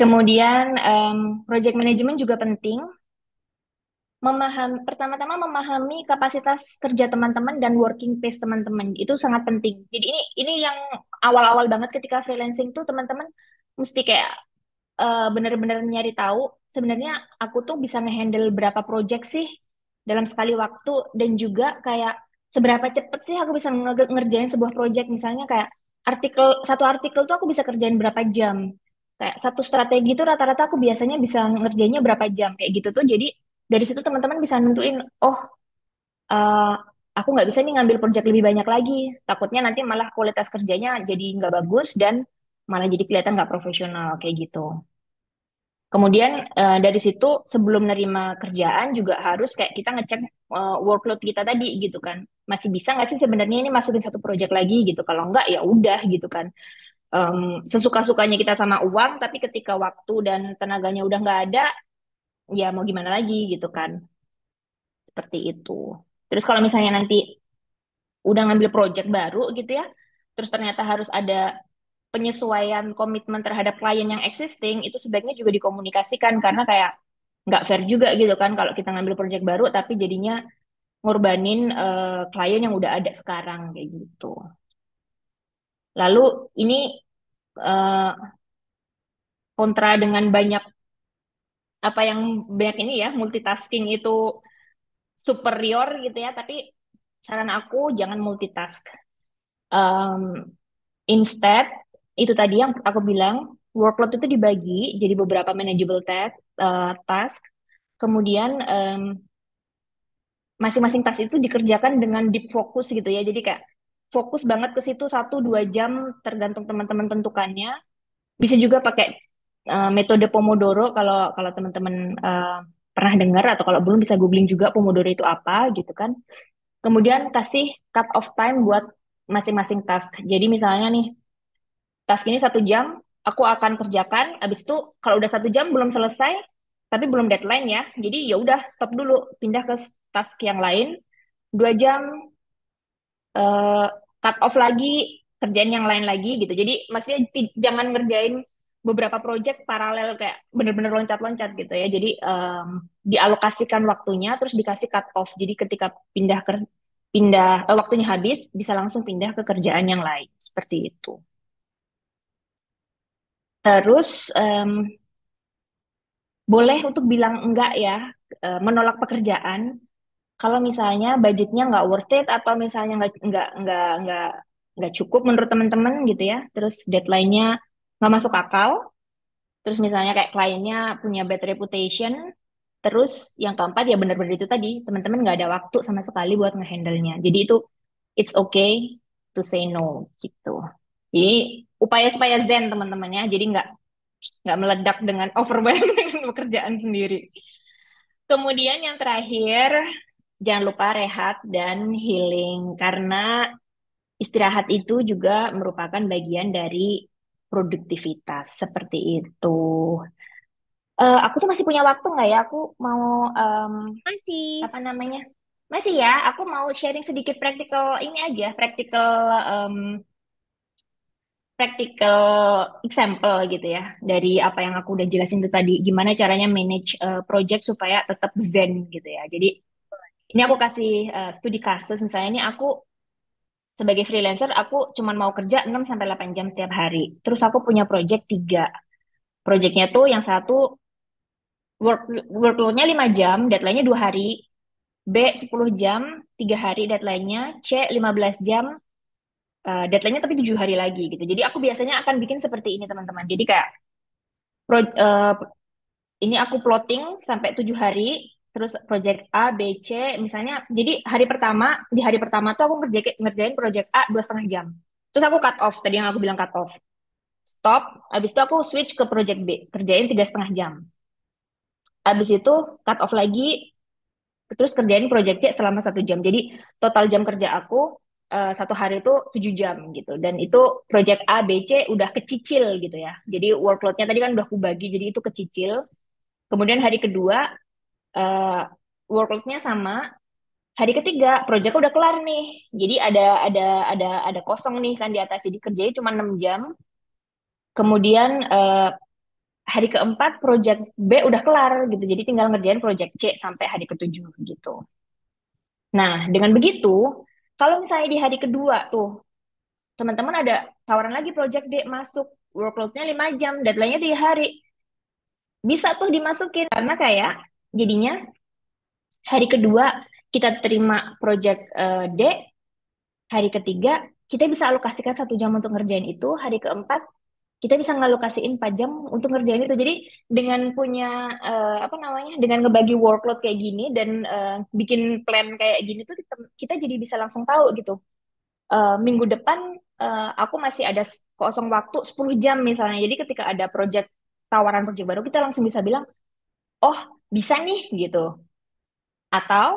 kemudian um, project management juga penting memaham pertama-tama memahami kapasitas kerja teman-teman dan working pace teman-teman itu sangat penting. Jadi ini ini yang awal-awal banget ketika freelancing tuh teman-teman mesti kayak uh, eh, benar nyari tahu sebenarnya aku tuh bisa ngehandle berapa project sih dalam sekali waktu dan juga kayak seberapa cepet sih aku bisa ngerjain sebuah project misalnya kayak artikel satu artikel tuh aku bisa kerjain berapa jam kayak satu strategi tuh rata-rata aku biasanya bisa ngerjainnya berapa jam kayak gitu tuh jadi dari situ teman-teman bisa nentuin oh uh, aku nggak bisa nih ngambil proyek lebih banyak lagi takutnya nanti malah kualitas kerjanya jadi nggak bagus dan malah jadi kelihatan nggak profesional kayak gitu kemudian uh, dari situ sebelum nerima kerjaan juga harus kayak kita ngecek uh, workload kita tadi gitu kan masih bisa nggak sih sebenarnya ini masukin satu proyek lagi gitu kalau nggak ya udah gitu kan um, sesuka-sukanya kita sama uang, tapi ketika waktu dan tenaganya udah nggak ada, ya mau gimana lagi gitu kan seperti itu terus kalau misalnya nanti udah ngambil project baru gitu ya terus ternyata harus ada penyesuaian komitmen terhadap klien yang existing itu sebaiknya juga dikomunikasikan karena kayak nggak fair juga gitu kan kalau kita ngambil project baru tapi jadinya ngorbanin uh, klien yang udah ada sekarang kayak gitu. Lalu ini uh, kontra dengan banyak apa yang banyak ini ya multitasking itu superior gitu ya tapi saran aku jangan multitask um, instead itu tadi yang aku bilang workload itu dibagi jadi beberapa manageable task uh, eh, task kemudian um, masing-masing task itu dikerjakan dengan deep focus gitu ya jadi kayak fokus banget ke situ satu dua jam tergantung teman-teman tentukannya bisa juga pakai Eh, metode Pomodoro kalau kalau teman-teman uh, pernah dengar atau kalau belum bisa googling juga Pomodoro itu apa gitu kan. Kemudian kasih cut off time buat masing-masing task. Jadi misalnya nih task ini satu jam, aku akan kerjakan. Abis itu kalau udah satu jam belum selesai, tapi belum deadline ya. Jadi ya udah stop dulu, pindah ke task yang lain. Dua jam uh, cut off lagi kerjain yang lain lagi gitu. Jadi maksudnya jangan ngerjain beberapa project paralel kayak bener-bener loncat-loncat gitu ya. Jadi um, dialokasikan waktunya terus dikasih cut off. Jadi ketika pindah ke pindah uh, waktunya habis bisa langsung pindah ke kerjaan yang lain seperti itu. Terus um, boleh untuk bilang enggak ya eh, menolak pekerjaan kalau misalnya budgetnya nggak worth it atau misalnya nggak nggak nggak nggak nggak cukup menurut teman-teman gitu ya terus deadline-nya nggak masuk akal. Terus misalnya kayak kliennya punya bad reputation. Terus yang keempat ya benar-benar itu tadi teman-teman nggak ada waktu sama sekali buat ngehandle-nya. Jadi itu it's okay to say no gitu. Jadi upaya supaya zen teman-temannya. Jadi nggak nggak meledak dengan overwhelm dengan pekerjaan sendiri. Kemudian yang terakhir, jangan lupa rehat dan healing karena istirahat itu juga merupakan bagian dari produktivitas seperti itu. Uh, aku tuh masih punya waktu nggak ya? Aku mau um, masih apa namanya? Masih ya. Aku mau sharing sedikit praktikal ini aja, praktikal um, praktikal example gitu ya dari apa yang aku udah jelasin itu tadi. Gimana caranya manage uh, project supaya tetap zen gitu ya. Jadi ini aku kasih uh, studi kasus misalnya ini aku sebagai freelancer aku cuman mau kerja 6 sampai 8 jam setiap hari. Terus aku punya project 3. Projectnya tuh yang satu work workloadnya 5 jam, deadline-nya 2 hari. B 10 jam, 3 hari deadline-nya. C 15 jam, uh, deadline-nya tapi 7 hari lagi gitu. Jadi aku biasanya akan bikin seperti ini teman-teman. Jadi kayak pro, uh, ini aku plotting sampai 7 hari, terus project A, B, C, misalnya. Jadi hari pertama, di hari pertama tuh aku ngerjain, ngerjain project A dua setengah jam. Terus aku cut off, tadi yang aku bilang cut off. Stop, habis itu aku switch ke project B, kerjain tiga setengah jam. Habis itu cut off lagi, terus kerjain project C selama satu jam. Jadi total jam kerja aku uh, satu hari itu tujuh jam gitu. Dan itu project A, B, C udah kecicil gitu ya. Jadi workloadnya tadi kan udah aku bagi, jadi itu kecicil. Kemudian hari kedua uh, workload-nya sama hari ketiga proyek udah kelar nih jadi ada ada ada ada kosong nih kan di atas jadi kerjanya cuma 6 jam kemudian uh, hari keempat proyek B udah kelar gitu jadi tinggal ngerjain proyek C sampai hari ketujuh gitu nah dengan begitu kalau misalnya di hari kedua tuh teman-teman ada tawaran lagi proyek D masuk workloadnya 5 jam deadline-nya di hari bisa tuh dimasukin karena kayak jadinya hari kedua kita terima project uh, D, hari ketiga kita bisa alokasikan satu jam untuk ngerjain itu, hari keempat kita bisa ngalokasiin 4 jam untuk ngerjain itu. Jadi dengan punya uh, apa namanya? dengan ngebagi workload kayak gini dan uh, bikin plan kayak gini tuh kita, kita jadi bisa langsung tahu gitu. Uh, minggu depan uh, aku masih ada kosong waktu 10 jam misalnya. Jadi ketika ada project tawaran project baru kita langsung bisa bilang, "Oh, bisa nih gitu. Atau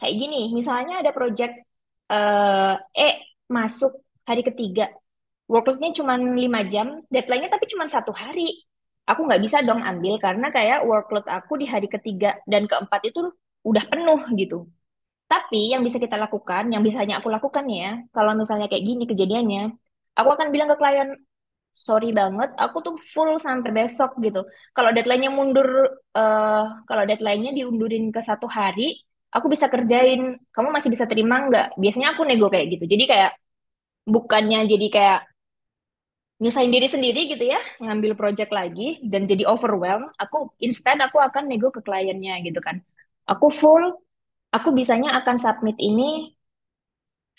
kayak gini, misalnya ada project eh, eh masuk hari ketiga, workloadnya cuma lima jam, deadline-nya tapi cuma satu hari. Aku nggak bisa dong ambil karena kayak workload aku di hari ketiga dan keempat itu udah penuh gitu. Tapi yang bisa kita lakukan, yang bisanya aku lakukan ya, kalau misalnya kayak gini kejadiannya, aku akan bilang ke klien, sorry banget, aku tuh full sampai besok gitu. Kalau deadline-nya mundur, uh, kalau deadline-nya diundurin ke satu hari, aku bisa kerjain. Kamu masih bisa terima nggak? Biasanya aku nego kayak gitu. Jadi kayak bukannya jadi kayak nyusahin diri sendiri gitu ya, ngambil project lagi dan jadi overwhelmed, aku instead aku akan nego ke kliennya gitu kan. Aku full, aku bisanya akan submit ini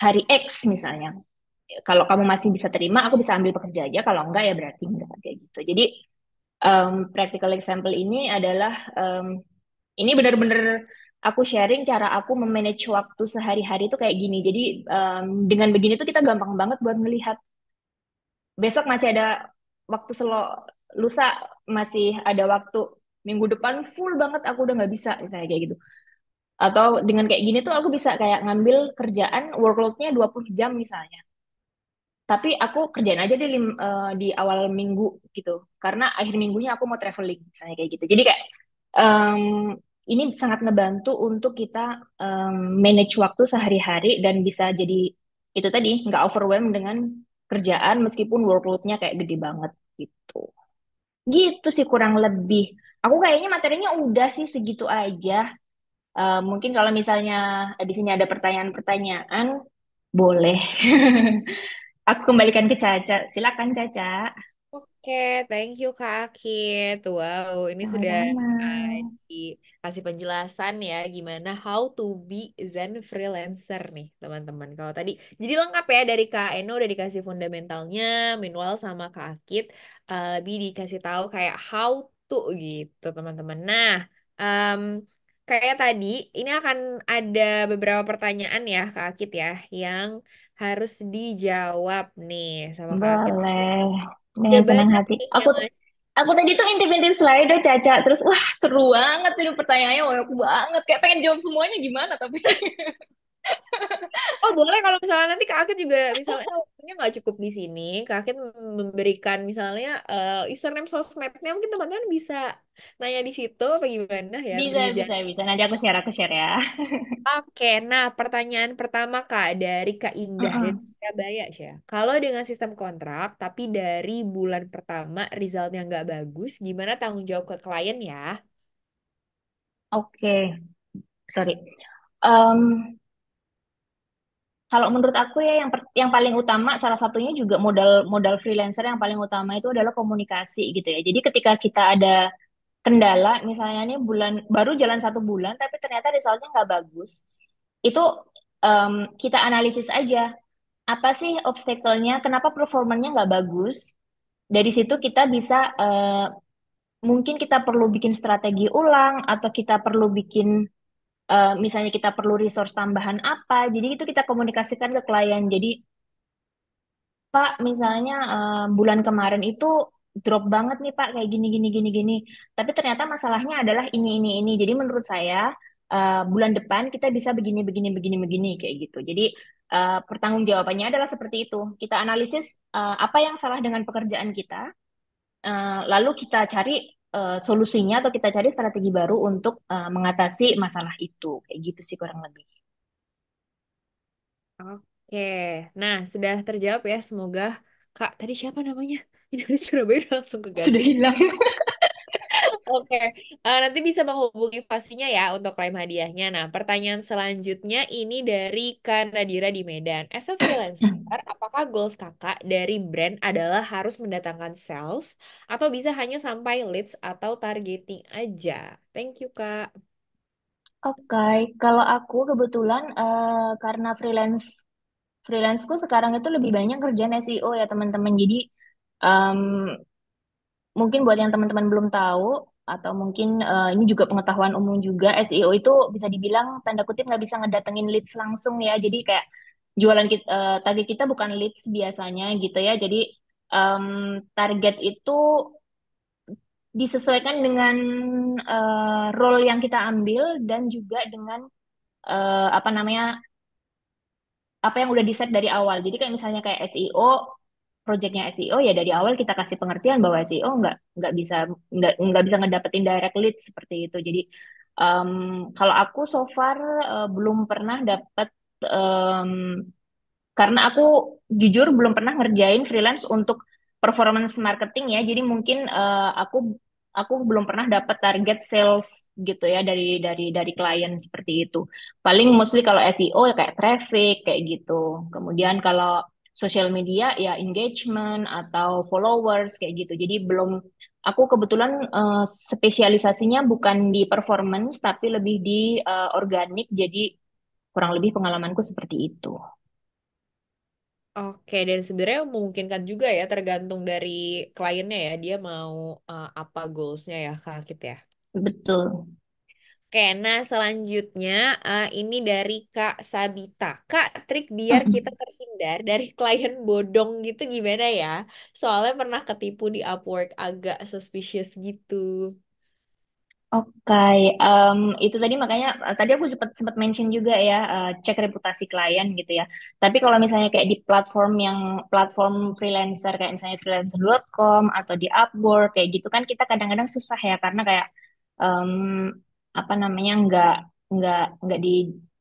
hari X misalnya kalau kamu masih bisa terima aku bisa ambil pekerja aja kalau enggak ya berarti enggak kayak gitu jadi um, practical example ini adalah um, ini benar-benar aku sharing cara aku memanage waktu sehari-hari itu kayak gini jadi um, dengan begini tuh kita gampang banget buat melihat besok masih ada waktu selo lusa masih ada waktu minggu depan full banget aku udah nggak bisa misalnya kayak gitu atau dengan kayak gini tuh aku bisa kayak ngambil kerjaan workloadnya 20 jam misalnya tapi aku kerjain aja di uh, eh, di awal minggu gitu karena akhir minggunya aku mau traveling misalnya kayak gitu jadi kayak um, ini sangat ngebantu untuk kita um, manage waktu sehari-hari dan bisa jadi itu tadi nggak overwhelm dengan kerjaan meskipun workloadnya kayak gede banget gitu gitu sih kurang lebih aku kayaknya materinya udah sih segitu aja Uh, mungkin kalau misalnya di sini ada pertanyaan-pertanyaan, boleh. Aku kembalikan ke Caca. Silakan Caca. Oke, okay, thank you Kak Akit. Wow, ini sudah ah, dikasih penjelasan ya gimana how to be Zen freelancer nih teman-teman. Kalau tadi jadi lengkap ya dari Kak Eno udah dikasih fundamentalnya, manual sama Kak Akit uh, ah, lebih dikasih tahu kayak how to gitu teman-teman. Nah, um, kayak tadi ini akan ada beberapa pertanyaan ya Kak Akit ya yang harus dijawab nih sama Kak Akif. Boleh. Dengan senang hati. Nih, aku ya, aku tadi tuh intip-intip slide Caca terus wah seru banget ini pertanyaannya banyak banget kayak pengen jawab semuanya gimana tapi oh boleh kalau misalnya nanti Kak Akit juga misalnya eh, waktunya nggak cukup di sini, Kak Akit memberikan misalnya uh, username sosmednya mungkin teman-teman bisa nanya di situ apa gimana ya? Bisa bisa jalan. bisa nanti aku share aku share ya. Oke, nah pertanyaan pertama Kak dari Kak Indah uh -huh. dari Surabaya ya. Kalau dengan sistem kontrak tapi dari bulan pertama resultnya nggak bagus, gimana tanggung jawab ke klien ya? Oke, okay. sorry. Um, kalau menurut aku ya yang yang paling utama salah satunya juga modal modal freelancer yang paling utama itu adalah komunikasi gitu ya. Jadi ketika kita ada kendala misalnya nih bulan baru jalan satu bulan tapi ternyata resultnya nggak bagus, itu um, kita analisis aja apa sih obstacle-nya, kenapa performanya nggak bagus. Dari situ kita bisa uh, mungkin kita perlu bikin strategi ulang atau kita perlu bikin uh, misalnya kita perlu resource tambahan apa, jadi itu kita komunikasikan ke klien. Jadi Pak, misalnya uh, bulan kemarin itu drop banget nih Pak kayak gini gini gini gini. Tapi ternyata masalahnya adalah ini ini ini. Jadi menurut saya uh, bulan depan kita bisa begini begini begini begini kayak gitu. Jadi uh, pertanggungjawabannya adalah seperti itu. Kita analisis uh, apa yang salah dengan pekerjaan kita, uh, lalu kita cari Eh, solusinya atau kita cari strategi baru untuk uh, mengatasi masalah itu kayak gitu sih kurang lebih. Oke, nah sudah terjawab ya semoga Kak tadi siapa namanya? Ini dari Surabaya langsung ke Sudah hilang. Oke, okay. uh, eh, nanti bisa menghubungi pastinya ya untuk klaim hadiahnya. Nah, pertanyaan selanjutnya ini dari Kak Nadira di Medan. As a freelancer, apakah goals kakak dari brand adalah harus mendatangkan sales atau bisa hanya sampai leads atau targeting aja? Thank you, Kak. Oke, okay. kalau aku kebetulan uh, karena freelance freelanceku sekarang itu lebih banyak kerjaan SEO ya teman-teman. Jadi um, mungkin buat yang teman-teman belum tahu, atau mungkin uh, ini juga pengetahuan umum juga SEO itu bisa dibilang tanda kutip nggak bisa ngedatengin leads langsung ya jadi kayak jualan kita, uh, eh, target kita bukan leads biasanya gitu ya jadi um, target itu disesuaikan dengan uh, role yang kita ambil dan juga dengan uh, apa namanya apa yang udah di set dari awal jadi kayak misalnya kayak SEO Proyeknya SEO ya dari awal kita kasih pengertian bahwa SEO nggak nggak bisa nggak nggak bisa ngedapetin direct lead seperti itu. Jadi um, kalau aku so far uh, belum pernah dapat um, karena aku jujur belum pernah ngerjain freelance untuk performance marketing ya. Jadi mungkin uh, aku aku belum pernah dapat target sales gitu ya dari dari dari klien seperti itu. Paling mostly kalau SEO ya kayak traffic kayak gitu. Kemudian kalau sosial media ya engagement atau followers kayak gitu. Jadi belum aku kebetulan uh, spesialisasinya bukan di performance tapi lebih di uh, organik. Jadi kurang lebih pengalamanku seperti itu. Oke, dan sebenarnya memungkinkan juga ya tergantung dari kliennya ya, dia mau uh, apa goalsnya ya Kak Kit ya. Betul. Oke, nah selanjutnya uh, ini dari Kak Sabita. Kak, trik biar kita terhindar dari klien bodong gitu gimana ya? Soalnya pernah ketipu di Upwork agak suspicious gitu. Oke, um, itu tadi makanya eh, tadi aku sempat sempat mention juga ya uh, cek reputasi klien gitu ya. Tapi kalau misalnya kayak di platform yang platform freelancer kayak misalnya freelancer.com atau di Upwork kayak gitu kan kita kadang-kadang susah ya karena kayak um, apa namanya nggak nggak nggak di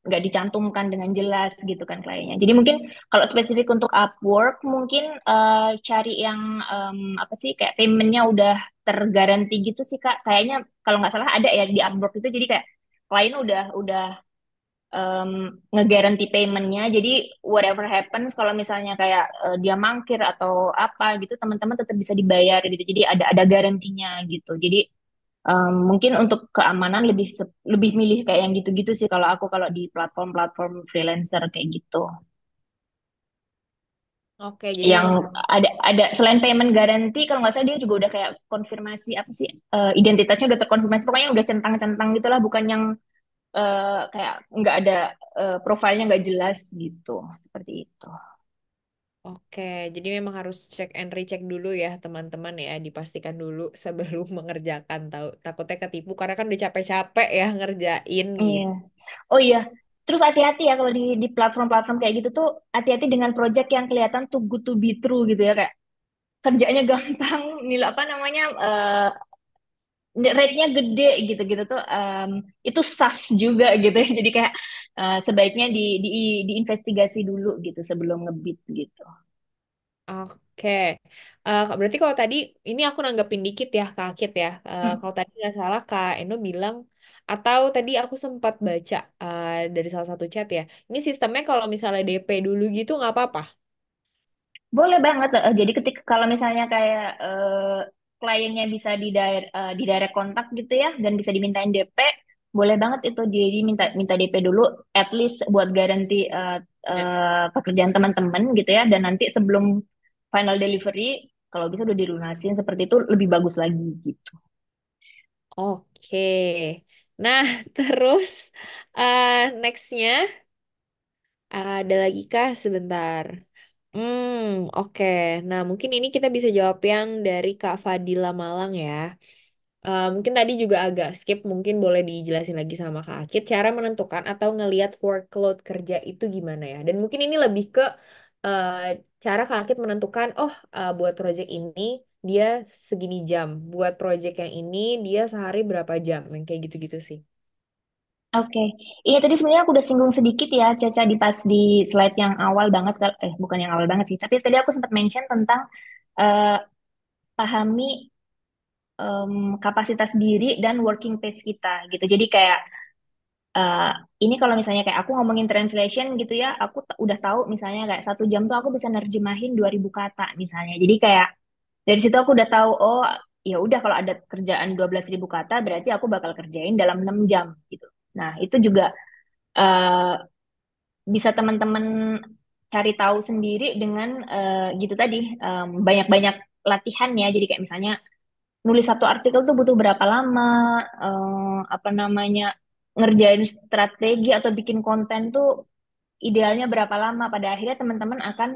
nggak dicantumkan dengan jelas gitu kan kliennya. Jadi mungkin kalau spesifik untuk Upwork mungkin uh, cari yang um, apa sih kayak paymentnya udah tergaranti gitu sih kak. Kayaknya kalau nggak salah ada ya di Upwork itu jadi kayak klien udah udah um, ngegaranti paymentnya. Jadi whatever happens kalau misalnya kayak uh, dia mangkir atau apa gitu teman-teman tetap bisa dibayar gitu. Jadi ada ada garantinya gitu. Jadi um, mungkin untuk keamanan lebih lebih milih kayak yang gitu-gitu sih kalau aku kalau di platform-platform freelancer kayak gitu. Oke, jadi yang ada ada selain payment guarantee kalau nggak salah dia juga udah kayak konfirmasi apa sih uh, identitasnya udah terkonfirmasi pokoknya udah centang-centang gitulah bukan yang uh, kayak nggak ada uh, profilnya nggak jelas gitu seperti itu. Oke, jadi memang harus cek and recheck dulu ya teman-teman ya, dipastikan dulu sebelum mengerjakan tahu takutnya ketipu karena kan udah capek-capek ya ngerjain Iya. gitu. Oh iya, terus hati-hati ya kalau di di platform-platform kayak gitu tuh hati-hati dengan project yang kelihatan too good to be true gitu ya kayak kerjanya gampang nilai apa namanya eh rate-nya gede gitu-gitu tuh um, itu sas juga gitu ya jadi kayak uh, sebaiknya di, di diinvestigasi dulu gitu sebelum ngebit gitu. Oke, okay. uh, eh, berarti kalau tadi ini aku nanggepin dikit ya Kak Kit ya. Uh, hmm. Kalau tadi nggak salah Kak Eno bilang atau tadi aku sempat baca uh, dari salah satu chat ya. Ini sistemnya kalau misalnya DP dulu gitu nggak apa-apa. Boleh banget. jadi ketika kalau misalnya kayak uh, kliennya bisa di daerah eh, di direct kontak gitu ya dan bisa dimintain DP boleh banget itu jadi minta minta DP dulu at least buat garansi uh, eh, uh, eh, pekerjaan teman-teman gitu ya dan nanti sebelum final delivery kalau bisa udah dilunasin seperti itu lebih bagus lagi gitu. Oke. Nah, terus uh, nextnya ada lagi kah sebentar. Hmm, oke. Nah, mungkin ini kita bisa jawab yang dari Kak Fadila Malang ya. Uh, mungkin tadi juga agak skip, mungkin boleh dijelasin lagi sama Kak Akit cara menentukan atau ngeliat workload kerja itu gimana ya. Dan mungkin ini lebih ke uh, cara Kak Akit menentukan, oh uh, buat proyek ini dia segini jam, buat proyek yang ini dia sehari berapa jam, yang kayak gitu-gitu sih. Oke, iya tadi sebenarnya aku udah singgung sedikit ya Caca di pas di slide yang awal banget, eh bukan yang awal banget sih, tapi tadi aku sempat mention tentang eh, pahami um, kapasitas diri dan working pace kita gitu. Jadi kayak eh, ini kalau misalnya kayak aku ngomongin translation gitu ya, aku udah tahu misalnya kayak satu jam tuh aku bisa nerjemahin 2000 kata misalnya. Jadi kayak dari situ aku udah tahu oh ya udah kalau ada kerjaan 12.000 kata berarti aku bakal kerjain dalam 6 jam gitu. Nah, itu juga uh, bisa teman-teman cari tahu sendiri dengan uh, gitu tadi um, banyak-banyak latihan ya. Jadi kayak misalnya nulis satu artikel tuh butuh berapa lama, uh, apa namanya ngerjain strategi atau bikin konten tuh idealnya berapa lama. Pada akhirnya teman-teman akan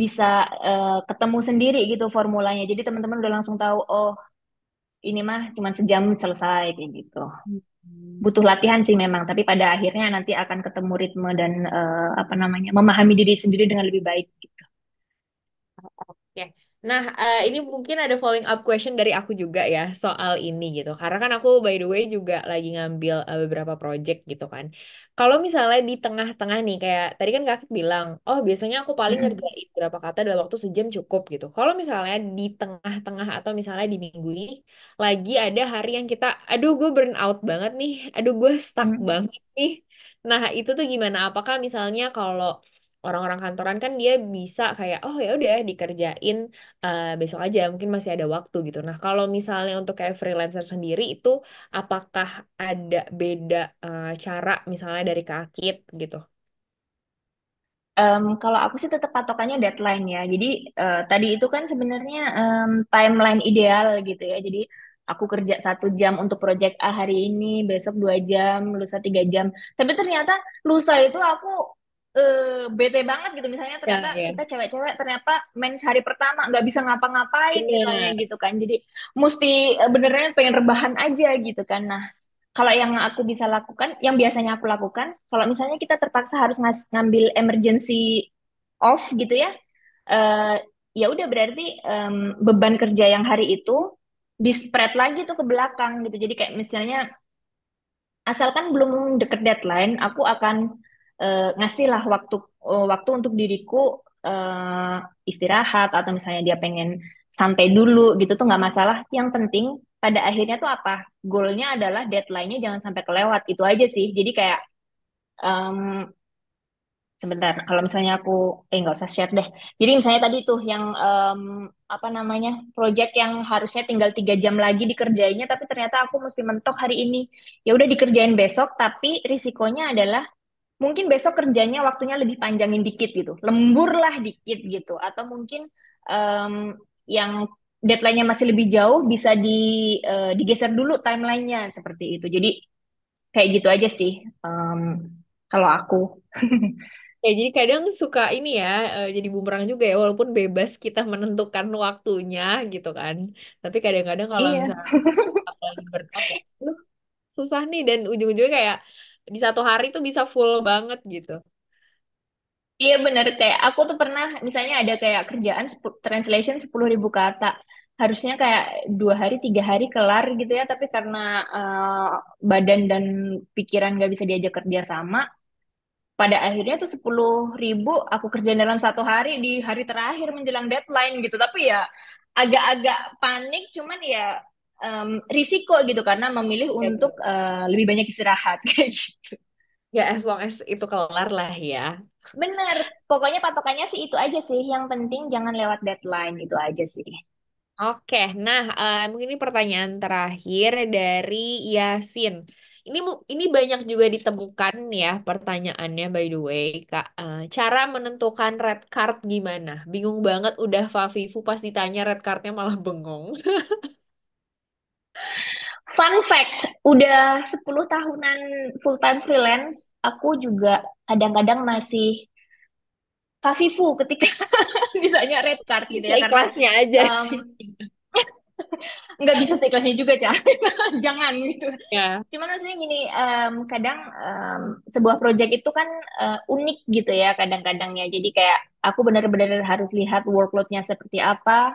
bisa uh, ketemu sendiri gitu formulanya. Jadi teman-teman udah langsung tahu oh ini mah cuma sejam selesai kayak gitu. Hmm butuh latihan sih memang tapi pada akhirnya nanti akan ketemu ritme dan uh, apa namanya memahami diri sendiri dengan lebih baik gitu. Oke. Okay. Nah, uh, ini mungkin ada following up question dari aku juga ya soal ini gitu. Karena kan aku by the way juga lagi ngambil uh, beberapa project gitu kan. Kalau misalnya di tengah-tengah nih, kayak tadi kan Kakak bilang, oh biasanya aku paling hmm. ngerjain berapa kata dalam waktu sejam cukup gitu. Kalau misalnya di tengah-tengah atau misalnya di minggu ini, lagi ada hari yang kita, aduh gue burn out banget nih, aduh gue stuck hmm. banget nih. Nah itu tuh gimana? Apakah misalnya kalau orang-orang kantoran kan dia bisa kayak oh ya udah dikerjain uh, besok aja mungkin masih ada waktu gitu. Nah, kalau misalnya untuk kayak freelancer sendiri itu apakah ada beda uh, cara misalnya dari kakit gitu? Um, kalau aku sih tetap patokannya deadline ya. Jadi uh, tadi itu kan sebenarnya um, timeline ideal gitu ya. Jadi aku kerja satu jam untuk project A hari ini, besok dua jam, lusa tiga jam. Tapi ternyata lusa itu aku uh, bete banget gitu misalnya ya, ternyata yeah, yeah. kita cewek-cewek ternyata mens hari pertama nggak bisa ngapa-ngapain yeah. misalnya gitu kan jadi mesti uh, beneran pengen rebahan aja gitu kan nah kalau yang aku bisa lakukan yang biasanya aku lakukan kalau misalnya kita terpaksa harus ng ngambil emergency off gitu ya uh, ya udah berarti um, beban kerja yang hari itu di spread lagi tuh ke belakang gitu jadi kayak misalnya asalkan belum deket deadline aku akan uh, eh, ngasihlah waktu uh, waktu untuk diriku uh, istirahat atau misalnya dia pengen santai dulu gitu tuh nggak masalah. Yang penting pada akhirnya tuh apa? Goalnya adalah deadline-nya jangan sampai kelewat itu aja sih. Jadi kayak um, sebentar kalau misalnya aku eh nggak usah share deh jadi misalnya tadi tuh yang um, apa namanya project yang harusnya tinggal tiga jam lagi dikerjainnya tapi ternyata aku mesti mentok hari ini ya udah dikerjain besok tapi risikonya adalah mungkin besok kerjanya waktunya lebih panjangin dikit gitu, lembur lah dikit gitu, atau mungkin um, yang deadline-nya masih lebih jauh bisa di uh, digeser dulu timelinenya seperti itu. Jadi kayak gitu aja sih um, kalau aku. ya jadi kadang suka ini ya eh, jadi bumerang juga ya walaupun bebas kita menentukan waktunya gitu kan. Tapi kadang-kadang kalau iya. misalnya lagi bertemu ya, susah nih dan ujung-ujungnya kayak di satu hari tuh bisa full banget gitu. Iya bener, kayak aku tuh pernah misalnya ada kayak kerjaan translation sepuluh ribu kata. Harusnya kayak dua hari, tiga hari kelar gitu ya, tapi karena uh, badan dan pikiran gak bisa diajak kerja sama, pada akhirnya tuh sepuluh ribu aku kerjain dalam satu hari di hari terakhir menjelang deadline gitu. Tapi ya agak-agak panik, cuman ya um, risiko gitu karena memilih yeah. untuk uh, lebih banyak istirahat kayak gitu. Ya as long as itu kelar lah ya. Bener, pokoknya patokannya sih itu aja sih. Yang penting jangan lewat deadline itu aja sih. Oke, nah uh, mungkin ini pertanyaan terakhir dari Yasin. Ini ini banyak juga ditemukan ya pertanyaannya by the way kak. Uh, cara menentukan red card gimana? Bingung banget udah Fafifu pas ditanya red cardnya malah bengong. Fun fact, udah 10 tahunan full time freelance, aku juga kadang-kadang masih kafifu ketika misalnya red card gitu ya. Ikhlasnya aja um, sih. nggak bisa seikhlasnya juga cah jangan gitu yeah. cuman maksudnya gini um, kadang um, sebuah project itu kan uh, unik gitu ya kadang-kadangnya jadi kayak aku benar-benar harus lihat workloadnya seperti apa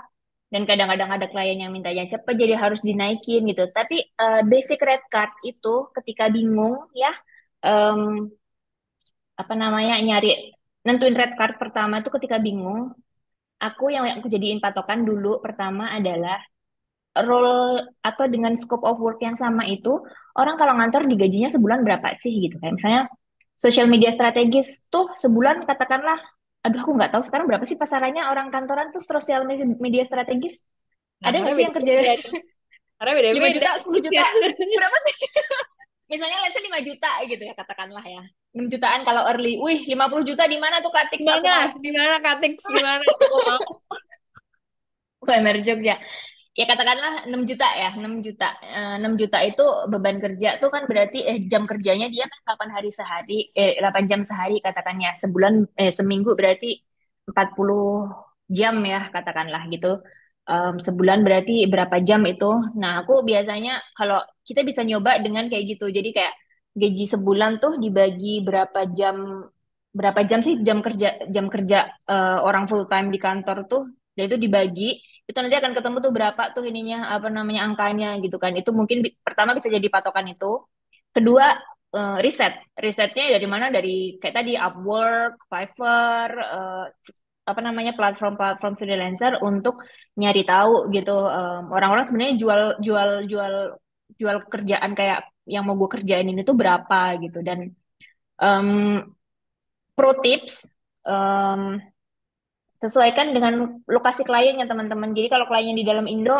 dan kadang-kadang ada klien yang minta yang cepat jadi harus dinaikin gitu tapi uh, basic red card itu ketika bingung ya um, apa namanya nyari nentuin red card pertama itu ketika bingung aku yang aku jadiin patokan dulu pertama adalah role atau dengan scope of work yang sama itu orang kalau ngantor digajinya sebulan berapa sih gitu kayak misalnya social media strategis tuh sebulan katakanlah aduh aku nggak tahu sekarang berapa sih pasarannya orang kantoran tuh sosial media strategis nah, ada nggak sih yang kerja karena beda lima juta sepuluh juta berapa sih misalnya let's say lima juta gitu ya katakanlah ya enam jutaan kalau early wih lima puluh juta di mana tuh katik mana di mana katik di mana UMR Jogja ya katakanlah 6 juta ya, 6 juta. Eh, enam 6 juta itu beban kerja tuh kan berarti eh, jam kerjanya dia kan 8 hari sehari, eh 8 jam sehari katakannya. Sebulan eh seminggu berarti 40 jam ya katakanlah gitu. Um, sebulan berarti berapa jam itu. Nah, aku biasanya kalau kita bisa nyoba dengan kayak gitu. Jadi kayak gaji sebulan tuh dibagi berapa jam berapa jam sih jam kerja jam kerja uh, orang full time di kantor tuh dan nah, itu dibagi itu nanti akan ketemu tuh berapa tuh ininya apa namanya angkanya gitu kan itu mungkin pertama bisa jadi patokan itu kedua uh, riset risetnya ya dari mana dari kayak tadi Upwork, Fiverr, uh, apa namanya platform-platform freelancer untuk nyari tahu gitu orang eh, orang-orang sebenarnya jual jual jual jual kerjaan kayak yang mau gue kerjain ini tuh berapa gitu dan um, pro tips um, sesuaikan dengan lokasi kliennya teman-teman. Jadi kalau kliennya di dalam Indo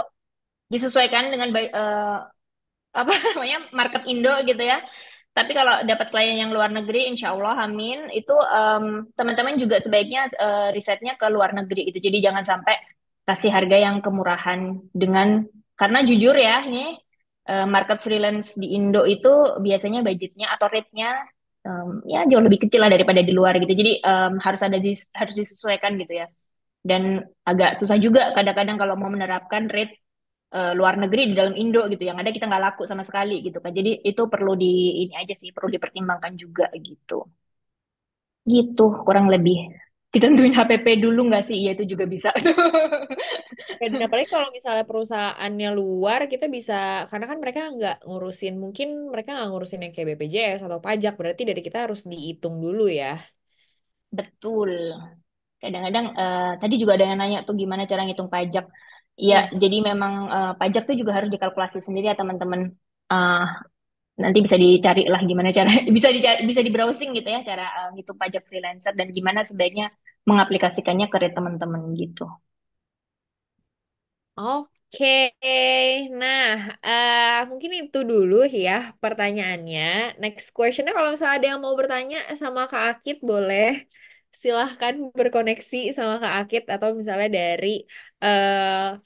disesuaikan dengan uh, apa namanya market Indo gitu ya. Tapi kalau dapat klien yang luar negeri, insya Allah, amin. Itu teman teman-teman juga sebaiknya uh, risetnya ke luar negeri itu Jadi jangan sampai kasih harga yang kemurahan dengan karena jujur ya, ini uh, market freelance di Indo itu biasanya budgetnya atau rate-nya um, ya jauh lebih kecil lah daripada di luar gitu jadi um, harus ada harus disesuaikan gitu ya dan agak susah juga kadang-kadang kalau mau menerapkan rate uh, luar negeri di dalam Indo gitu yang ada kita nggak laku sama sekali gitu kan jadi itu perlu di ini aja sih perlu dipertimbangkan juga gitu gitu kurang lebih ditentuin HPP dulu nggak sih? Iya itu juga bisa. Ya, dan apalagi kalau misalnya perusahaannya luar, kita bisa karena kan mereka nggak ngurusin, mungkin mereka nggak ngurusin yang kayak BPJS atau pajak, berarti dari kita harus dihitung dulu ya. Betul. Kadang-kadang uh, tadi juga ada yang nanya tuh gimana cara ngitung pajak. Iya, hmm. jadi memang uh, pajak tuh juga harus dikalkulasi sendiri ya teman-teman. Uh, nanti bisa dicari lah gimana cara bisa dicari, bisa di browsing gitu ya cara uh, ngitung pajak freelancer dan gimana sebaiknya mengaplikasikannya ke teman-teman gitu. Oke, nah uh, mungkin itu dulu ya pertanyaannya. Next questionnya kalau misalnya ada yang mau bertanya sama Kak Akit boleh silahkan berkoneksi sama Kak Akit atau misalnya dari uh,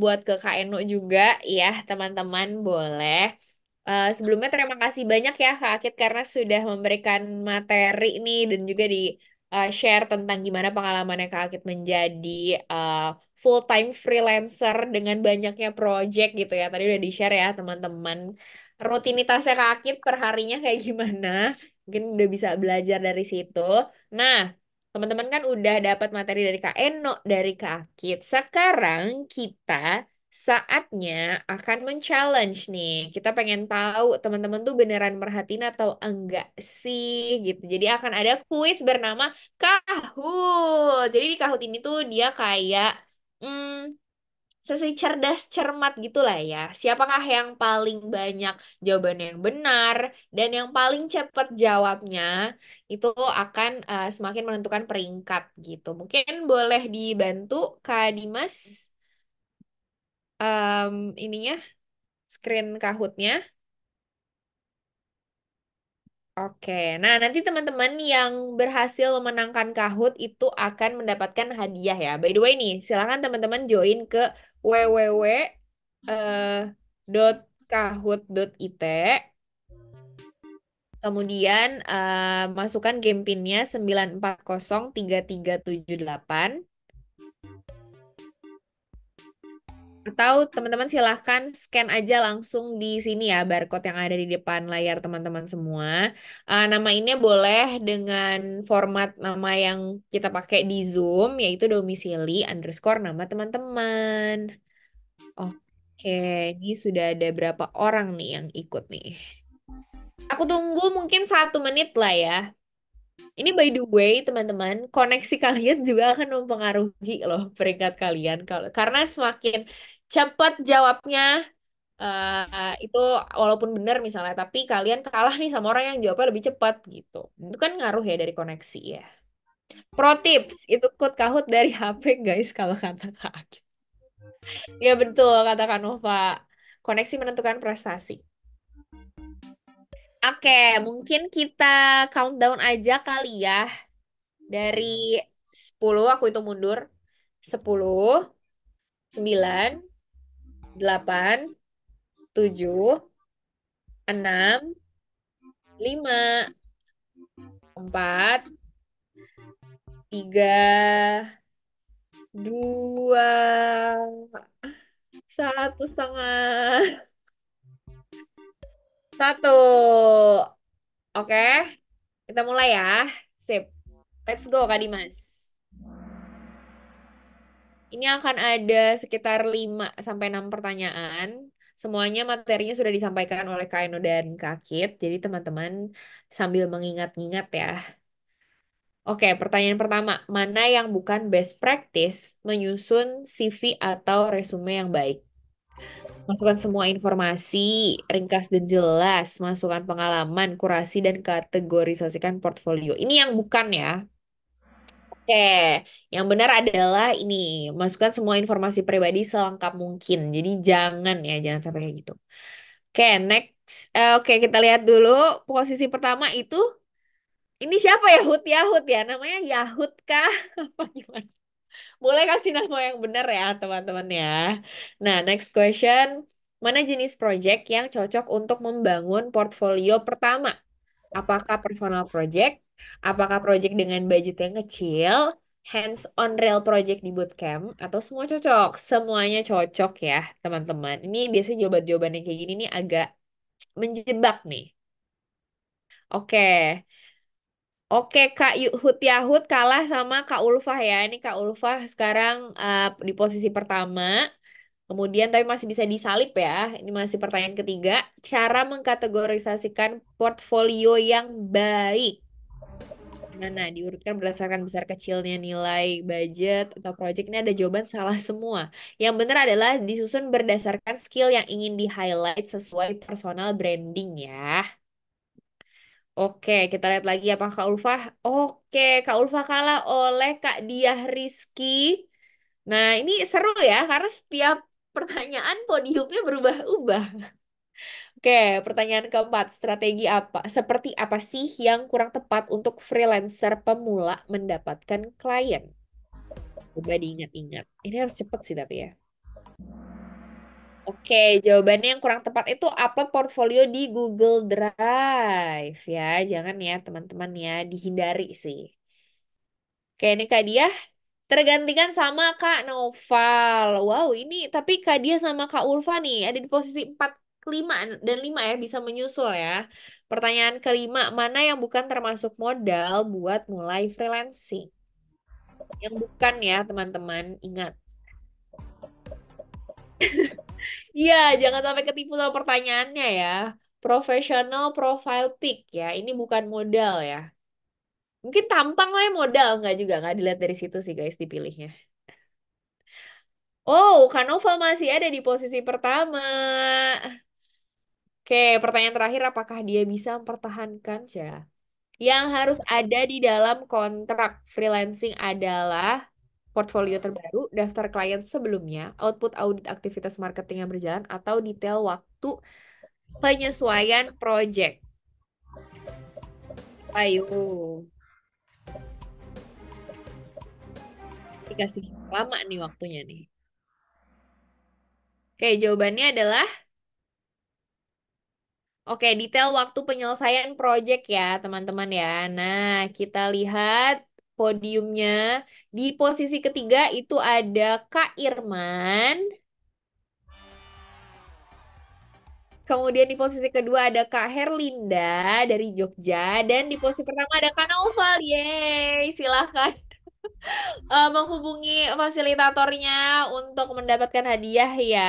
buat ke Kak Eno juga ya teman-teman boleh. Eh, sebelumnya terima kasih banyak ya Kak Akit karena sudah memberikan materi nih dan juga di uh, share tentang gimana pengalamannya Kak Akit menjadi uh, eh, full time freelancer dengan banyaknya project gitu ya. Tadi udah di-share ya teman-teman. Rutinitasnya Kak Akit perharinya kayak gimana? Mungkin udah bisa belajar dari situ. Nah, teman-teman kan udah dapat materi dari Kak Eno, dari Kak Akit. Sekarang kita saatnya akan men-challenge nih. Kita pengen tahu teman-teman tuh beneran merhatiin atau enggak sih gitu. Jadi akan ada kuis bernama Kahoot. Jadi di Kahoot ini tuh dia kayak hmm, sesi cerdas cermat gitulah ya. Siapakah yang paling banyak jawaban yang benar dan yang paling cepat jawabnya itu akan uh, semakin menentukan peringkat gitu. Mungkin boleh dibantu Kak Dimas um, ininya screen kahutnya. Oke, nah nanti teman-teman yang berhasil memenangkan kahut itu akan mendapatkan hadiah ya. By the way nih, silahkan teman-teman join ke www.kahoot.it. Eh, Kemudian uh, masukkan game pinnya 3378. Atau teman-teman silahkan scan aja langsung di sini ya barcode yang ada di depan layar teman-teman semua. Uh, nama ini boleh dengan format nama yang kita pakai di Zoom yaitu domisili underscore nama teman-teman. Oke, ini sudah ada berapa orang nih yang ikut nih? Aku tunggu mungkin satu menit lah ya. Ini by the way teman-teman, koneksi kalian juga akan mempengaruhi loh peringkat kalian kalau karena semakin cepat jawabnya uh, itu walaupun benar misalnya tapi kalian kalah nih sama orang yang jawabnya lebih cepat gitu. Itu kan ngaruh ya dari koneksi ya. Pro tips, itu kut kahut dari HP guys kalau kata Kak. ya betul kata Kanova. Koneksi menentukan prestasi. Oke, mungkin kita countdown aja kali ya. Dari 10, aku itu mundur. 10, 9, 8, 7, 6, 5, 4, 3, 2, 1, setengah. Satu. Oke. Okay. Kita mulai ya. Sip. Let's go, Kak Dimas. Ini akan ada sekitar 5 sampai 6 pertanyaan. Semuanya materinya sudah disampaikan oleh Kak Eno dan Kak Kit. Jadi teman-teman sambil mengingat-ingat ya. Oke, pertanyaan pertama. Mana yang bukan best practice menyusun CV atau resume yang baik? Masukkan semua informasi, ringkas dan jelas, masukkan pengalaman, kurasi, dan kategorisasikan portfolio. Ini yang bukan ya. Oke, yang benar adalah ini, masukkan semua informasi pribadi selengkap mungkin. Jadi jangan ya, jangan sampai kayak gitu. Oke, next. Uh, Oke, kita lihat dulu posisi pertama itu. Ini siapa ya Yahut ya? Namanya Yahut kah? Apa gimana? Boleh kasih nama yang benar ya, teman-teman ya. Nah, next question. Mana jenis project yang cocok untuk membangun portfolio pertama? Apakah personal project? Apakah project dengan budget yang kecil? hands on real project di bootcamp atau semua cocok? Semuanya cocok ya, teman-teman. Ini biasanya jawaban-jawaban yang kayak gini nih agak menjebak nih. Oke, Oke Kak Hut Yahut kalah sama Kak Ulfah ya. Ini Kak Ulfah sekarang uh, di posisi pertama. Kemudian tapi masih bisa disalip ya. Ini masih pertanyaan ketiga. Cara mengkategorisasikan portfolio yang baik. Nah, nah, diurutkan berdasarkan besar kecilnya nilai, budget, atau project. Ini ada jawaban salah semua. Yang benar adalah disusun berdasarkan skill yang ingin di-highlight sesuai personal branding ya. Oke, kita lihat lagi apa Kak Ulfah. Oke, Kak Ulfah kalah oleh Kak Diah Rizky. Nah, ini seru ya, karena setiap pertanyaan podiumnya berubah-ubah. Oke, pertanyaan keempat, strategi apa? Seperti apa sih yang kurang tepat untuk freelancer pemula mendapatkan klien? Coba diingat-ingat. Ini harus cepat sih tapi ya. Oke, jawabannya yang kurang tepat itu upload portfolio di Google Drive ya. Jangan ya teman-teman ya, dihindari sih. Oke, ini Kak Dia, tergantikan sama Kak Noval. Wow, ini tapi Kak Dia sama Kak Ulfa nih ada di posisi 4, 5 dan 5 ya bisa menyusul ya. Pertanyaan kelima, mana yang bukan termasuk modal buat mulai freelancing? Yang bukan ya, teman-teman, ingat. Iya, jangan sampai ketipu sama pertanyaannya ya. Professional profile pic ya. Ini bukan modal ya. Mungkin tampang lah ya modal. Nggak juga. Nggak dilihat dari situ sih guys dipilihnya. Oh, Kanova masih ada di posisi pertama. Oke, pertanyaan terakhir, apakah dia bisa mempertahankan ya? Yang harus ada di dalam kontrak freelancing adalah portfolio terbaru, daftar klien sebelumnya, output audit aktivitas marketing yang berjalan, atau detail waktu penyesuaian project. Ayo. Dikasih lama nih waktunya nih. Oke, jawabannya adalah Oke, detail waktu penyelesaian project ya, teman-teman ya. Nah, kita lihat podiumnya. Di posisi ketiga itu ada Kak Irman. Kemudian di posisi kedua ada Kak Herlinda dari Jogja. Dan di posisi pertama ada Kak Noval. Yeay, silahkan uh, eh, menghubungi fasilitatornya untuk mendapatkan hadiah ya.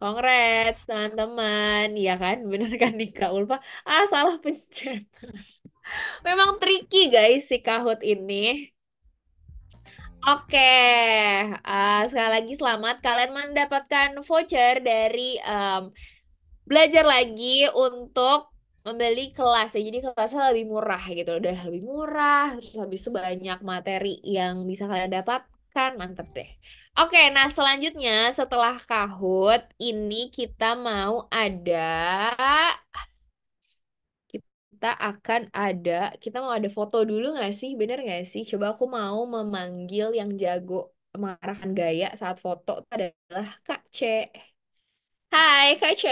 Congrats teman-teman, ya kan? benar kan nih Kak Ulfa? Ah, salah pencet. Memang tricky guys si Kahoot ini. Oke, okay. uh, eh, sekali lagi selamat kalian mendapatkan voucher dari um, belajar lagi untuk membeli kelas ya. Jadi kelasnya lebih murah gitu, udah lebih murah. Terus habis itu banyak materi yang bisa kalian dapatkan, mantep deh. Oke, nah selanjutnya setelah Kahoot ini kita mau ada kita akan ada, kita mau ada foto dulu gak sih? Bener gak sih? Coba aku mau memanggil yang jago marahan gaya saat foto itu adalah Kak C. Hai Kak C.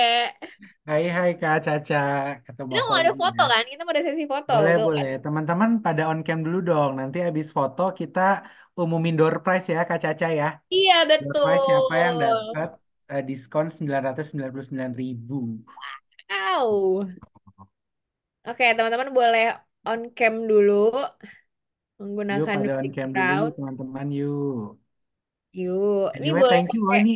Hai hai Kak Caca, ketemu Kita mau ada foto kan? Kita mau ada sesi foto, Boleh betul boleh. teman Teman-teman pada on cam dulu dong. Nanti habis foto kita umumin door prize ya Kak Caca ya. Iya, Door betul. prize siapa yang dapat uh, diskon 999.000. Wow. Oke, teman-teman boleh on cam dulu Yuk menggunakan pada on cam dulu background. teman-teman yuk. Yuk, ini Anyway, boleh thank you loh pakai. ini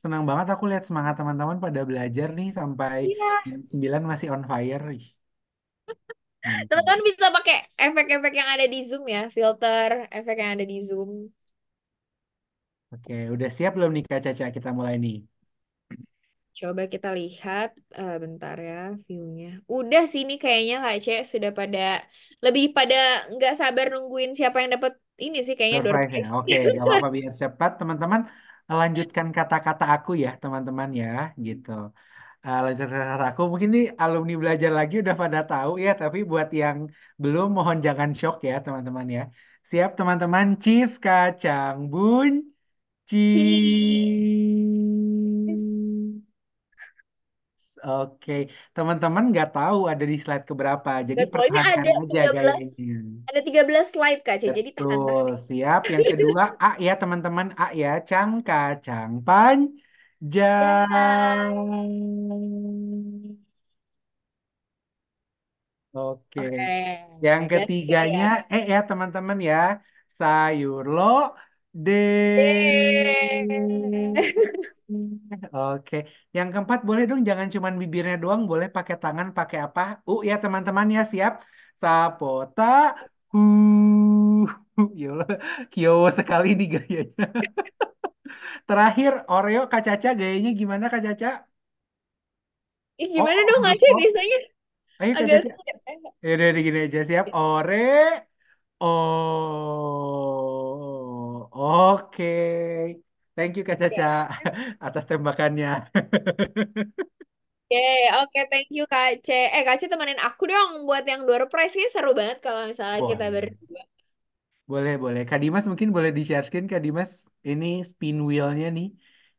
senang banget aku lihat semangat teman-teman pada belajar nih sampai iya. sembilan jam masih on fire. Ih, teman-teman bisa pakai efek-efek yang ada di Zoom ya, filter, efek yang ada di Zoom. Oke, udah siap belum nih Kak Caca? Kita mulai nih. Coba kita lihat uh, bentar ya view-nya. Udah ini kayaknya Kak C sudah pada lebih pada nggak sabar nungguin siapa yang dapat ini sih kayaknya door prize. Oke, okay, enggak apa-apa biar cepat teman-teman lanjutkan kata-kata aku ya teman-teman ya gitu. Uh, lanjutkan kata aku mungkin nih alumni belajar lagi udah pada tahu ya tapi buat yang belum mohon jangan shock ya teman-teman ya. Siap teman-teman cheese kacang bun, Cheese. Oke, teman-teman nggak tahu ada di slide keberapa, jadi Betul, ini pertahankan ada aja 13, gayanya. Ada 13 slide, Kak. Betul, jadi tahan siap. Yang kedua, A ya teman-teman, A ya. Cangka, cangpan, jang. Oke. Yang ya. ketiganya, eh ya teman-teman ya. Sayur lo, de. de. Oke, yang keempat boleh dong jangan cuman bibirnya doang, boleh pakai tangan, pakai apa? Uh ya teman-teman ya siap. Sapota, hu, yo, kiowo sekali nih gayanya. Terakhir Oreo Kak Caca gayanya gimana Kak Caca? Ih, oh, gimana oh, dong Aca oh. biasanya Ayo Kak agak Caca. sulit. Eh. Ya udah gini aja siap. Ore, oh, oke. Thank you Kak Caca yeah. atas tembakannya. Oke, yeah, oke, okay, thank you Kak C. Eh, Kak C temenin aku dong buat yang door prize ini seru banget kalau misalnya boleh. kita berdua. Boleh, boleh. Kak Dimas mungkin boleh di-share screen Kak Dimas ini spin wheel-nya nih.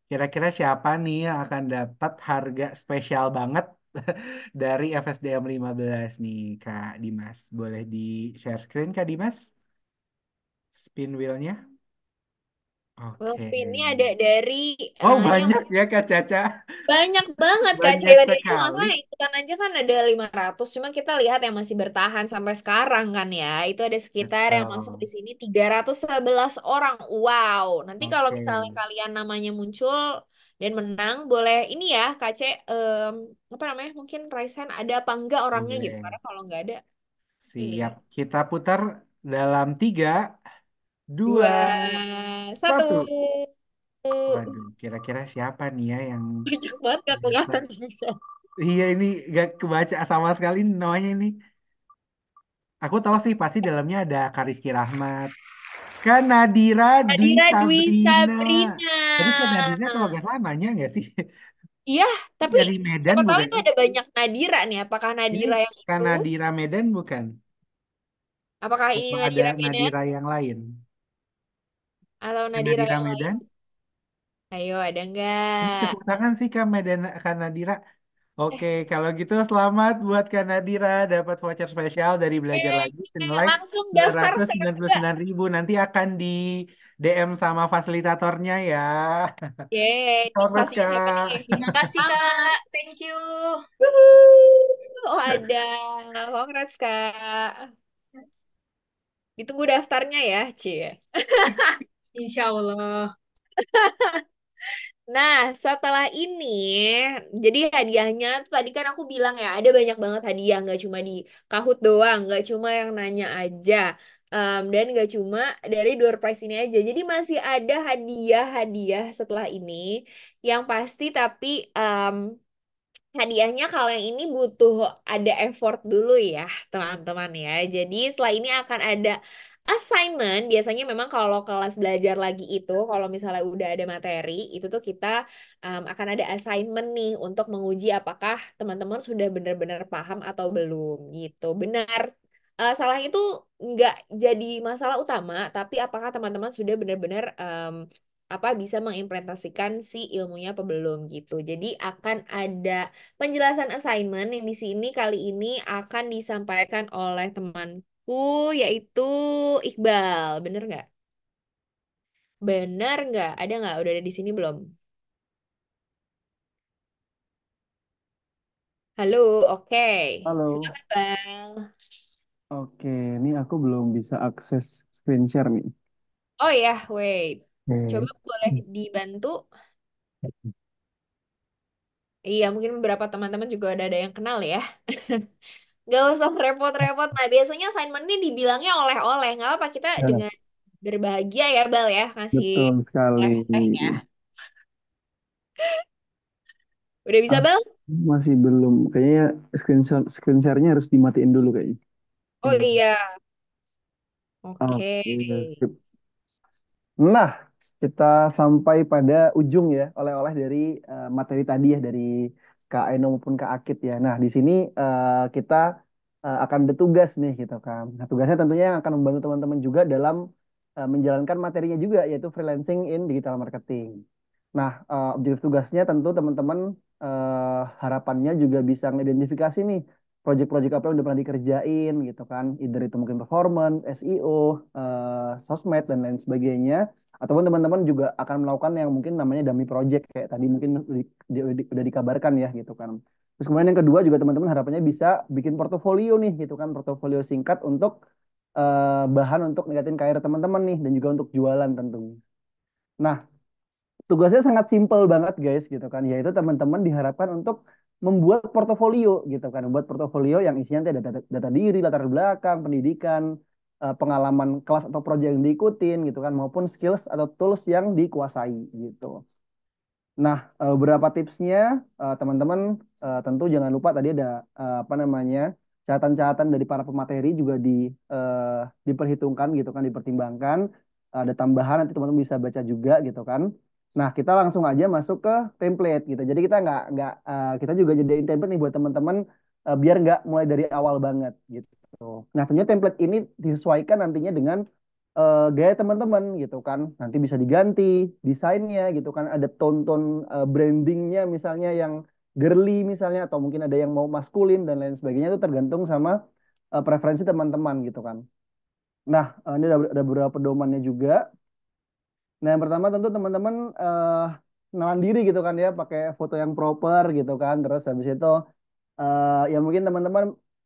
Kira-kira siapa nih yang akan dapat harga spesial banget dari FSDM 15 nih Kak Dimas. Boleh di-share screen Kak Dimas? Spin wheel-nya. Oke. ini ada dari Oh, uh, yang banyak ya Kak Caca. Banyak banget Kak Banyak Caca. Dari itu sekali. makanya ikutan aja kan ada 500, cuma kita lihat yang masih bertahan sampai sekarang kan ya. Itu ada sekitar yang masuk di sini 311 orang. Wow. Nanti Oke. kalau misalnya kalian namanya muncul dan menang boleh ini ya Kak C, um, apa namanya? Mungkin raise hand ada apa enggak orangnya gitu. Boleh. gitu. Karena kalau enggak ada Siap, kita putar dalam tiga, dua, satu. Waduh, kira-kira siapa nih ya yang banyak banget gak kelihatan bisa. Iya ini gak kebaca sama sekali namanya ini. Aku tahu sih pasti dalamnya ada Kariski Rahmat. Kan Nadira, Nadira Dwi Sabrina. Sabrina. Tadi Nadira kalau gak salah gak sih? Iya, tapi Dari Medan siapa tahu itu ya? ada banyak Nadira nih. Apakah iya, Nadira Ini yang itu? Kan Nadira Medan bukan? Apakah ini Apa ada Medan? Nadira yang lain? Halo Nadira Nadira yang lain, ayo ada Ini nggak? tepuk tangan sih Kak Medan Kak Nadira. Oke, eh. kalau gitu selamat buat Kak Nadira dapat voucher spesial dari Belajar eh, Lagi senilai langsung daftar sekarang juga. 299.000. Nanti akan di DM sama fasilitatornya ya. Yeay, Selamat Kak. Terima kasih, Kak. Thank you. Oh ada, congrats Kak. Ditunggu daftarnya ya, Cie. Insya Allah. Nah, setelah ini, jadi hadiahnya tadi kan aku bilang ya, ada banyak banget hadiah, nggak cuma di Kahoot doang, nggak cuma yang nanya aja, um, dan nggak cuma dari door prize ini aja. Jadi masih ada hadiah-hadiah setelah ini, yang pasti tapi um, hadiahnya kalau yang ini butuh ada effort dulu ya, teman-teman ya. Jadi setelah ini akan ada assignment biasanya memang kalau kelas belajar lagi itu kalau misalnya udah ada materi itu tuh kita um, akan ada assignment nih untuk menguji apakah teman-teman sudah benar-benar paham atau belum gitu benar uh, salah itu nggak jadi masalah utama tapi apakah teman-teman sudah benar-benar um, apa bisa mengimplementasikan si ilmunya apa belum gitu. Jadi akan ada penjelasan assignment yang di sini kali ini akan disampaikan oleh teman aku yaitu Iqbal. Bener nggak? Bener nggak? Ada nggak? Udah ada di sini belum? Halo, oke. Halo. Silakan Bang. Oke, ini aku belum bisa akses screen share nih. Oh ya, wait. Coba boleh dibantu? Iya, mungkin beberapa teman-teman juga ada ada yang kenal ya. nggak usah repot-repot. Nah, biasanya assignment ini dibilangnya oleh-oleh. nggak apa-apa, kita ya. dengan berbahagia ya, Bal ya. ngasih sekali. Oleh olehnya iya. Udah bisa, ah, Bal? Masih belum. Kayaknya screenshot screen harus dimatiin dulu kayaknya. Oh iya. iya. Oke. Okay. Nah, kita sampai pada ujung ya oleh-oleh dari eh, materi tadi ya dari Kak Aino maupun Kak Akit ya. Nah, di sini uh, kita uh, akan bertugas nih gitu kan. Nah, tugasnya tentunya yang akan membantu teman-teman juga dalam uh, menjalankan materinya juga yaitu freelancing in digital marketing. Nah, uh, objektif tugasnya tentu teman-teman uh, harapannya juga bisa mengidentifikasi nih proyek-proyek apa yang udah pernah dikerjain gitu kan, either itu mungkin performance, SEO, uh, sosmed dan lain sebagainya ataupun teman-teman juga akan melakukan yang mungkin namanya dummy project kayak tadi mungkin udah dikabarkan ya gitu kan. Terus kemudian yang kedua juga teman-teman harapannya bisa bikin portofolio nih gitu kan portofolio singkat untuk uh, bahan untuk ningkatin karir teman-teman nih dan juga untuk jualan tentunya. Nah, tugasnya sangat simple banget guys gitu kan yaitu teman-teman diharapkan untuk membuat portofolio gitu kan membuat portofolio yang isinya nanti ada data, data diri latar belakang pendidikan Eh, pengalaman kelas atau proyek yang diikutin gitu kan maupun skills atau tools yang dikuasai gitu. Nah, eh, beberapa tipsnya eh, teman-teman tentu jangan lupa tadi ada apa namanya catatan-catatan dari para pemateri juga di diperhitungkan gitu kan dipertimbangkan ada tambahan nanti teman-teman bisa baca juga gitu kan. Nah, kita langsung aja masuk ke template gitu. Jadi kita nggak nggak kita juga jadiin template nih buat teman-teman biar nggak mulai dari awal banget gitu gitu. Nah, tentunya template ini disesuaikan nantinya dengan uh, gaya teman-teman gitu kan. Nanti bisa diganti desainnya gitu kan. Ada tonton uh, eh, brandingnya misalnya yang girly misalnya atau mungkin ada yang mau maskulin dan lain sebagainya itu tergantung sama uh, preferensi teman-teman gitu kan. Nah, uh, ini ada, ada beberapa pedomannya juga. Nah, yang pertama tentu teman-teman uh, nalan diri gitu kan ya pakai foto yang proper gitu kan terus habis itu uh, ya mungkin teman-teman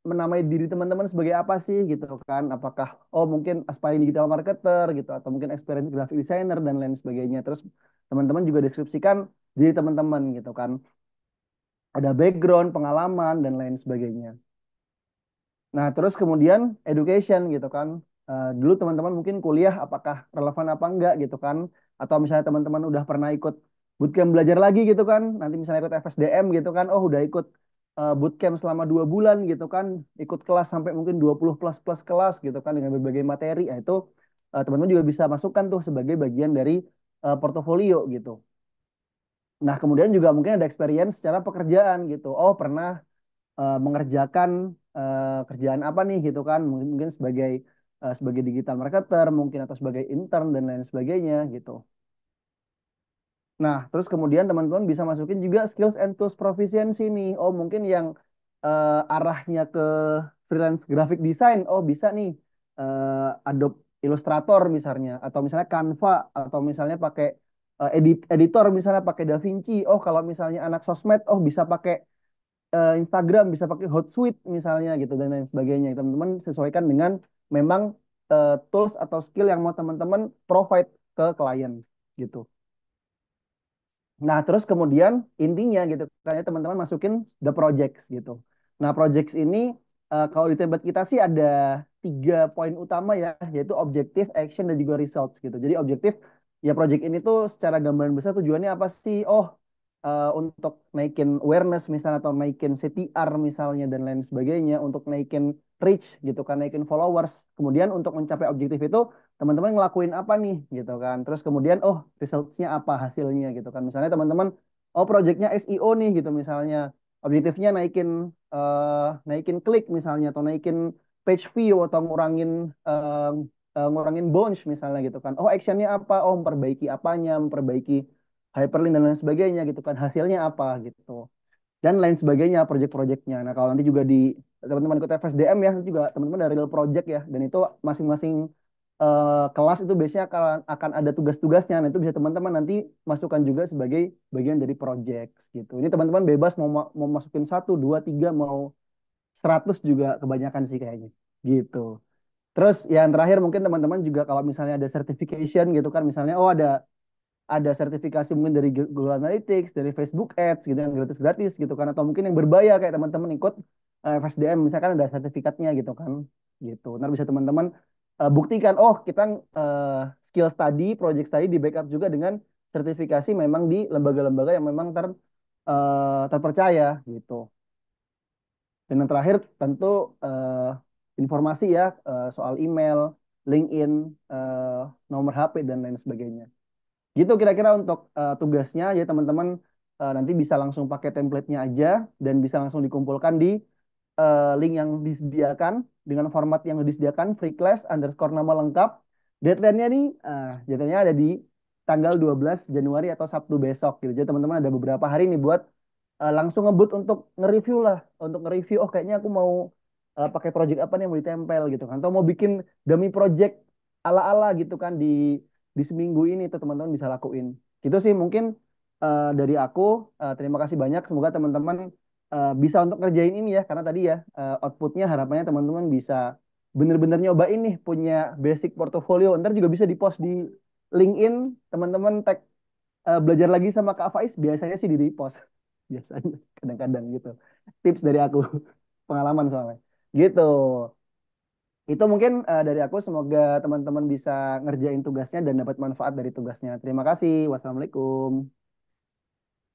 menamai diri teman-teman sebagai apa sih gitu kan apakah oh mungkin aspiring digital marketer gitu atau mungkin experience graphic designer dan lain sebagainya terus teman-teman juga deskripsikan diri teman-teman gitu kan ada background pengalaman dan lain sebagainya nah terus kemudian education gitu kan uh, dulu teman-teman mungkin kuliah apakah relevan apa enggak gitu kan atau misalnya teman-teman udah pernah ikut bootcamp belajar lagi gitu kan nanti misalnya ikut FSDM gitu kan oh udah ikut uh, bootcamp selama dua bulan gitu kan ikut kelas sampai mungkin 20 plus plus kelas gitu kan dengan berbagai materi nah, itu teman eh, teman-teman juga bisa masukkan tuh sebagai bagian dari uh, portofolio gitu nah kemudian juga mungkin ada experience secara pekerjaan gitu oh pernah uh, mengerjakan uh, kerjaan apa nih gitu kan mungkin, mungkin sebagai uh, sebagai digital marketer mungkin atau sebagai intern dan lain sebagainya gitu Nah, terus kemudian teman-teman bisa masukin juga skills and tools proficiency nih. Oh, mungkin yang uh, arahnya ke freelance graphic design, oh bisa nih uh, eh, Adobe Illustrator misalnya, atau misalnya Canva, atau misalnya pakai uh, edit editor misalnya pakai DaVinci. Oh, kalau misalnya anak sosmed, oh bisa pakai uh, Instagram, bisa pakai Hotsuite misalnya gitu dan lain sebagainya. Teman-teman sesuaikan dengan memang uh, tools atau skill yang mau teman-teman provide ke klien gitu. Nah, terus kemudian intinya gitu, kayaknya teman-teman masukin the projects gitu. Nah, projects ini uh, kalau di template kita sih ada tiga poin utama ya, yaitu objektif, action, dan juga results gitu. Jadi objektif, ya project ini tuh secara gambaran besar tujuannya apa sih? Oh, uh, untuk naikin awareness misalnya atau naikin CTR misalnya dan lain sebagainya untuk naikin reach gitu kan naikin followers kemudian untuk mencapai objektif itu teman-teman ngelakuin apa nih gitu kan terus kemudian oh resultsnya apa hasilnya gitu kan misalnya teman-teman oh projectnya SEO nih gitu misalnya objektifnya naikin uh, naikin klik misalnya atau naikin page view atau ngurangin uh, uh, ngurangin bounce misalnya gitu kan oh actionnya apa oh memperbaiki apanya memperbaiki hyperlink dan lain sebagainya gitu kan hasilnya apa gitu dan lain sebagainya project-projectnya nah kalau nanti juga di teman-teman ikut FSDM ya juga teman-teman dari real project ya dan itu masing-masing uh, kelas itu biasanya akan akan ada tugas-tugasnya nah itu bisa teman-teman nanti masukkan juga sebagai bagian dari project gitu ini teman-teman bebas mau mau masukin satu dua tiga mau seratus juga kebanyakan sih kayaknya gitu terus yang terakhir mungkin teman-teman juga kalau misalnya ada certification gitu kan misalnya oh ada ada sertifikasi mungkin dari Google Analytics, dari Facebook Ads gitu yang gratis-gratis gitu kan atau mungkin yang berbayar kayak teman-teman ikut uh, eh, FSDM misalkan ada sertifikatnya gitu kan gitu. Ntar bisa teman-teman uh, buktikan oh kita uh, skill study, project study di backup juga dengan sertifikasi memang di lembaga-lembaga yang memang ter uh, terpercaya gitu. Dan yang terakhir tentu uh, informasi ya uh, soal email, LinkedIn, uh, nomor HP dan lain sebagainya gitu kira-kira untuk uh, tugasnya ya teman-teman uh, nanti bisa langsung pakai template-nya aja dan bisa langsung dikumpulkan di uh, link yang disediakan dengan format yang disediakan free class underscore nama lengkap deadline-nya nih uh, deadline ada di tanggal 12 Januari atau Sabtu besok gitu. Jadi teman-teman ada beberapa hari nih buat uh, langsung ngebut untuk nge-review lah, untuk nge-review oh kayaknya aku mau uh, pakai project apa nih yang mau ditempel gitu kan atau mau bikin demi project ala-ala gitu kan di di seminggu ini tuh teman-teman bisa lakuin. Gitu sih mungkin uh, dari aku uh, terima kasih banyak semoga teman-teman uh, bisa untuk ngerjain ini ya karena tadi ya uh, outputnya harapannya teman-teman bisa benar-benar nyobain nih punya basic portfolio ntar juga bisa di post di LinkedIn teman-teman tag uh, belajar lagi sama Kak Faiz biasanya sih di post biasanya kadang-kadang gitu tips dari aku pengalaman soalnya gitu itu mungkin uh, dari aku semoga teman-teman bisa ngerjain tugasnya dan dapat manfaat dari tugasnya. Terima kasih. Wassalamualaikum.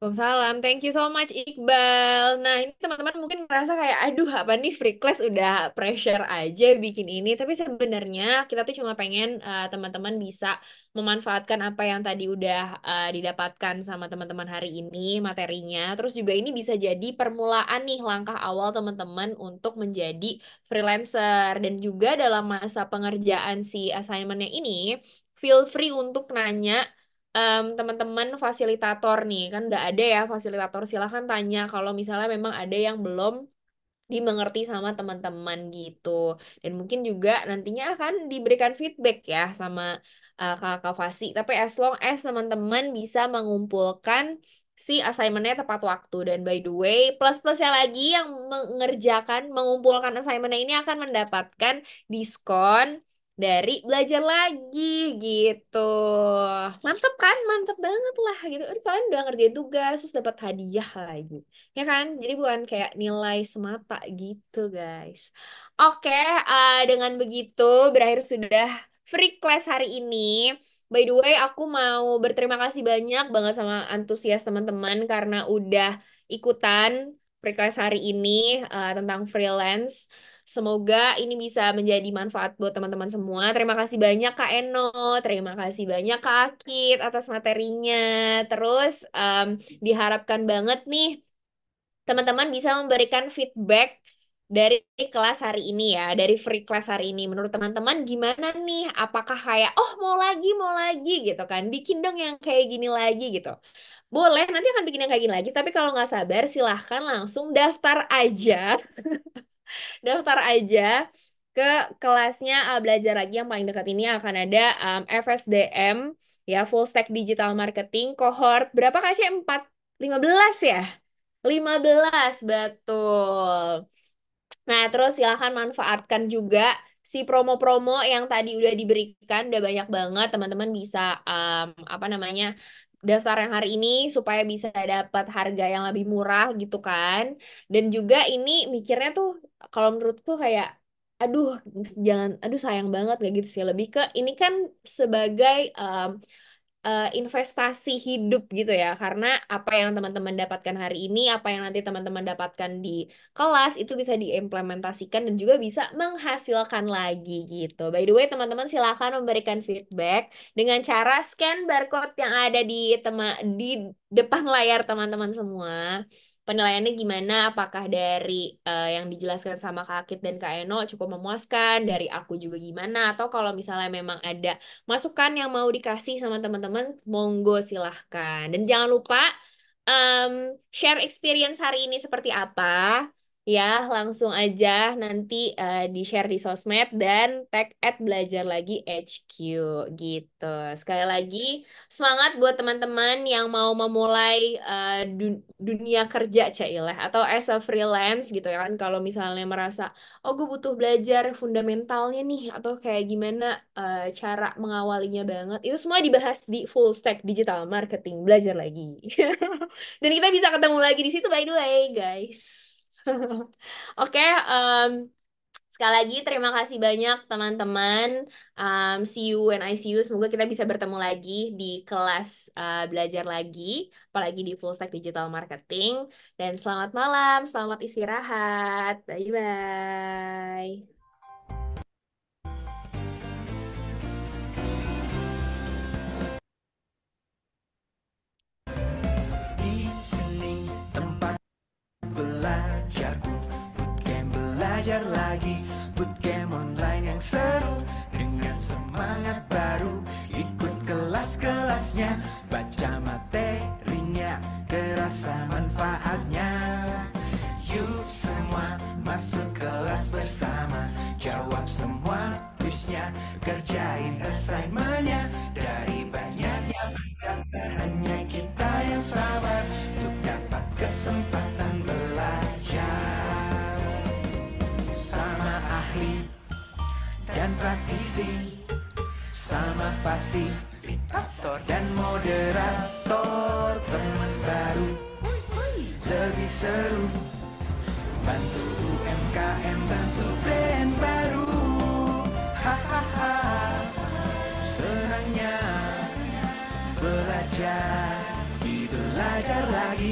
Waalaikumsalam. Thank you so much Iqbal. Nah, ini teman-teman mungkin merasa kayak aduh apa nih free class udah pressure aja bikin ini, tapi sebenarnya kita tuh cuma pengen teman eh, teman-teman bisa memanfaatkan apa yang tadi udah uh, didapatkan sama teman-teman hari ini materinya. Terus juga ini bisa jadi permulaan nih langkah awal teman-teman untuk menjadi freelancer dan juga dalam masa pengerjaan si assignmentnya ini feel free untuk nanya um, teman-teman fasilitator nih kan nggak ada ya fasilitator silahkan tanya kalau misalnya memang ada yang belum dimengerti sama teman-teman gitu dan mungkin juga nantinya akan diberikan feedback ya sama uh, kakak Fasi tapi as long as teman-teman bisa mengumpulkan si assignmentnya tepat waktu dan by the way plus plusnya lagi yang mengerjakan mengumpulkan assignmentnya ini akan mendapatkan diskon dari belajar lagi gitu. Mantep kan? Mantep banget lah gitu. Kalian udah ngerjain tugas terus dapat hadiah lagi. Ya kan? Jadi bukan kayak nilai semata gitu, guys. Oke, uh, dengan begitu berakhir sudah free class hari ini. By the way, aku mau berterima kasih banyak banget sama antusias teman-teman karena udah ikutan free class hari ini uh, tentang freelance. Semoga ini bisa menjadi manfaat buat teman-teman semua. Terima kasih banyak Kak Eno, terima kasih banyak Kak Akit atas materinya. Terus um, diharapkan banget nih teman-teman bisa memberikan feedback dari kelas hari ini ya, dari free kelas hari ini. Menurut teman-teman gimana nih? Apakah kayak oh mau lagi, mau lagi gitu kan. Bikin dong yang kayak gini lagi gitu. Boleh, nanti akan bikin yang kayak gini lagi, tapi kalau nggak sabar silahkan langsung daftar aja. daftar aja ke kelasnya uh, belajar lagi yang paling dekat ini akan ada um, FSDM ya full stack digital marketing cohort berapa kasih empat lima belas ya lima belas betul nah terus silahkan manfaatkan juga si promo-promo yang tadi udah diberikan udah banyak banget teman-teman bisa um, apa namanya daftar yang hari ini supaya bisa dapat harga yang lebih murah gitu kan. Dan juga ini mikirnya tuh kalau menurutku kayak aduh jangan aduh sayang banget gak gitu sih lebih ke ini kan sebagai um, uh, investasi hidup gitu ya karena apa yang teman-teman dapatkan hari ini apa yang nanti teman-teman dapatkan di kelas itu bisa diimplementasikan dan juga bisa menghasilkan lagi gitu by the way teman-teman silahkan memberikan feedback dengan cara scan barcode yang ada di tema di depan layar teman-teman semua penilaiannya gimana apakah dari uh, yang dijelaskan sama Kak Akit dan Kak Eno cukup memuaskan dari aku juga gimana atau kalau misalnya memang ada masukan yang mau dikasih sama teman-teman monggo silahkan dan jangan lupa um, share experience hari ini seperti apa ya langsung aja nanti uh, eh, di share di sosmed dan tag at belajar lagi HQ gitu sekali lagi semangat buat teman-teman yang mau memulai uh, dun dunia kerja cailah atau as a freelance gitu ya kan kalau misalnya merasa oh gue butuh belajar fundamentalnya nih atau kayak gimana uh, cara mengawalinya banget itu semua dibahas di full stack digital marketing belajar lagi dan kita bisa ketemu lagi di situ by the way guys Oke, um, Sekali lagi terima kasih banyak teman-teman. Um, see you and I see you. Semoga kita bisa bertemu lagi di kelas uh, belajar lagi, apalagi di Full Stack Digital Marketing. Dan selamat malam, selamat istirahat. Bye-bye. Black belajar lagi Bootcamp online yang seru Dengan semangat baru Ikut kelas-kelasnya Baca materinya Terasa manfaatnya Yuk semua masuk kelas bersama Jawab semua kuisnya Kerjain assignmentnya Dari banyaknya pendaftar Hanya kita yang sabar praktisi sama fasilitator dan moderator teman baru lebih seru bantu UMKM bantu brand baru hahaha senangnya belajar di belajar lagi